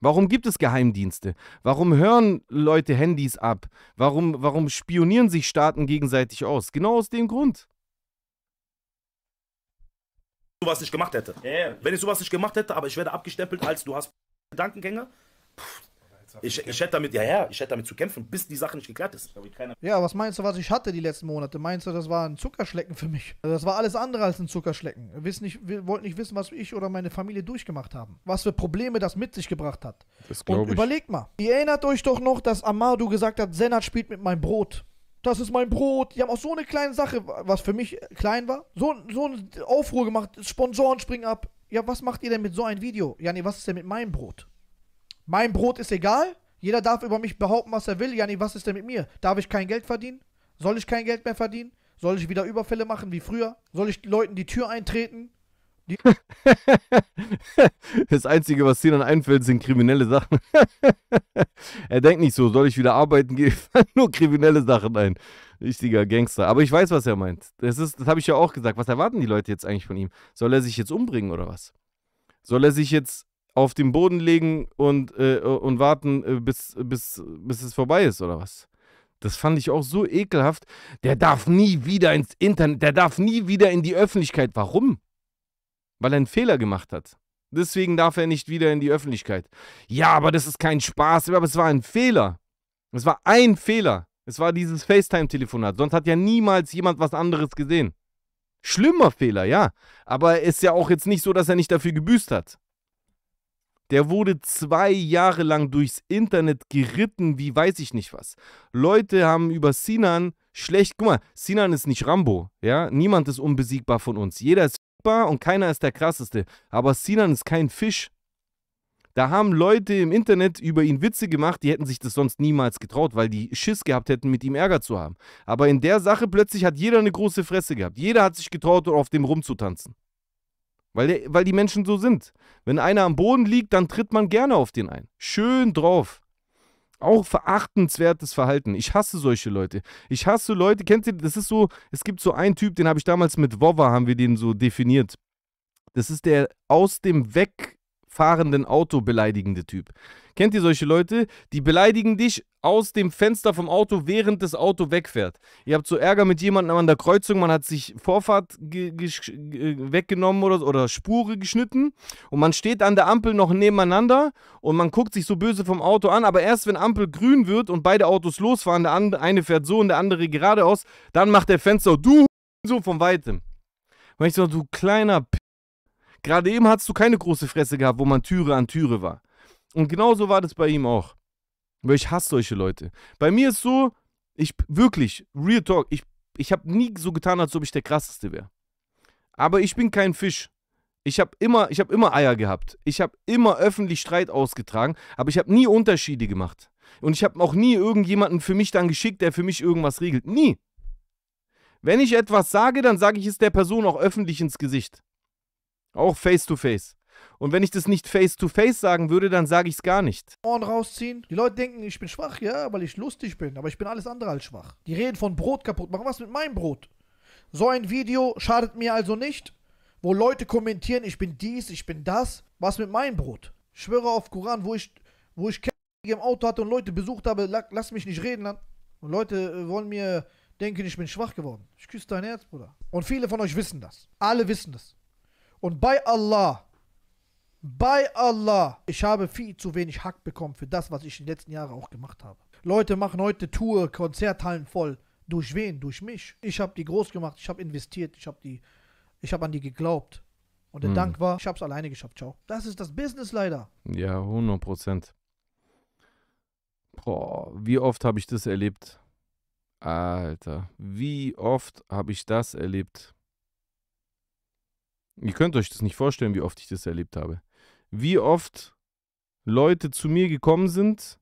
Warum gibt es Geheimdienste? Warum hören Leute Handys ab? Warum, warum spionieren sich Staaten gegenseitig aus? Genau aus dem Grund. Wenn ich Sowas nicht gemacht hätte. Yeah. Wenn ich sowas nicht gemacht hätte, aber ich werde abgestempelt als du hast Gedankengänger. Puh, ich, ich, hätte damit, ja, ja, ich hätte damit zu kämpfen, bis die Sache nicht geklärt ist. Ja, was meinst du, was ich hatte die letzten Monate? Meinst du, das war ein Zuckerschlecken für mich? Also, das war alles andere als ein Zuckerschlecken. Wiss nicht, wir wollten nicht wissen, was ich oder meine Familie durchgemacht haben. Was für Probleme das mit sich gebracht hat. Das glaube ich. überlegt mal, ihr erinnert euch doch noch, dass Amadou gesagt hat, Senat spielt mit meinem Brot das ist mein Brot. Die haben auch so eine kleine Sache, was für mich klein war, so, so eine Aufruhr gemacht, Sponsoren springen ab. Ja, was macht ihr denn mit so einem Video? Ja, nee, was ist denn mit meinem Brot? mein Brot ist egal, jeder darf über mich behaupten, was er will. Jani, was ist denn mit mir? Darf ich kein Geld verdienen? Soll ich kein Geld mehr verdienen? Soll ich wieder Überfälle machen wie früher? Soll ich Leuten die Tür eintreten? Die das Einzige, was dir dann einfällt, sind kriminelle Sachen. er denkt nicht so, soll ich wieder arbeiten gehen? Nur kriminelle Sachen ein. Richtiger Gangster. Aber ich weiß, was er meint. Das, das habe ich ja auch gesagt. Was erwarten die Leute jetzt eigentlich von ihm? Soll er sich jetzt umbringen oder was? Soll er sich jetzt auf den Boden legen und, äh, und warten, äh, bis, bis, bis es vorbei ist, oder was? Das fand ich auch so ekelhaft. Der darf nie wieder ins Internet, der darf nie wieder in die Öffentlichkeit. Warum? Weil er einen Fehler gemacht hat. Deswegen darf er nicht wieder in die Öffentlichkeit. Ja, aber das ist kein Spaß, aber es war ein Fehler. Es war ein Fehler. Es war dieses FaceTime-Telefonat. Sonst hat ja niemals jemand was anderes gesehen. Schlimmer Fehler, ja. Aber ist ja auch jetzt nicht so, dass er nicht dafür gebüßt hat. Der wurde zwei Jahre lang durchs Internet geritten, wie weiß ich nicht was. Leute haben über Sinan schlecht. Guck mal, Sinan ist nicht Rambo, ja? Niemand ist unbesiegbar von uns. Jeder ist f***bar und keiner ist der krasseste. Aber Sinan ist kein Fisch. Da haben Leute im Internet über ihn Witze gemacht, die hätten sich das sonst niemals getraut, weil die Schiss gehabt hätten, mit ihm Ärger zu haben. Aber in der Sache plötzlich hat jeder eine große Fresse gehabt. Jeder hat sich getraut, auf dem rumzutanzen. Weil, der, weil die Menschen so sind. Wenn einer am Boden liegt, dann tritt man gerne auf den ein. Schön drauf. Auch verachtenswertes Verhalten. Ich hasse solche Leute. Ich hasse Leute, kennt ihr, das ist so, es gibt so einen Typ, den habe ich damals mit Wova, haben wir den so definiert. Das ist der aus dem wegfahrenden Auto beleidigende Typ. Kennt ihr solche Leute? Die beleidigen dich aus dem Fenster vom Auto, während das Auto wegfährt. Ihr habt so Ärger mit jemandem an der Kreuzung, man hat sich Vorfahrt weggenommen oder, oder Spure geschnitten und man steht an der Ampel noch nebeneinander und man guckt sich so böse vom Auto an, aber erst wenn Ampel grün wird und beide Autos losfahren, der eine fährt so und der andere geradeaus, dann macht der Fenster du so von weitem. Und ich so, du kleiner P Gerade eben hast du keine große Fresse gehabt, wo man Türe an Türe war. Und genauso war das bei ihm auch. Weil ich hasse solche Leute. Bei mir ist so, ich wirklich, Real Talk, ich, ich habe nie so getan, als ob ich der krasseste wäre. Aber ich bin kein Fisch. Ich habe immer, hab immer Eier gehabt. Ich habe immer öffentlich Streit ausgetragen, aber ich habe nie Unterschiede gemacht. Und ich habe auch nie irgendjemanden für mich dann geschickt, der für mich irgendwas regelt. Nie. Wenn ich etwas sage, dann sage ich es der Person auch öffentlich ins Gesicht. Auch face to face. Und wenn ich das nicht face-to-face sagen würde, dann sage ich es gar nicht. Ohren rausziehen. Die Leute denken, ich bin schwach, ja, weil ich lustig bin. Aber ich bin alles andere als schwach. Die reden von Brot kaputt machen. Was mit meinem Brot? So ein Video schadet mir also nicht, wo Leute kommentieren, ich bin dies, ich bin das. Was mit meinem Brot? Ich schwöre auf Koran, wo ich, wo ich im Auto hatte und Leute besucht habe, lass mich nicht reden. Dann. Und Leute äh, wollen mir denken, ich bin schwach geworden. Ich küsse dein Herz, Bruder. Und viele von euch wissen das. Alle wissen das. Und bei Allah, bei Allah, ich habe viel zu wenig Hack bekommen für das, was ich in den letzten Jahren auch gemacht habe. Leute machen heute Tour, Konzerthallen voll. Durch wen? Durch mich. Ich habe die groß gemacht, ich habe investiert, ich habe die, an die geglaubt. Und der hm. Dank war, ich habe es alleine geschafft, ciao. Das ist das Business leider. Ja, 100 Prozent. Boah, wie oft habe ich das erlebt? Alter, wie oft habe ich das erlebt? Ihr könnt euch das nicht vorstellen, wie oft ich das erlebt habe wie oft Leute zu mir gekommen sind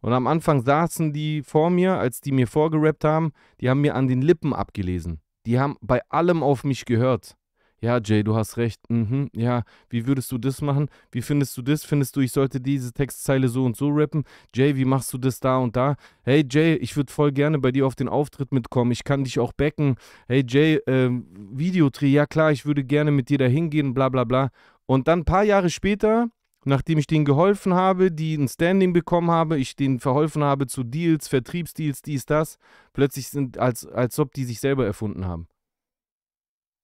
und am Anfang saßen die vor mir, als die mir vorgerappt haben, die haben mir an den Lippen abgelesen. Die haben bei allem auf mich gehört. Ja, Jay, du hast recht. Mhm. Ja, wie würdest du das machen? Wie findest du das? Findest du, ich sollte diese Textzeile so und so rappen? Jay, wie machst du das da und da? Hey, Jay, ich würde voll gerne bei dir auf den Auftritt mitkommen. Ich kann dich auch backen. Hey, Jay, äh, Videodreh, ja klar, ich würde gerne mit dir da hingehen, bla bla bla. Und dann ein paar Jahre später, nachdem ich denen geholfen habe, die ein Standing bekommen habe, ich denen verholfen habe zu Deals, Vertriebsdeals, dies, das, plötzlich sind, als, als ob die sich selber erfunden haben.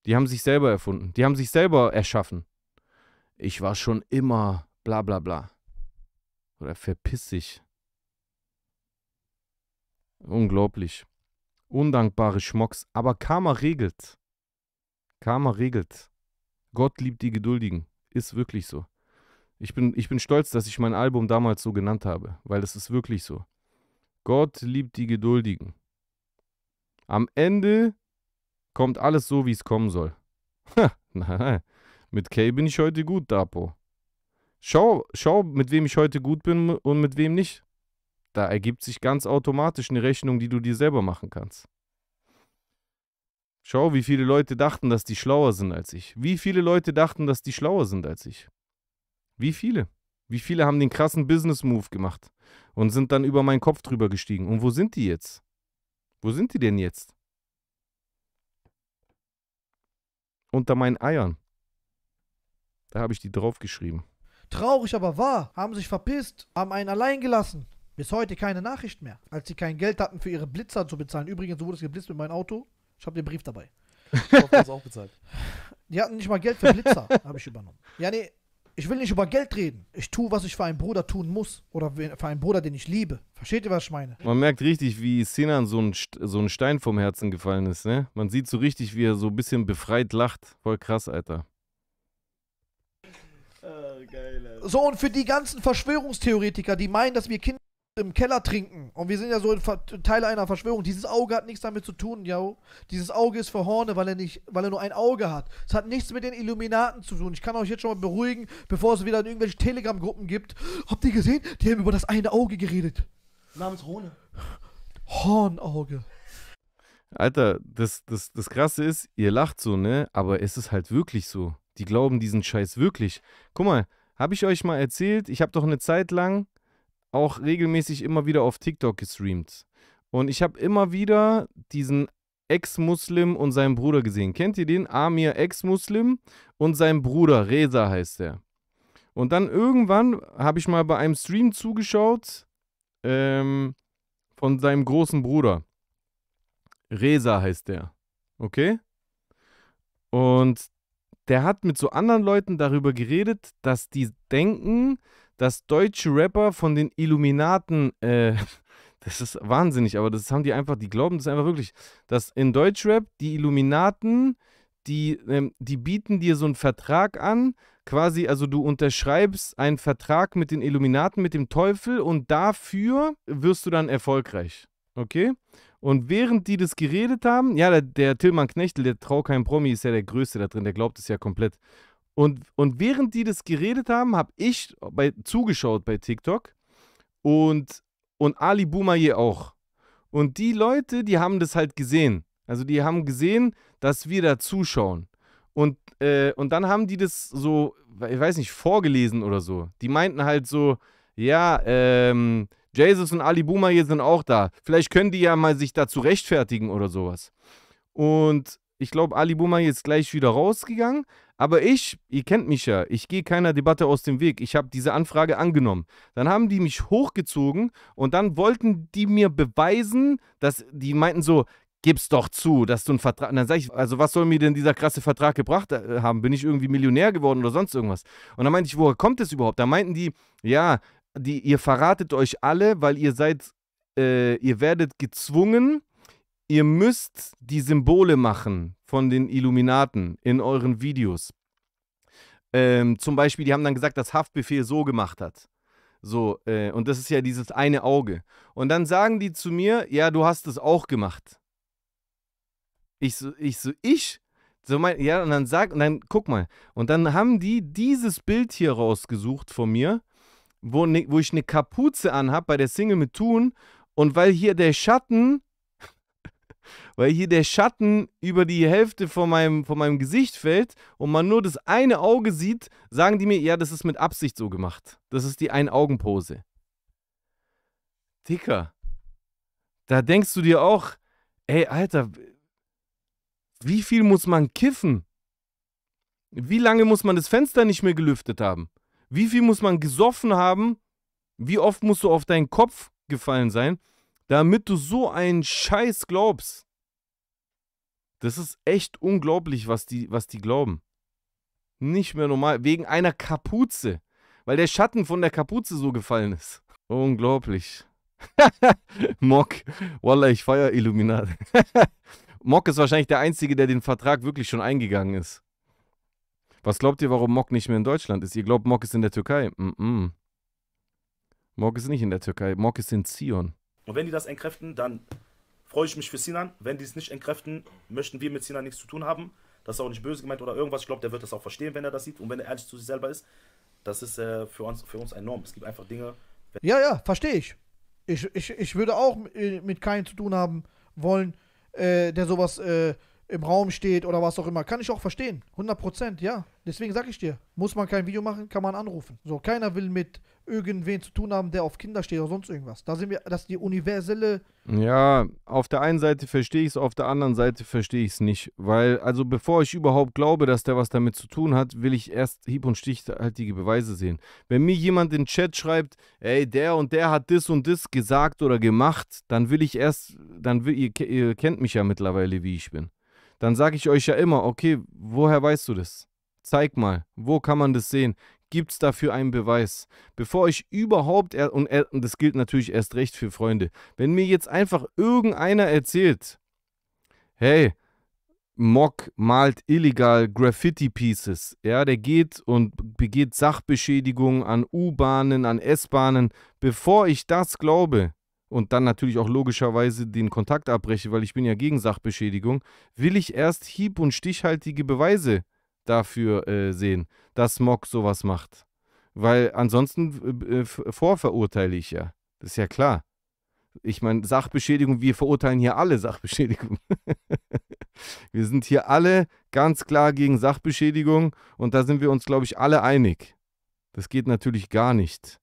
Die haben sich selber erfunden. Die haben sich selber erschaffen. Ich war schon immer bla bla bla. Oder verpiss dich. Unglaublich. Undankbare Schmocks. Aber Karma regelt. Karma regelt. Gott liebt die Geduldigen ist wirklich so. Ich bin, ich bin stolz, dass ich mein Album damals so genannt habe, weil es ist wirklich so. Gott liebt die Geduldigen. Am Ende kommt alles so, wie es kommen soll. Ha, nein, mit Kay bin ich heute gut, Dapo. Schau, schau, mit wem ich heute gut bin und mit wem nicht. Da ergibt sich ganz automatisch eine Rechnung, die du dir selber machen kannst. Schau, wie viele Leute dachten, dass die schlauer sind als ich. Wie viele Leute dachten, dass die schlauer sind als ich. Wie viele? Wie viele haben den krassen Business-Move gemacht und sind dann über meinen Kopf drüber gestiegen? Und wo sind die jetzt? Wo sind die denn jetzt? Unter meinen Eiern. Da habe ich die draufgeschrieben. Traurig, aber wahr. Haben sich verpisst, haben einen allein gelassen. Bis heute keine Nachricht mehr. Als sie kein Geld hatten, für ihre Blitzer zu bezahlen. Übrigens, du wurdest geblitzt mit meinem Auto. Ich habe den Brief dabei. Ich hoffe, das auch bezahlt. Die hatten nicht mal Geld für Blitzer, habe ich übernommen. Ja, nee, ich will nicht über Geld reden. Ich tue, was ich für einen Bruder tun muss. Oder für einen Bruder, den ich liebe. Versteht ihr, was ich meine? Man merkt richtig, wie Sinan so ein, so ein Stein vom Herzen gefallen ist, ne? Man sieht so richtig, wie er so ein bisschen befreit lacht. Voll krass, Alter. Äh, so, und für die ganzen Verschwörungstheoretiker, die meinen, dass wir Kinder im Keller trinken. Und wir sind ja so ein Teil einer Verschwörung. Dieses Auge hat nichts damit zu tun, yo. Dieses Auge ist für Horne, weil er nicht, weil er nur ein Auge hat. Es hat nichts mit den Illuminaten zu tun. Ich kann euch jetzt schon mal beruhigen, bevor es wieder in irgendwelche Telegram-Gruppen gibt. Habt ihr gesehen? Die haben über das eine Auge geredet. Namens Horne. Hornauge. Alter, das, das, das Krasse ist, ihr lacht so, ne? Aber es ist halt wirklich so. Die glauben diesen Scheiß wirklich. Guck mal, hab ich euch mal erzählt, ich hab doch eine Zeit lang auch regelmäßig immer wieder auf TikTok gestreamt. Und ich habe immer wieder diesen Ex-Muslim und seinen Bruder gesehen. Kennt ihr den? Amir Ex-Muslim und sein Bruder, Reza heißt er. Und dann irgendwann habe ich mal bei einem Stream zugeschaut ähm, von seinem großen Bruder. Reza heißt der. Okay? Und der hat mit so anderen Leuten darüber geredet, dass die denken, dass deutsche Rapper von den Illuminaten, äh, das ist wahnsinnig, aber das haben die einfach, die glauben das einfach wirklich, dass in Deutschrap die Illuminaten, die, ähm, die bieten dir so einen Vertrag an, quasi, also du unterschreibst einen Vertrag mit den Illuminaten, mit dem Teufel und dafür wirst du dann erfolgreich. Okay? Und während die das geredet haben, ja, der, der Tillmann Knechtel, der Trau kein Promi, ist ja der Größte da drin, der glaubt es ja komplett. Und, und während die das geredet haben, habe ich bei, zugeschaut bei TikTok und, und Ali Boumaier auch. Und die Leute, die haben das halt gesehen. Also die haben gesehen, dass wir da zuschauen. Und, äh, und dann haben die das so, ich weiß nicht, vorgelesen oder so. Die meinten halt so, ja, ähm, Jesus und Ali Boumaier sind auch da. Vielleicht können die ja mal sich dazu rechtfertigen oder sowas. Und, ich glaube, Ali Boomer ist gleich wieder rausgegangen. Aber ich, ihr kennt mich ja, ich gehe keiner Debatte aus dem Weg. Ich habe diese Anfrage angenommen. Dann haben die mich hochgezogen und dann wollten die mir beweisen, dass die meinten so, gib's doch zu, dass du einen Vertrag. Und dann sage ich, also was soll mir denn dieser krasse Vertrag gebracht äh, haben? Bin ich irgendwie Millionär geworden oder sonst irgendwas? Und dann meinte ich, woher kommt das überhaupt? Da meinten die, ja, die, ihr verratet euch alle, weil ihr seid, äh, ihr werdet gezwungen, ihr müsst die Symbole machen von den Illuminaten in euren Videos. Ähm, zum Beispiel, die haben dann gesagt, dass Haftbefehl so gemacht hat. So, äh, und das ist ja dieses eine Auge. Und dann sagen die zu mir, ja, du hast es auch gemacht. Ich so, ich so, ich? So mein, ja, und dann sag, und dann guck mal. Und dann haben die dieses Bild hier rausgesucht von mir, wo, ne, wo ich eine Kapuze anhab bei der Single mit Thun. Und weil hier der Schatten weil hier der Schatten über die Hälfte von meinem, von meinem Gesicht fällt und man nur das eine Auge sieht, sagen die mir, ja, das ist mit Absicht so gemacht. Das ist die Ein-Augen-Pose. Dicker, da denkst du dir auch, ey, Alter, wie viel muss man kiffen? Wie lange muss man das Fenster nicht mehr gelüftet haben? Wie viel muss man gesoffen haben? Wie oft musst du auf deinen Kopf gefallen sein, damit du so einen Scheiß glaubst. Das ist echt unglaublich, was die, was die glauben. Nicht mehr normal, wegen einer Kapuze, weil der Schatten von der Kapuze so gefallen ist. Unglaublich. Mock, Walla, ich feier Illuminat. Mock ist wahrscheinlich der Einzige, der den Vertrag wirklich schon eingegangen ist. Was glaubt ihr, warum Mock nicht mehr in Deutschland ist? Ihr glaubt, Mock ist in der Türkei? Mm, -mm. Mock ist nicht in der Türkei, Mock ist in Zion. Und wenn die das entkräften, dann freue ich mich für Sinan. Wenn die es nicht entkräften, möchten wir mit Sinan nichts zu tun haben. Das ist auch nicht böse gemeint oder irgendwas. Ich glaube, der wird das auch verstehen, wenn er das sieht und wenn er ehrlich zu sich selber ist. Das ist äh, für, uns, für uns enorm. Es gibt einfach Dinge. Ja, ja, verstehe ich. Ich, ich. ich würde auch mit keinem zu tun haben wollen, äh, der sowas äh, im Raum steht oder was auch immer. Kann ich auch verstehen. 100%, ja. Deswegen sage ich dir, muss man kein Video machen, kann man anrufen. So, keiner will mit irgendwen zu tun haben, der auf Kinder steht oder sonst irgendwas. Da sind wir, das ist die universelle. Ja, auf der einen Seite verstehe ich es, auf der anderen Seite verstehe ich es nicht. Weil, also bevor ich überhaupt glaube, dass der was damit zu tun hat, will ich erst hieb- und stichhaltige Beweise sehen. Wenn mir jemand in den Chat schreibt, ey, der und der hat das und das gesagt oder gemacht, dann will ich erst, dann will, ihr, ihr kennt mich ja mittlerweile, wie ich bin dann sage ich euch ja immer, okay, woher weißt du das? Zeig mal, wo kann man das sehen? Gibt es dafür einen Beweis? Bevor ich überhaupt, er und, er und das gilt natürlich erst recht für Freunde, wenn mir jetzt einfach irgendeiner erzählt, hey, Mock malt illegal Graffiti-Pieces. Ja, der geht und begeht Sachbeschädigungen an U-Bahnen, an S-Bahnen. Bevor ich das glaube, und dann natürlich auch logischerweise den Kontakt abbreche, weil ich bin ja gegen Sachbeschädigung, will ich erst hieb- und stichhaltige Beweise dafür äh, sehen, dass Mock sowas macht. Weil ansonsten äh, äh vorverurteile ich ja. Das ist ja klar. Ich meine, Sachbeschädigung, wir verurteilen hier alle Sachbeschädigung. wir sind hier alle ganz klar gegen Sachbeschädigung und da sind wir uns, glaube ich, alle einig. Das geht natürlich gar nicht.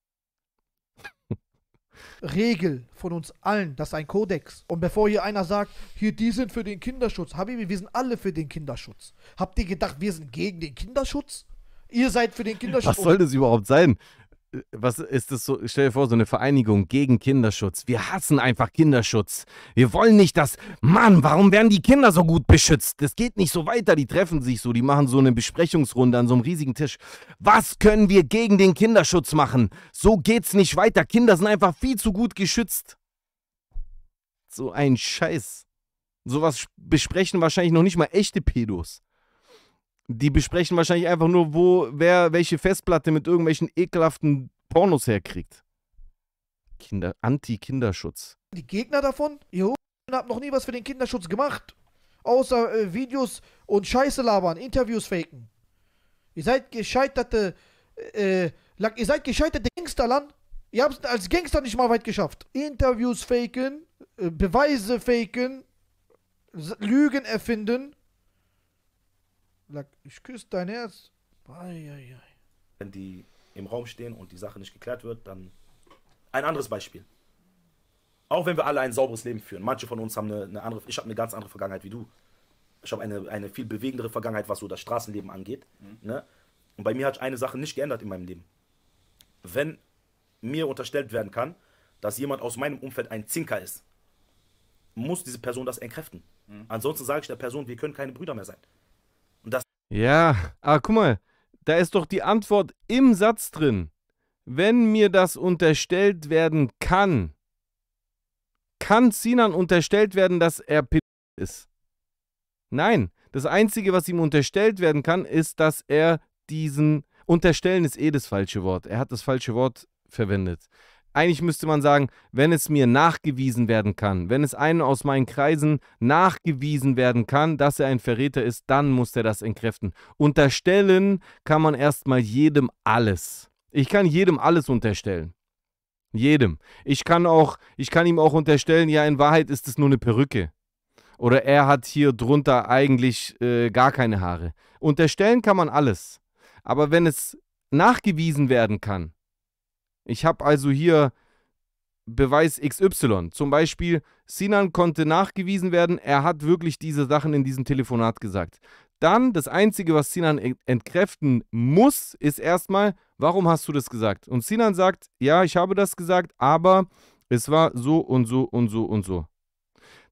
Regel von uns allen. Das ist ein Kodex. Und bevor hier einer sagt, hier, die sind für den Kinderschutz. Habibi, wir sind alle für den Kinderschutz. Habt ihr gedacht, wir sind gegen den Kinderschutz? Ihr seid für den Kinderschutz. Was soll das überhaupt sein? Äh, was ist das so? Stell dir vor, so eine Vereinigung gegen Kinderschutz. Wir hassen einfach Kinderschutz. Wir wollen nicht, dass. Mann, warum werden die Kinder so gut beschützt? Das geht nicht so weiter. Die treffen sich so, die machen so eine Besprechungsrunde an so einem riesigen Tisch. Was können wir gegen den Kinderschutz machen? So geht's nicht weiter. Kinder sind einfach viel zu gut geschützt. So ein Scheiß. Sowas besprechen wahrscheinlich noch nicht mal echte Pedos. Die besprechen wahrscheinlich einfach nur, wo, wer welche Festplatte mit irgendwelchen ekelhaften Pornos herkriegt. Kinder, Anti-Kinderschutz. Die Gegner davon? Ihr habt noch nie was für den Kinderschutz gemacht. Außer äh, Videos und Scheiße labern, Interviews faken. Ihr seid gescheiterte, äh, äh ihr seid gescheiterte Gangsterland. Ihr habt es als Gangster nicht mal weit geschafft. Interviews faken, äh, Beweise faken, Lügen erfinden. Like, ich küsse dein Herz. Ai, ai, ai. Wenn die im Raum stehen und die Sache nicht geklärt wird, dann ein anderes Beispiel. Auch wenn wir alle ein sauberes Leben führen. Manche von uns haben eine, eine andere, ich habe eine ganz andere Vergangenheit wie du. Ich habe eine, eine viel bewegendere Vergangenheit, was so das Straßenleben angeht. Mhm. Ne? Und bei mir hat eine Sache nicht geändert in meinem Leben. Wenn mir unterstellt werden kann, dass jemand aus meinem Umfeld ein Zinker ist, muss diese Person das entkräften. Mhm. Ansonsten sage ich der Person, wir können keine Brüder mehr sein. Ja, aber guck mal, da ist doch die Antwort im Satz drin. Wenn mir das unterstellt werden kann, kann Sinan unterstellt werden, dass er P ist? Nein, das Einzige, was ihm unterstellt werden kann, ist, dass er diesen, unterstellen ist eh das falsche Wort, er hat das falsche Wort verwendet. Eigentlich müsste man sagen, wenn es mir nachgewiesen werden kann, wenn es einem aus meinen Kreisen nachgewiesen werden kann, dass er ein Verräter ist, dann muss er das entkräften. Unterstellen kann man erstmal jedem alles. Ich kann jedem alles unterstellen. Jedem. Ich kann auch, ich kann ihm auch unterstellen, ja, in Wahrheit ist es nur eine Perücke. Oder er hat hier drunter eigentlich äh, gar keine Haare. Unterstellen kann man alles. Aber wenn es nachgewiesen werden kann, ich habe also hier Beweis XY. Zum Beispiel, Sinan konnte nachgewiesen werden, er hat wirklich diese Sachen in diesem Telefonat gesagt. Dann, das Einzige, was Sinan entkräften muss, ist erstmal, warum hast du das gesagt? Und Sinan sagt, ja, ich habe das gesagt, aber es war so und so und so und so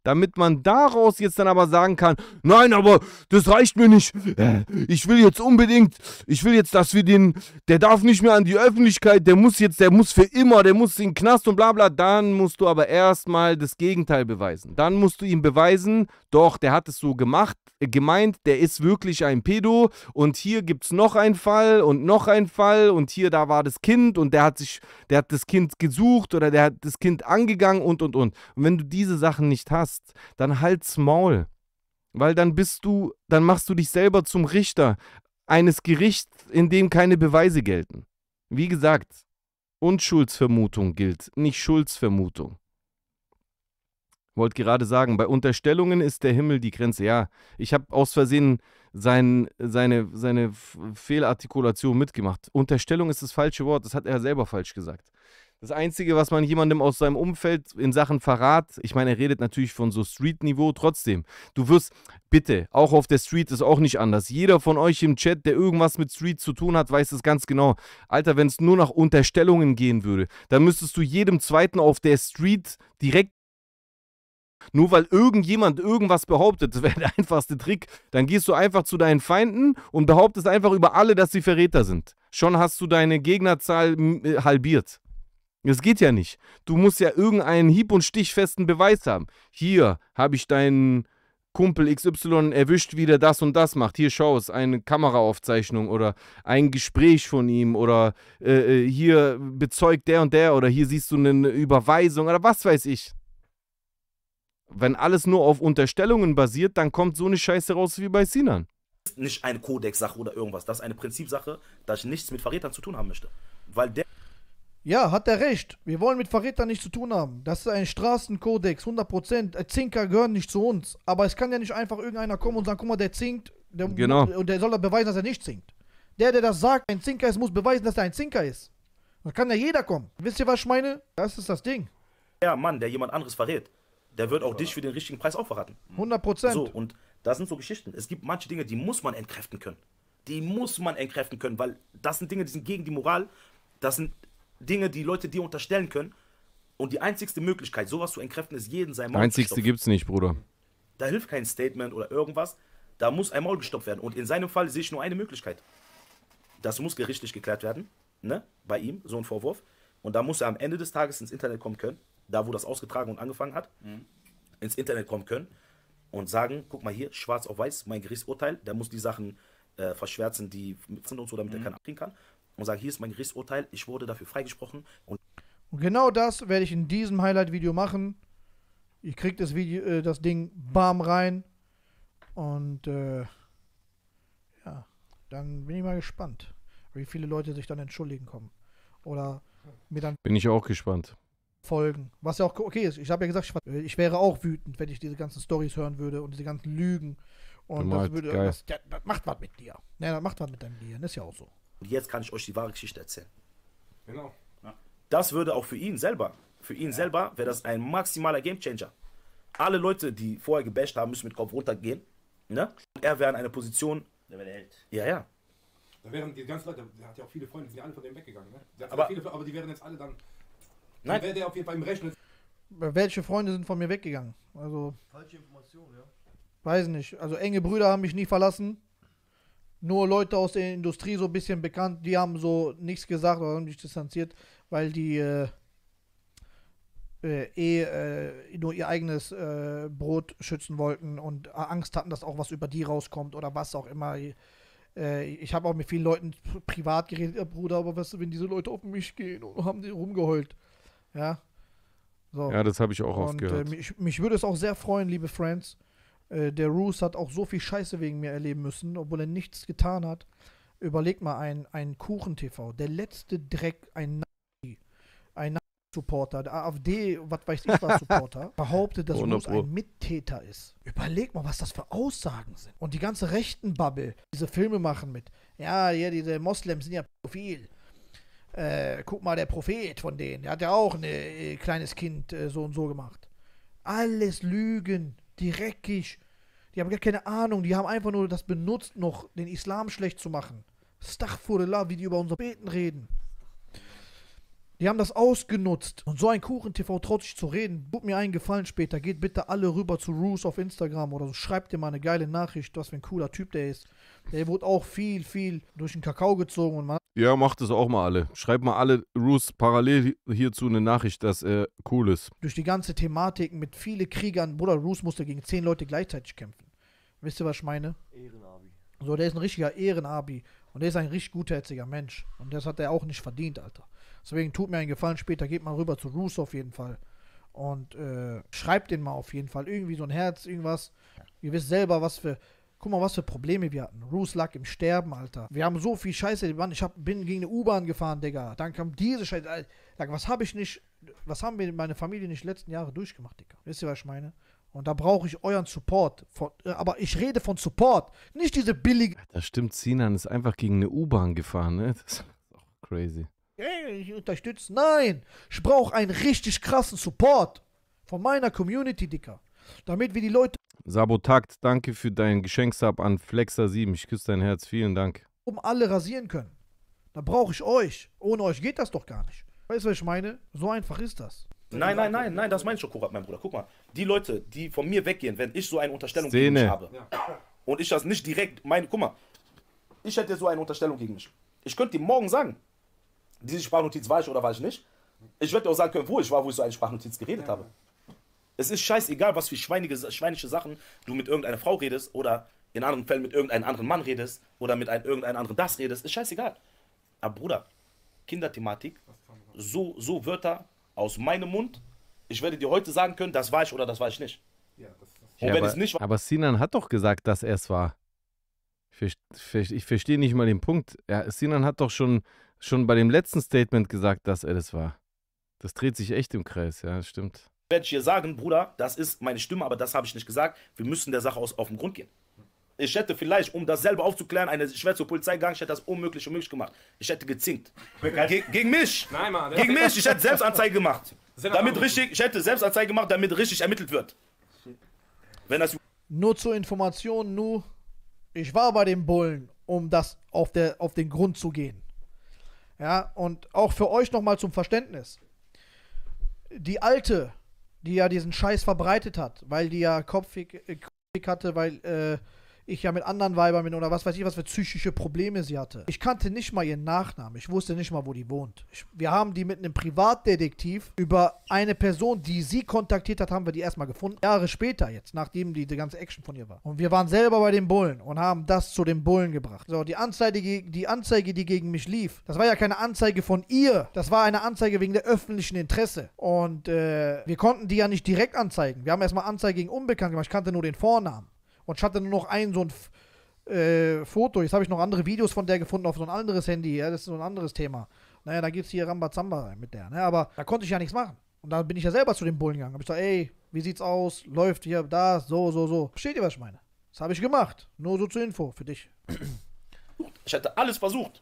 damit man daraus jetzt dann aber sagen kann, nein, aber das reicht mir nicht. Äh, ich will jetzt unbedingt, ich will jetzt, dass wir den, der darf nicht mehr an die Öffentlichkeit, der muss jetzt, der muss für immer, der muss in den Knast und bla bla. Dann musst du aber erstmal das Gegenteil beweisen. Dann musst du ihm beweisen, doch, der hat es so gemacht, äh, gemeint, der ist wirklich ein Pedo und hier gibt es noch einen Fall und noch einen Fall und hier, da war das Kind und der hat sich, der hat das Kind gesucht oder der hat das Kind angegangen und und und. Und wenn du diese Sachen nicht hast, hast, dann halt's Maul. Weil dann bist du, dann machst du dich selber zum Richter eines Gerichts, in dem keine Beweise gelten. Wie gesagt, Unschuldsvermutung gilt, nicht Schuldsvermutung. Wollte gerade sagen, bei Unterstellungen ist der Himmel die Grenze. Ja, ich habe aus Versehen sein, seine, seine Fehlartikulation mitgemacht. Unterstellung ist das falsche Wort, das hat er selber falsch gesagt. Das Einzige, was man jemandem aus seinem Umfeld in Sachen Verrat, ich meine, er redet natürlich von so Street-Niveau, trotzdem, du wirst, bitte, auch auf der Street ist auch nicht anders. Jeder von euch im Chat, der irgendwas mit Street zu tun hat, weiß es ganz genau. Alter, wenn es nur nach Unterstellungen gehen würde, dann müsstest du jedem Zweiten auf der Street direkt nur weil irgendjemand irgendwas behauptet, das wäre der einfachste Trick, dann gehst du einfach zu deinen Feinden und behauptest einfach über alle, dass sie Verräter sind. Schon hast du deine Gegnerzahl halbiert. Das geht ja nicht. Du musst ja irgendeinen hieb- und stichfesten Beweis haben. Hier habe ich deinen Kumpel XY erwischt, wie der das und das macht. Hier schau es, eine Kameraaufzeichnung oder ein Gespräch von ihm oder äh, äh, hier bezeugt der und der oder hier siehst du eine Überweisung oder was weiß ich. Wenn alles nur auf Unterstellungen basiert, dann kommt so eine Scheiße raus wie bei Sinan. Nicht eine Kodex-Sache oder irgendwas. Das ist eine Prinzipsache, dass ich nichts mit Verrätern zu tun haben möchte. Weil der. Ja, hat er recht. Wir wollen mit Verrätern nichts zu tun haben. Das ist ein Straßenkodex, 100%. Äh, Zinker gehören nicht zu uns. Aber es kann ja nicht einfach irgendeiner kommen und sagen, guck mal, der zinkt. Der, genau. Und der soll da beweisen, dass er nicht zinkt. Der, der das sagt, ein Zinker ist, muss beweisen, dass er ein Zinker ist. Da kann ja jeder kommen. Wisst ihr, was ich meine? Das ist das Ding. Ja, Mann, der jemand anderes verrät, der wird auch ja. dich für den richtigen Preis auch verraten. 100 So, und das sind so Geschichten. Es gibt manche Dinge, die muss man entkräften können. Die muss man entkräften können, weil das sind Dinge, die sind gegen die Moral. Das sind Dinge, die Leute dir unterstellen können. Und die einzigste Möglichkeit, sowas zu entkräften, ist jeden sein Maul. Einzigste gibt es nicht, Bruder. Da hilft kein Statement oder irgendwas. Da muss ein Maul gestoppt werden. Und in seinem Fall sehe ich nur eine Möglichkeit. Das muss gerichtlich geklärt werden, ne? Bei ihm, so ein Vorwurf. Und da muss er am Ende des Tages ins Internet kommen können, da wo das ausgetragen und angefangen hat, mhm. ins Internet kommen können und sagen, guck mal hier, schwarz auf weiß, mein Gerichtsurteil, der muss die Sachen äh, verschwärzen, die mit sind und so, damit mhm. er keinen abkriegen kann und sage, hier ist mein Gerichtsurteil, ich wurde dafür freigesprochen. Und, und genau das werde ich in diesem Highlight-Video machen. Ich kriege das Video, äh, das Ding bam rein. Und äh, ja, dann bin ich mal gespannt, wie viele Leute sich dann entschuldigen kommen. Oder mir dann. Bin ich auch gespannt. Folgen. Was ja auch okay ist. Ich habe ja gesagt, ich, ich, wäre auch wütend, wenn ich diese ganzen Stories hören würde und diese ganzen Lügen. Und das, würde, das, ja, das, macht was mit dir. Ja, das macht was mit deinem Gehirn. Ist ja auch so. Und jetzt kann ich euch die wahre Geschichte erzählen. Genau. Ja. Das würde auch für ihn selber, für ihn ja. selber wäre das ein maximaler Gamechanger. Alle Leute, die vorher gebasht haben, müssen mit Kopf runtergehen. Ne? Er wäre in einer Position. Der wäre der Held. Ja, ja. Da wären die ganzen Leute, der hat ja auch viele Freunde, die sind ja alle von dem weggegangen. Ne? Aber, viele, aber, die wären jetzt alle dann. Nein. Dann wäre der auf jeden Fall im Rechnen. Äh, welche Freunde sind von mir weggegangen? Also. Falsche Information, ja. Weiß nicht. Also enge Brüder haben mich nie verlassen nur Leute aus der Industrie so ein bisschen bekannt, die haben so nichts gesagt oder haben sich distanziert, weil die äh, äh eh äh, nur ihr eigenes äh, Brot schützen wollten und äh, Angst hatten, dass auch was über die rauskommt oder was auch immer. Äh, ich habe auch mit vielen Leuten privat geredet, Bruder, aber was, wenn diese Leute auf mich gehen und oh, haben die rumgeheult. Ja. So. Ja, das habe ich auch und, oft gehört. Mich, mich, würde es auch sehr freuen, liebe Friends, äh, der Roos hat auch so viel Scheiße wegen mir erleben müssen, obwohl er nichts getan hat. Überleg mal, ein, ein Kuchen-TV, der letzte Dreck, ein Nazi, ein Nazi supporter der AfD, was weiß ich was, Supporter, behauptet, dass Roos ein Mittäter ist. Überleg mal, was das für Aussagen sind. Und die ganze rechten Bubble, diese Filme machen mit, ja, ja, diese Moslems sind ja viel. Äh, guck mal, der Prophet von denen, der hat ja auch ein äh, kleines Kind äh, so und so gemacht. Alles Lügen dreckig. Die haben gar keine Ahnung. Die haben einfach nur das benutzt, noch den Islam schlecht zu machen. Stachfurela, wie die über unser Beten reden. Die haben das ausgenutzt. Und so ein Kuchen-TV traut sich zu reden. Tut mir einen Gefallen später. Geht bitte alle rüber zu Roos auf Instagram oder so. Schreibt dir mal eine geile Nachricht, was für ein cooler Typ der ist. Der wurde auch viel, viel durch den Kakao gezogen und man. Ja, macht es auch mal alle. Schreibt mal alle Roos parallel hierzu eine Nachricht, dass er cool ist. Durch die ganze Thematik mit vielen Kriegern, Bruder, Roos musste gegen zehn Leute gleichzeitig kämpfen. Wisst ihr, was ich meine? Ehrenabi. So, der ist ein richtiger Ehrenabi. Und der ist ein richtig gutherziger Mensch. Und das hat er auch nicht verdient, Alter. Deswegen tut mir einen Gefallen, später geht mal rüber zu Roos auf jeden Fall und äh, schreibt den mal auf jeden Fall irgendwie so ein Herz, irgendwas. Ihr wisst selber, was für Guck mal, was für Probleme wir hatten. Roos lag im Sterben, Alter. Wir haben so viel Scheiße, Mann. Ich hab, bin gegen eine U-Bahn gefahren, Digga. Dann kam diese Scheiße. Alter, was habe ich nicht, was haben wir in meiner Familie nicht letzten Jahre durchgemacht, Digga? Wisst ihr, was ich meine? Und da brauche ich euren Support. Von, äh, aber ich rede von Support, nicht diese billige. Das stimmt, Sinan ist einfach gegen eine U-Bahn gefahren, ne? Das ist auch crazy. Hey, ich unterstütze. Nein, ich brauche einen richtig krassen Support von meiner Community, Dicker. Damit wir die Leute Sabotakt, danke für dein Geschenksab an Flexer7. Ich küsse dein Herz. Vielen Dank. Um alle rasieren können. Da brauche ich euch. Ohne euch geht das doch gar nicht. Weißt du, was ich meine? So einfach ist das. Nein, nein, nein, nein, das ist mein Schokorab, mein Bruder. Guck mal, die Leute, die von mir weggehen, wenn ich so eine Unterstellung Szene. gegen mich habe und ich das nicht direkt meine, guck mal, ich hätte so eine Unterstellung gegen mich. Ich könnte dir morgen sagen, diese Sprachnotiz war ich oder war ich nicht. Ich würde dir auch sagen können, wo ich war, wo ich so eine Sprachnotiz geredet ja. habe. Es ist scheißegal, was für schweinige, schweinische Sachen du mit irgendeiner Frau redest oder in anderen Fällen mit irgendeinem anderen Mann redest oder mit einem, irgendeinem anderen das redest. Ist scheißegal. Aber Bruder, Kinderthematik, so, so Wörter aus meinem Mund, ich werde dir heute sagen können, das war ich oder das war ich nicht. Ja, das, das ja, aber, nicht aber Sinan hat doch gesagt, dass er es war. Ich verstehe nicht mal den Punkt. Ja, Sinan hat doch schon, schon bei dem letzten Statement gesagt, dass er das war. Das dreht sich echt im Kreis, ja, stimmt werde ich dir sagen, Bruder, das ist meine Stimme, aber das habe ich nicht gesagt. Wir müssen der Sache aus, auf den Grund gehen. Ich hätte vielleicht, um das selber aufzuklären, eine, ich zur Polizei gegangen, ich hätte das unmöglich unmöglich gemacht. Ich hätte gezinkt. Ge gegen mich! Nein, Mann. Gegen mich! Ich hätte Selbstanzeige gemacht. Damit richtig, ich hätte Selbstanzeige gemacht, damit richtig ermittelt wird. Wenn das nur zur Information, nur ich war bei den Bullen, um das auf, der, auf den Grund zu gehen. Ja, und auch für euch nochmal zum Verständnis. Die alte die ja diesen Scheiß verbreitet hat, weil die ja Kopfweg, äh, hatte, weil äh, ich ja mit anderen Weibern bin oder was weiß ich, was für psychische Probleme sie hatte. Ich kannte nicht mal ihren Nachnamen. Ich wusste nicht mal, wo die wohnt. Ich, wir haben die mit einem Privatdetektiv über eine Person, die sie kontaktiert hat, haben wir die erstmal gefunden. Jahre später jetzt, nachdem die, die ganze Action von ihr war. Und wir waren selber bei den Bullen und haben das zu den Bullen gebracht. So, die Anzeige, die Anzeige, die gegen mich lief, das war ja keine Anzeige von ihr. Das war eine Anzeige wegen der öffentlichen Interesse. Und äh, wir konnten die ja nicht direkt anzeigen. Wir haben erstmal Anzeige gegen Unbekannte gemacht. Ich kannte nur den Vornamen. Und ich hatte nur noch ein so ein äh, Foto. Jetzt habe ich noch andere Videos von der gefunden auf so ein anderes Handy. Ja, das ist so ein anderes Thema. Naja, da gibt es hier Rambazamba mit der. Ne? Aber da konnte ich ja nichts machen. Und dann bin ich ja selber zu dem Bullen gegangen. Hab ich gesagt, ey, wie sieht's aus? Läuft hier, da, so, so, so. Versteht ihr, was ich meine? Das habe ich gemacht. Nur so zur Info für dich. Ich hatte alles versucht,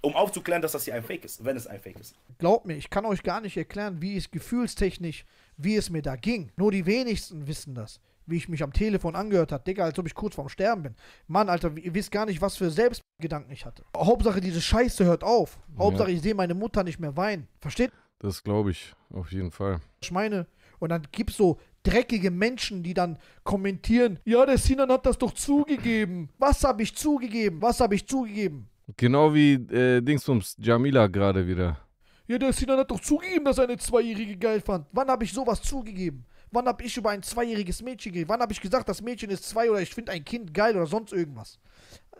um aufzuklären, dass das hier ein Fake ist, wenn es ein Fake ist. Glaubt mir, ich kann euch gar nicht erklären, wie es gefühlstechnisch, wie es mir da ging. Nur die wenigsten wissen das wie ich mich am Telefon angehört habe, Digga, als ob ich kurz vorm Sterben bin. Mann, Alter, ihr wisst gar nicht, was für Selbstgedanken ich hatte. Hauptsache, diese Scheiße hört auf. Hauptsache, ja. ich sehe meine Mutter nicht mehr weinen. Versteht? Das glaube ich, auf jeden Fall. Ich meine, und dann gibt es so dreckige Menschen, die dann kommentieren, ja, der Sinan hat das doch zugegeben. Was habe ich zugegeben? Was habe ich zugegeben? Genau wie äh, Dingsbums Jamila gerade wieder. Ja, der Sinan hat doch zugegeben, dass er eine Zweijährige geil fand. Wann habe ich sowas zugegeben? Wann habe ich über ein zweijähriges Mädchen geredet? Wann habe ich gesagt, das Mädchen ist zwei oder ich finde ein Kind geil oder sonst irgendwas?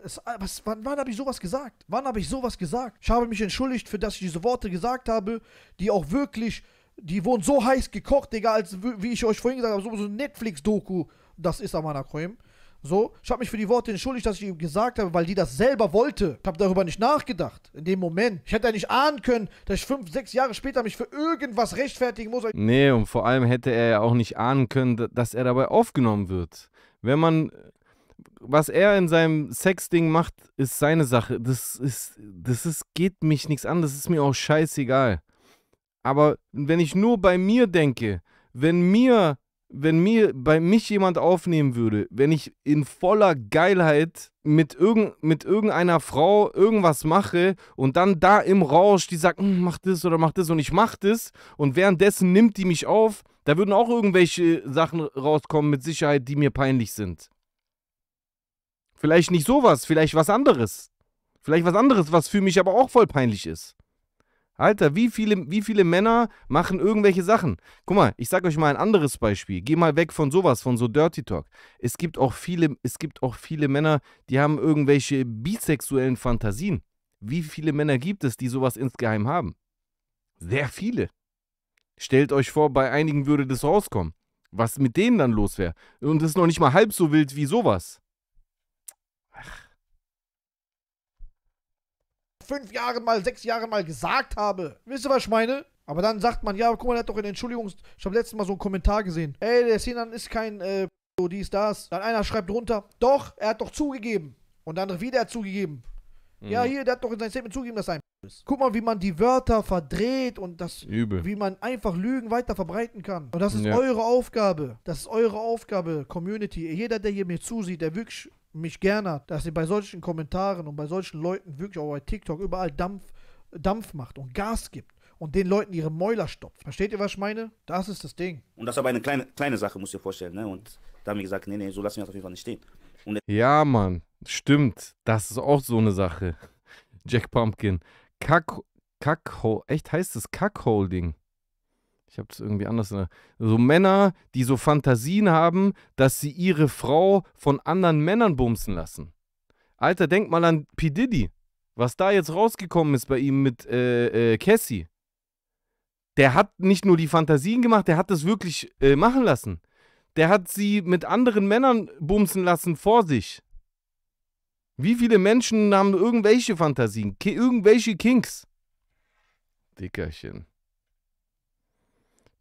Es, äh, was, wann, wann habe ich sowas gesagt? Wann habe ich sowas gesagt? Ich habe mich entschuldigt, für dass ich diese Worte gesagt habe, die auch wirklich, die wurden so heiß gekocht, Digga, als wie ich euch vorhin gesagt habe, so, so Netflix-Doku. Das ist Amana Koyim. So, ich habe mich für die Worte entschuldigt, dass ich ihm gesagt habe, weil die das selber wollte. Ich habe darüber nicht nachgedacht in dem Moment. Ich hätte ja nicht ahnen können, dass ich fünf, sechs Jahre später mich für irgendwas rechtfertigen muss. Nee, und vor allem hätte er ja auch nicht ahnen können, dass er dabei aufgenommen wird. Wenn man was er in seinem Sexding macht, ist seine Sache. Das ist, das ist, geht mich nichts an. Das ist mir auch scheißegal. Aber wenn ich nur bei mir denke, wenn mir wenn mir bei mich jemand aufnehmen würde, wenn ich in voller Geilheit mit, irgend, mit irgendeiner Frau irgendwas mache und dann da im Rausch, die sagt, hm, mach das oder mach das und ich mach das und währenddessen nimmt die mich auf, da würden auch irgendwelche Sachen rauskommen mit Sicherheit, die mir peinlich sind. Vielleicht nicht sowas, vielleicht was anderes. Vielleicht was anderes, was für mich aber auch voll peinlich ist. Alter, wie viele, wie viele Männer machen irgendwelche Sachen? Guck mal, ich sag euch mal ein anderes Beispiel. Geh mal weg von sowas, von so Dirty Talk. Es gibt auch viele, es gibt auch viele Männer, die haben irgendwelche bisexuellen Fantasien. Wie viele Männer gibt es, die sowas insgeheim haben? Sehr viele. Stellt euch vor, bei einigen würde das rauskommen. Was mit denen dann los wäre. Und das ist noch nicht mal halb so wild wie sowas. Ach fünf Jahren mal, sechs Jahren mal gesagt habe. Wisst ihr, was ich meine? Aber dann sagt man, ja, guck mal, der hat doch in Entschuldigung, ich habe letztes Mal so einen Kommentar gesehen. Ey, der Sinan ist kein, äh, so dies, das. Dann einer schreibt runter, doch, er hat doch zugegeben. Und dann wieder zugegeben. Mhm. Ja, hier, der hat doch in seinem Statement zugegeben, dass er ein ist. Guck mal, wie man die Wörter verdreht und das, Übel. wie man einfach Lügen weiter verbreiten kann. Und das ist ja. eure Aufgabe. Das ist eure Aufgabe, Community. Jeder, der hier mir zusieht, der wirklich mich gerne hat, dass ihr bei solchen Kommentaren und bei solchen Leuten wirklich auch bei TikTok überall Dampf, Dampf macht und Gas gibt und den Leuten ihre Mäuler stopft. Versteht ihr, was ich meine? Das ist das Ding. Und das ist aber eine kleine, kleine Sache, muss ich dir vorstellen. Ne? Und da haben wir gesagt, nee, nee, so lassen wir das auf jeden Fall nicht stehen. Und ja, Mann, stimmt. Das ist auch so eine Sache. Jack Pumpkin. Kack, Kackhole, echt heißt es Kackholding. Ich habe das irgendwie anders. So also Männer, die so Fantasien haben, dass sie ihre Frau von anderen Männern bumsen lassen. Alter, denk mal an P. Diddy. Was da jetzt rausgekommen ist bei ihm mit äh, äh, Cassie. Der hat nicht nur die Fantasien gemacht, der hat das wirklich äh, machen lassen. Der hat sie mit anderen Männern bumsen lassen vor sich. Wie viele Menschen haben irgendwelche Fantasien, ki irgendwelche Kinks? Dickerchen.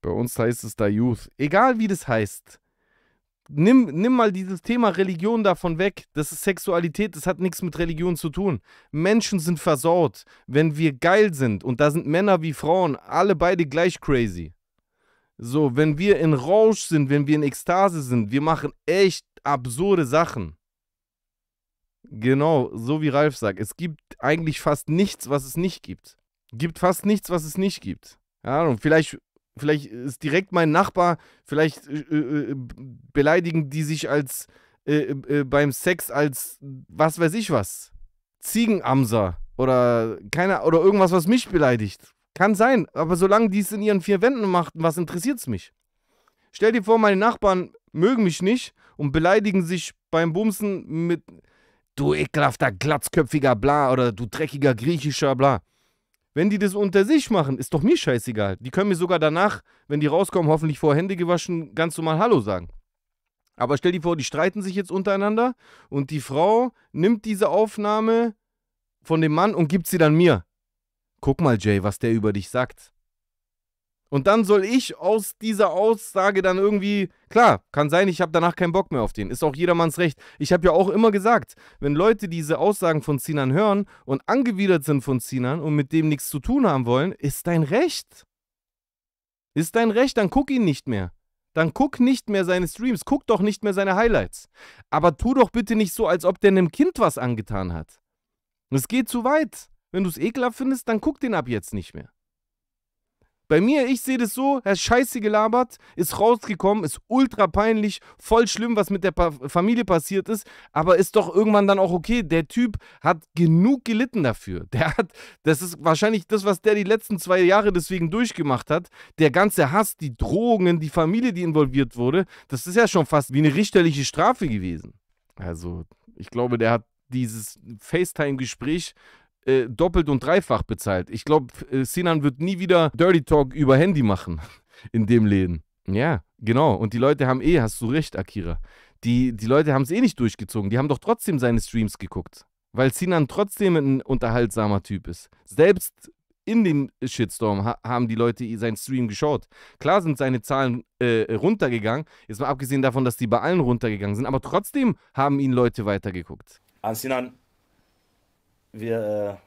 Bei uns heißt es da Youth. Egal wie das heißt. Nimm, nimm mal dieses Thema Religion davon weg. Das ist Sexualität, das hat nichts mit Religion zu tun. Menschen sind versaut, wenn wir geil sind. Und da sind Männer wie Frauen, alle beide gleich crazy. So, wenn wir in Rausch sind, wenn wir in Ekstase sind, wir machen echt absurde Sachen. Genau, so wie Ralf sagt, es gibt eigentlich fast nichts, was es nicht gibt. Gibt fast nichts, was es nicht gibt. Ja, und vielleicht vielleicht ist direkt mein Nachbar, vielleicht äh, äh, äh beleidigen die sich als äh, äh, äh, beim Sex als was weiß ich was. Ziegenamser oder keine oder irgendwas, was mich beleidigt. Kann sein, aber solange die es in ihren vier Wänden machten, was interessiert es mich? Stell dir vor, meine Nachbarn mögen mich nicht und beleidigen sich beim Bumsen mit du ekelhafter, glatzköpfiger Bla oder du dreckiger griechischer Bla. Wenn die das unter sich machen, ist doch mir scheißegal. Die können mir sogar danach, wenn die rauskommen, hoffentlich vor Hände gewaschen, ganz normal Hallo sagen. Aber stell dir vor, die streiten sich jetzt untereinander und die Frau nimmt diese Aufnahme von dem Mann und gibt sie dann mir. Guck mal, Jay, was der über dich sagt. Und dann soll ich aus dieser Aussage dann irgendwie, klar, kann sein, ich habe danach keinen Bock mehr auf den. Ist auch jedermanns Recht. Ich habe ja auch immer gesagt, wenn Leute diese Aussagen von Sinan hören und angewidert sind von Sinan und mit dem nichts zu tun haben wollen, ist dein Recht. Ist dein Recht, dann guck ihn nicht mehr. Dann guck nicht mehr seine Streams, guck doch nicht mehr seine Highlights. Aber tu doch bitte nicht so, als ob der einem Kind was angetan hat. Es geht zu weit. Wenn du es ekelhaft findest, dann guck den ab jetzt nicht mehr. Bei mir, ich sehe das so, er hat scheiße gelabert, ist rausgekommen, ist ultra peinlich, voll schlimm, was mit der pa Familie passiert ist, aber ist doch irgendwann dann auch okay. Der Typ hat genug gelitten dafür. Der hat, das ist wahrscheinlich das, was der die letzten zwei Jahre deswegen durchgemacht hat. Der ganze Hass, die Drohungen, die Familie, die involviert wurde, das ist ja schon fast wie eine richterliche Strafe gewesen. Also, ich glaube, der hat dieses FaceTime-Gespräch äh, doppelt und dreifach bezahlt. Ich glaube, äh, Sinan wird nie wieder Dirty Talk über Handy machen in dem Läden. Ja, genau. Und die Leute haben eh, hast du recht, Akira. Die, die Leute haben es eh nicht durchgezogen. Die haben doch trotzdem seine Streams geguckt. Weil Sinan trotzdem ein unterhaltsamer Typ ist. Selbst in dem Shitstorm ha haben die Leute seinen Stream geschaut. Klar sind seine Zahlen äh, runtergegangen, jetzt mal abgesehen davon, dass die bei allen runtergegangen sind, aber trotzdem haben ihn Leute weitergeguckt. An Sinan wir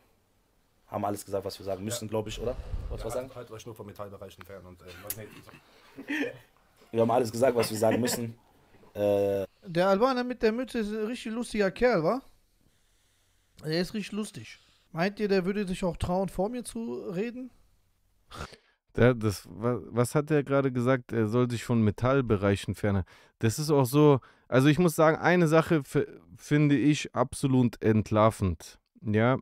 äh, haben alles gesagt, was wir sagen müssen, ja. glaube ich, oder? Wolltest ja, was sagen? Halt euch nur vom Metallbereichen fern und äh, Magneten. wir haben alles gesagt, was wir sagen müssen. äh, der Albaner mit der Mütze ist ein richtig lustiger Kerl, wa? Der ist richtig lustig. Meint ihr, der würde sich auch trauen, vor mir zu reden? Der, das, was, was hat er gerade gesagt? Er soll sich von Metallbereichen ferne. Das ist auch so. Also, ich muss sagen, eine Sache finde ich absolut entlarvend ja,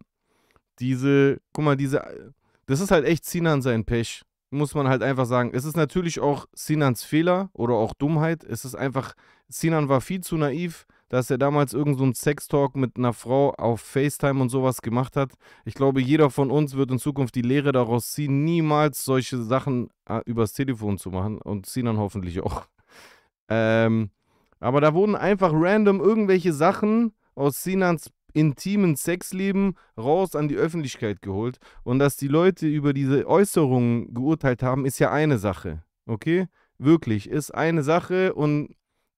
diese, guck mal, diese, das ist halt echt Sinan sein Pech, muss man halt einfach sagen. Es ist natürlich auch Sinans Fehler oder auch Dummheit. Es ist einfach, Sinan war viel zu naiv, dass er damals irgendeinen so Sextalk mit einer Frau auf FaceTime und sowas gemacht hat. Ich glaube, jeder von uns wird in Zukunft die Lehre daraus ziehen, niemals solche Sachen äh, übers Telefon zu machen und Sinan hoffentlich auch. Ähm, aber da wurden einfach random irgendwelche Sachen aus Sinans intimen Sexleben raus an die Öffentlichkeit geholt. Und dass die Leute über diese Äußerungen geurteilt haben, ist ja eine Sache. Okay? Wirklich, ist eine Sache und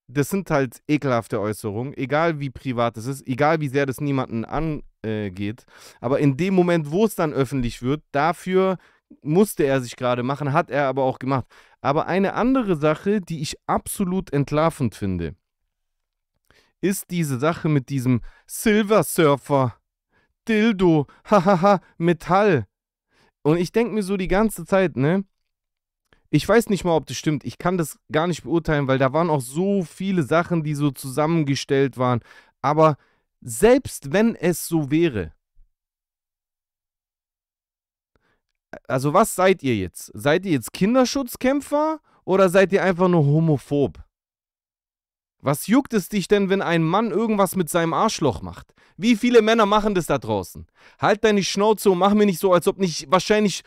das sind halt ekelhafte Äußerungen, egal wie privat es ist, egal wie sehr das niemanden angeht. Aber in dem Moment, wo es dann öffentlich wird, dafür musste er sich gerade machen, hat er aber auch gemacht. Aber eine andere Sache, die ich absolut entlarvend finde, ist diese Sache mit diesem Silver Surfer, Dildo, hahaha, Metall. Und ich denke mir so die ganze Zeit, ne? Ich weiß nicht mal, ob das stimmt. Ich kann das gar nicht beurteilen, weil da waren auch so viele Sachen, die so zusammengestellt waren. Aber selbst wenn es so wäre, also was seid ihr jetzt? Seid ihr jetzt Kinderschutzkämpfer oder seid ihr einfach nur homophob? Was juckt es dich denn, wenn ein Mann irgendwas mit seinem Arschloch macht? Wie viele Männer machen das da draußen? Halt deine Schnauze und mach mir nicht so, als ob nicht wahrscheinlich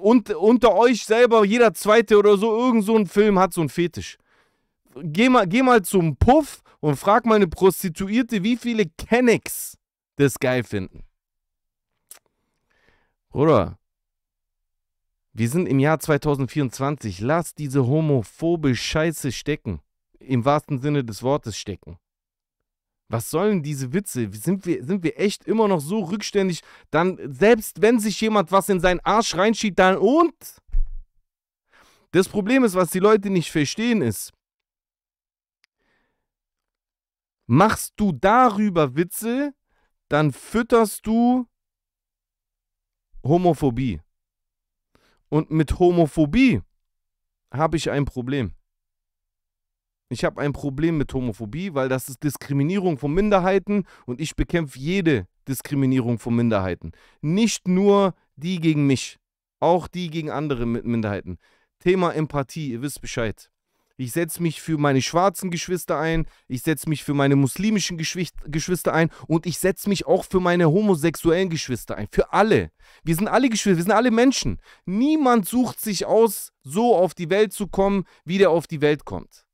und, unter euch selber jeder Zweite oder so irgend so ein Film hat so einen Fetisch. Geh mal, geh mal zum Puff und frag mal eine Prostituierte, wie viele Kennex das geil finden. Bruder, wir sind im Jahr 2024. Lass diese homophobe Scheiße stecken im wahrsten Sinne des Wortes stecken. Was sollen diese Witze? Sind wir, sind wir echt immer noch so rückständig? Dann, selbst wenn sich jemand was in seinen Arsch reinschiebt, dann und? Das Problem ist, was die Leute nicht verstehen, ist, machst du darüber Witze, dann fütterst du Homophobie. Und mit Homophobie habe ich ein Problem. Ich habe ein Problem mit Homophobie, weil das ist Diskriminierung von Minderheiten und ich bekämpfe jede Diskriminierung von Minderheiten. Nicht nur die gegen mich, auch die gegen andere Minderheiten. Thema Empathie, ihr wisst Bescheid. Ich setze mich für meine schwarzen Geschwister ein, ich setze mich für meine muslimischen Geschwister ein und ich setze mich auch für meine homosexuellen Geschwister ein. Für alle. Wir sind alle Geschwister, wir sind alle Menschen. Niemand sucht sich aus, so auf die Welt zu kommen, wie der auf die Welt kommt.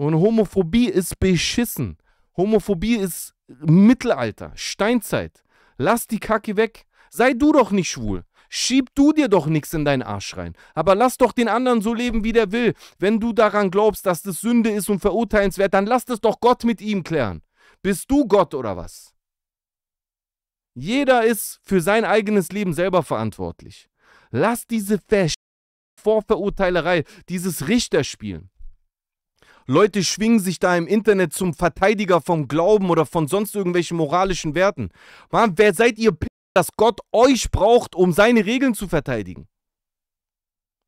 Und Homophobie ist beschissen. Homophobie ist Mittelalter, Steinzeit. Lass die Kacke weg. Sei du doch nicht schwul. Schieb du dir doch nichts in deinen Arsch rein. Aber lass doch den anderen so leben, wie der will. Wenn du daran glaubst, dass das Sünde ist und verurteilenswert, dann lass das doch Gott mit ihm klären. Bist du Gott oder was? Jeder ist für sein eigenes Leben selber verantwortlich. Lass diese Versch Vorverurteilerei, dieses Richterspielen. Leute schwingen sich da im Internet zum Verteidiger vom Glauben oder von sonst irgendwelchen moralischen Werten. Mann, wer seid ihr, dass Gott euch braucht, um seine Regeln zu verteidigen?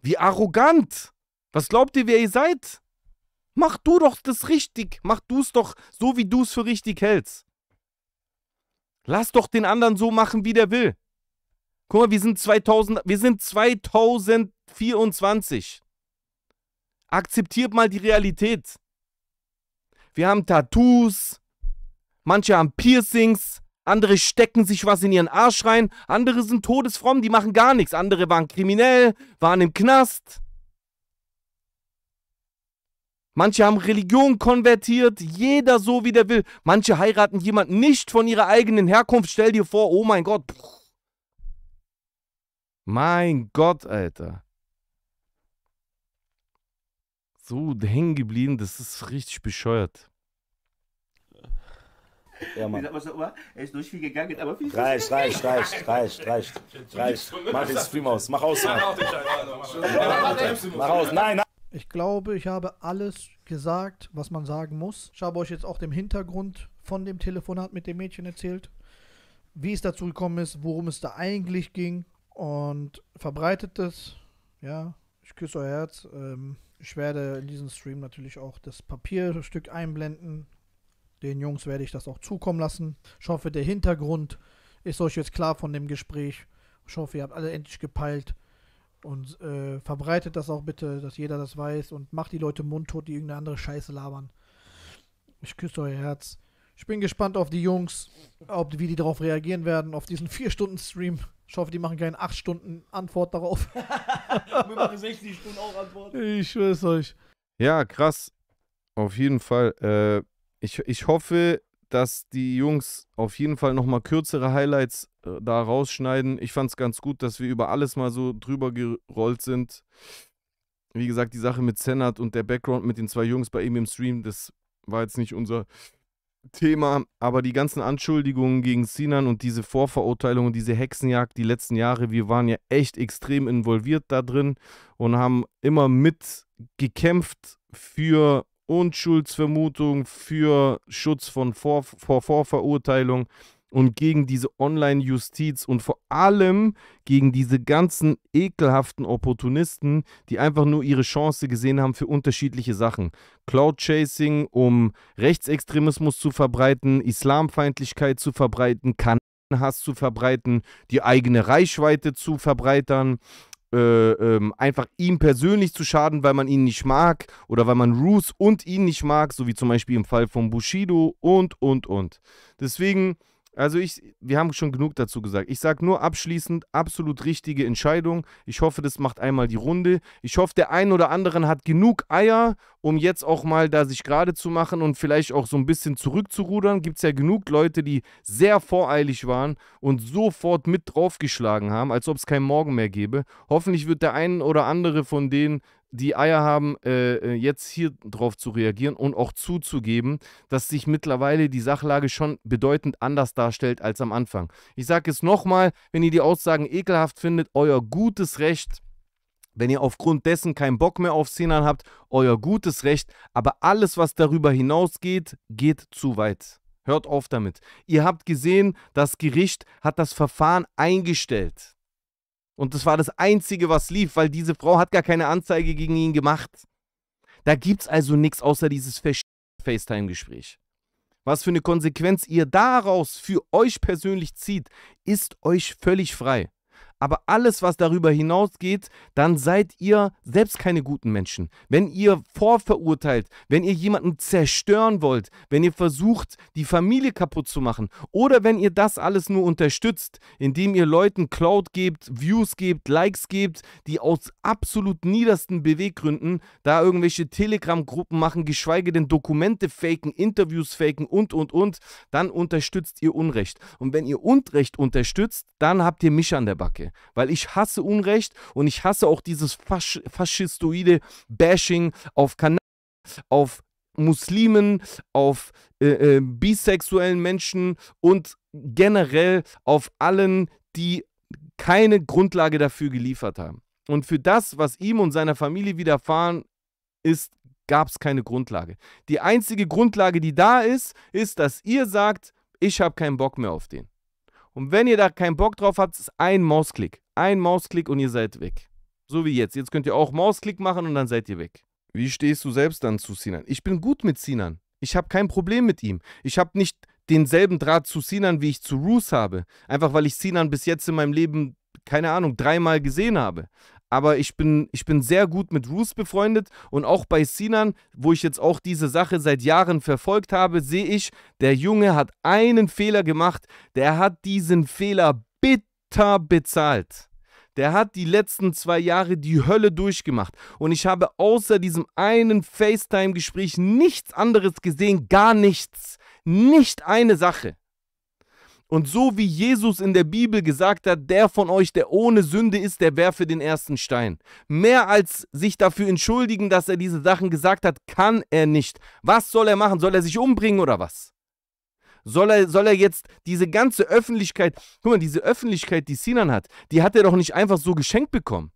Wie arrogant! Was glaubt ihr, wer ihr seid? Mach du doch das richtig. Mach du es doch so, wie du es für richtig hältst. Lass doch den anderen so machen, wie der will. Guck mal, wir sind 2000, wir sind 2024. Akzeptiert mal die Realität. Wir haben Tattoos, manche haben Piercings, andere stecken sich was in ihren Arsch rein, andere sind todesfromm, die machen gar nichts, andere waren kriminell, waren im Knast. Manche haben Religion konvertiert, jeder so wie der will. Manche heiraten jemanden nicht von ihrer eigenen Herkunft. Stell dir vor, oh mein Gott. Mein Gott, Alter so hängen geblieben, das ist richtig bescheuert. Ja, Mann. Oh, er ist durch viel gegangen, aber viel Reicht, reicht, reicht, reicht, reicht, reicht. Mach den Stream aus, mach aus, Mann. Mach aus, nein, nein. Ich glaube, ich habe alles gesagt, was man sagen muss. Ich habe euch jetzt auch den Hintergrund von dem Telefonat mit dem Mädchen erzählt, wie es dazu gekommen ist, worum es da eigentlich ging und verbreitet es. Ja, ich küsse euer Herz. Ähm, ich werde in diesem Stream natürlich auch das Papierstück einblenden. Den Jungs werde ich das auch zukommen lassen. Ich hoffe, der Hintergrund ist euch jetzt klar von dem Gespräch. Ich hoffe, ihr habt alle endlich gepeilt. Und äh, verbreitet das auch bitte, dass jeder das weiß und macht die Leute mundtot, die irgendeine andere Scheiße labern. Ich küsse euer Herz. Ich bin gespannt auf die Jungs, ob, wie die darauf reagieren werden, auf diesen 4-Stunden-Stream. Ich hoffe, die machen keine 8 Stunden Antwort darauf. Wir machen 60 Stunden auch Antwort. Ich schwör's euch. Ja, krass. Auf jeden Fall. Äh, ich, ich hoffe, dass die Jungs auf jeden Fall nochmal kürzere Highlights äh, da rausschneiden. Ich fand's ganz gut, dass wir über alles mal so drüber gerollt sind. Wie gesagt, die Sache mit Senat und der Background mit den zwei Jungs bei ihm im Stream, das war jetzt nicht unser Thema, aber die ganzen Anschuldigungen gegen Sinan und diese Vorverurteilungen, diese Hexenjagd die letzten Jahre, wir waren ja echt extrem involviert da drin und haben immer mitgekämpft für Unschuldsvermutung, für Schutz von vor, vor Vorverurteilung und gegen diese Online-Justiz und vor allem gegen diese ganzen ekelhaften Opportunisten, die einfach nur ihre Chance gesehen haben für unterschiedliche Sachen. Cloud-Chasing, um Rechtsextremismus zu verbreiten, Islamfeindlichkeit zu verbreiten, Kanälenhass zu verbreiten, die eigene Reichweite zu verbreitern. Äh, ähm, einfach ihm persönlich zu schaden, weil man ihn nicht mag oder weil man Ruth und ihn nicht mag, so wie zum Beispiel im Fall von Bushido und, und, und. Deswegen also ich, wir haben schon genug dazu gesagt. Ich sage nur abschließend, absolut richtige Entscheidung. Ich hoffe, das macht einmal die Runde. Ich hoffe, der ein oder andere hat genug Eier, um jetzt auch mal da sich gerade zu machen und vielleicht auch so ein bisschen zurückzurudern. Gibt es ja genug Leute, die sehr voreilig waren und sofort mit draufgeschlagen haben, als ob es keinen Morgen mehr gäbe. Hoffentlich wird der ein oder andere von denen die Eier haben, äh, äh, jetzt hier drauf zu reagieren und auch zuzugeben, dass sich mittlerweile die Sachlage schon bedeutend anders darstellt als am Anfang. Ich sage es nochmal, wenn ihr die Aussagen ekelhaft findet, euer gutes Recht. Wenn ihr aufgrund dessen keinen Bock mehr auf Szenen habt, euer gutes Recht. Aber alles, was darüber hinausgeht, geht zu weit. Hört auf damit. Ihr habt gesehen, das Gericht hat das Verfahren eingestellt. Und das war das Einzige, was lief, weil diese Frau hat gar keine Anzeige gegen ihn gemacht. Da gibt's also nichts außer dieses FaceTime-Gespräch. Was für eine Konsequenz ihr daraus für euch persönlich zieht, ist euch völlig frei aber alles, was darüber hinausgeht, dann seid ihr selbst keine guten Menschen. Wenn ihr vorverurteilt, wenn ihr jemanden zerstören wollt, wenn ihr versucht, die Familie kaputt zu machen oder wenn ihr das alles nur unterstützt, indem ihr Leuten Cloud gebt, Views gebt, Likes gebt, die aus absolut niedersten Beweggründen da irgendwelche Telegram-Gruppen machen, geschweige denn Dokumente faken, Interviews faken und, und, und, dann unterstützt ihr Unrecht. Und wenn ihr Unrecht unterstützt, dann habt ihr mich an der Backe weil ich hasse Unrecht und ich hasse auch dieses Fasch faschistoide Bashing auf Kanal, auf Muslimen, auf äh, äh, bisexuellen Menschen und generell auf allen, die keine Grundlage dafür geliefert haben. Und für das, was ihm und seiner Familie widerfahren ist, gab es keine Grundlage. Die einzige Grundlage, die da ist, ist, dass ihr sagt, ich habe keinen Bock mehr auf den. Und wenn ihr da keinen Bock drauf habt, ist ein Mausklick. Ein Mausklick und ihr seid weg. So wie jetzt. Jetzt könnt ihr auch Mausklick machen und dann seid ihr weg. Wie stehst du selbst dann zu Sinan? Ich bin gut mit Sinan. Ich habe kein Problem mit ihm. Ich habe nicht denselben Draht zu Sinan, wie ich zu Roos habe. Einfach weil ich Sinan bis jetzt in meinem Leben, keine Ahnung, dreimal gesehen habe aber ich bin, ich bin sehr gut mit Roos befreundet und auch bei Sinan, wo ich jetzt auch diese Sache seit Jahren verfolgt habe, sehe ich, der Junge hat einen Fehler gemacht, der hat diesen Fehler bitter bezahlt. Der hat die letzten zwei Jahre die Hölle durchgemacht und ich habe außer diesem einen FaceTime-Gespräch nichts anderes gesehen, gar nichts. Nicht eine Sache. Und so wie Jesus in der Bibel gesagt hat, der von euch, der ohne Sünde ist, der werfe den ersten Stein. Mehr als sich dafür entschuldigen, dass er diese Sachen gesagt hat, kann er nicht. Was soll er machen? Soll er sich umbringen oder was? Soll er, soll er jetzt diese ganze Öffentlichkeit, guck mal, diese Öffentlichkeit, die Sinan hat, die hat er doch nicht einfach so geschenkt bekommen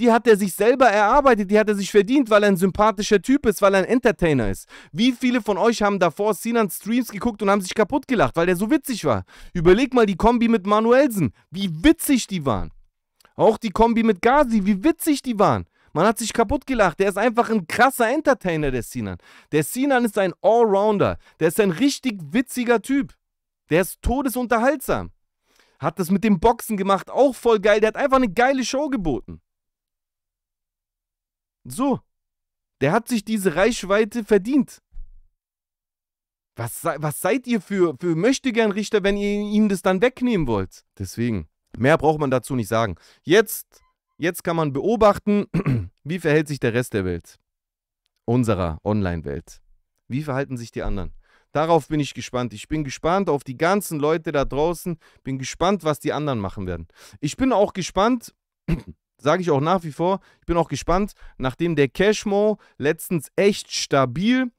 die hat er sich selber erarbeitet, die hat er sich verdient, weil er ein sympathischer Typ ist, weil er ein Entertainer ist. Wie viele von euch haben davor Sinan Streams geguckt und haben sich kaputt gelacht, weil der so witzig war? Überleg mal die Kombi mit Manuelsen, wie witzig die waren. Auch die Kombi mit Gazi, wie witzig die waren. Man hat sich kaputt gelacht. Der ist einfach ein krasser Entertainer, der Sinan. Der Sinan ist ein Allrounder. Der ist ein richtig witziger Typ. Der ist todesunterhaltsam. Hat das mit dem Boxen gemacht, auch voll geil. Der hat einfach eine geile Show geboten. So, der hat sich diese Reichweite verdient. Was, was seid ihr für, für Möchtegern-Richter, wenn ihr ihm das dann wegnehmen wollt? Deswegen, mehr braucht man dazu nicht sagen. Jetzt, jetzt kann man beobachten, wie verhält sich der Rest der Welt, unserer Online-Welt. Wie verhalten sich die anderen? Darauf bin ich gespannt. Ich bin gespannt auf die ganzen Leute da draußen. Bin gespannt, was die anderen machen werden. Ich bin auch gespannt, Sage ich auch nach wie vor. Ich bin auch gespannt, nachdem der Cashmo letztens echt stabil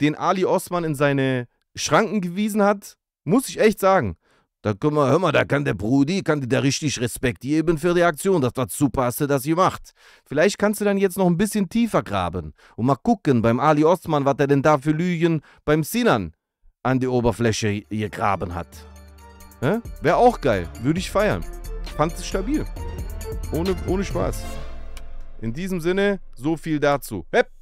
den Ali Osman in seine Schranken gewiesen hat, muss ich echt sagen. Da guck mal, hör mal, da kann der Brudi, kann dir da richtig Respekt geben für die Aktion. Das war super, hast du das gemacht. Vielleicht kannst du dann jetzt noch ein bisschen tiefer graben und mal gucken beim Ali Osman, was er denn da für Lügen beim Sinan an die Oberfläche gegraben hat. Wäre auch geil, würde ich feiern. Fand es stabil. Ohne, ohne Spaß. In diesem Sinne, so viel dazu. Hep!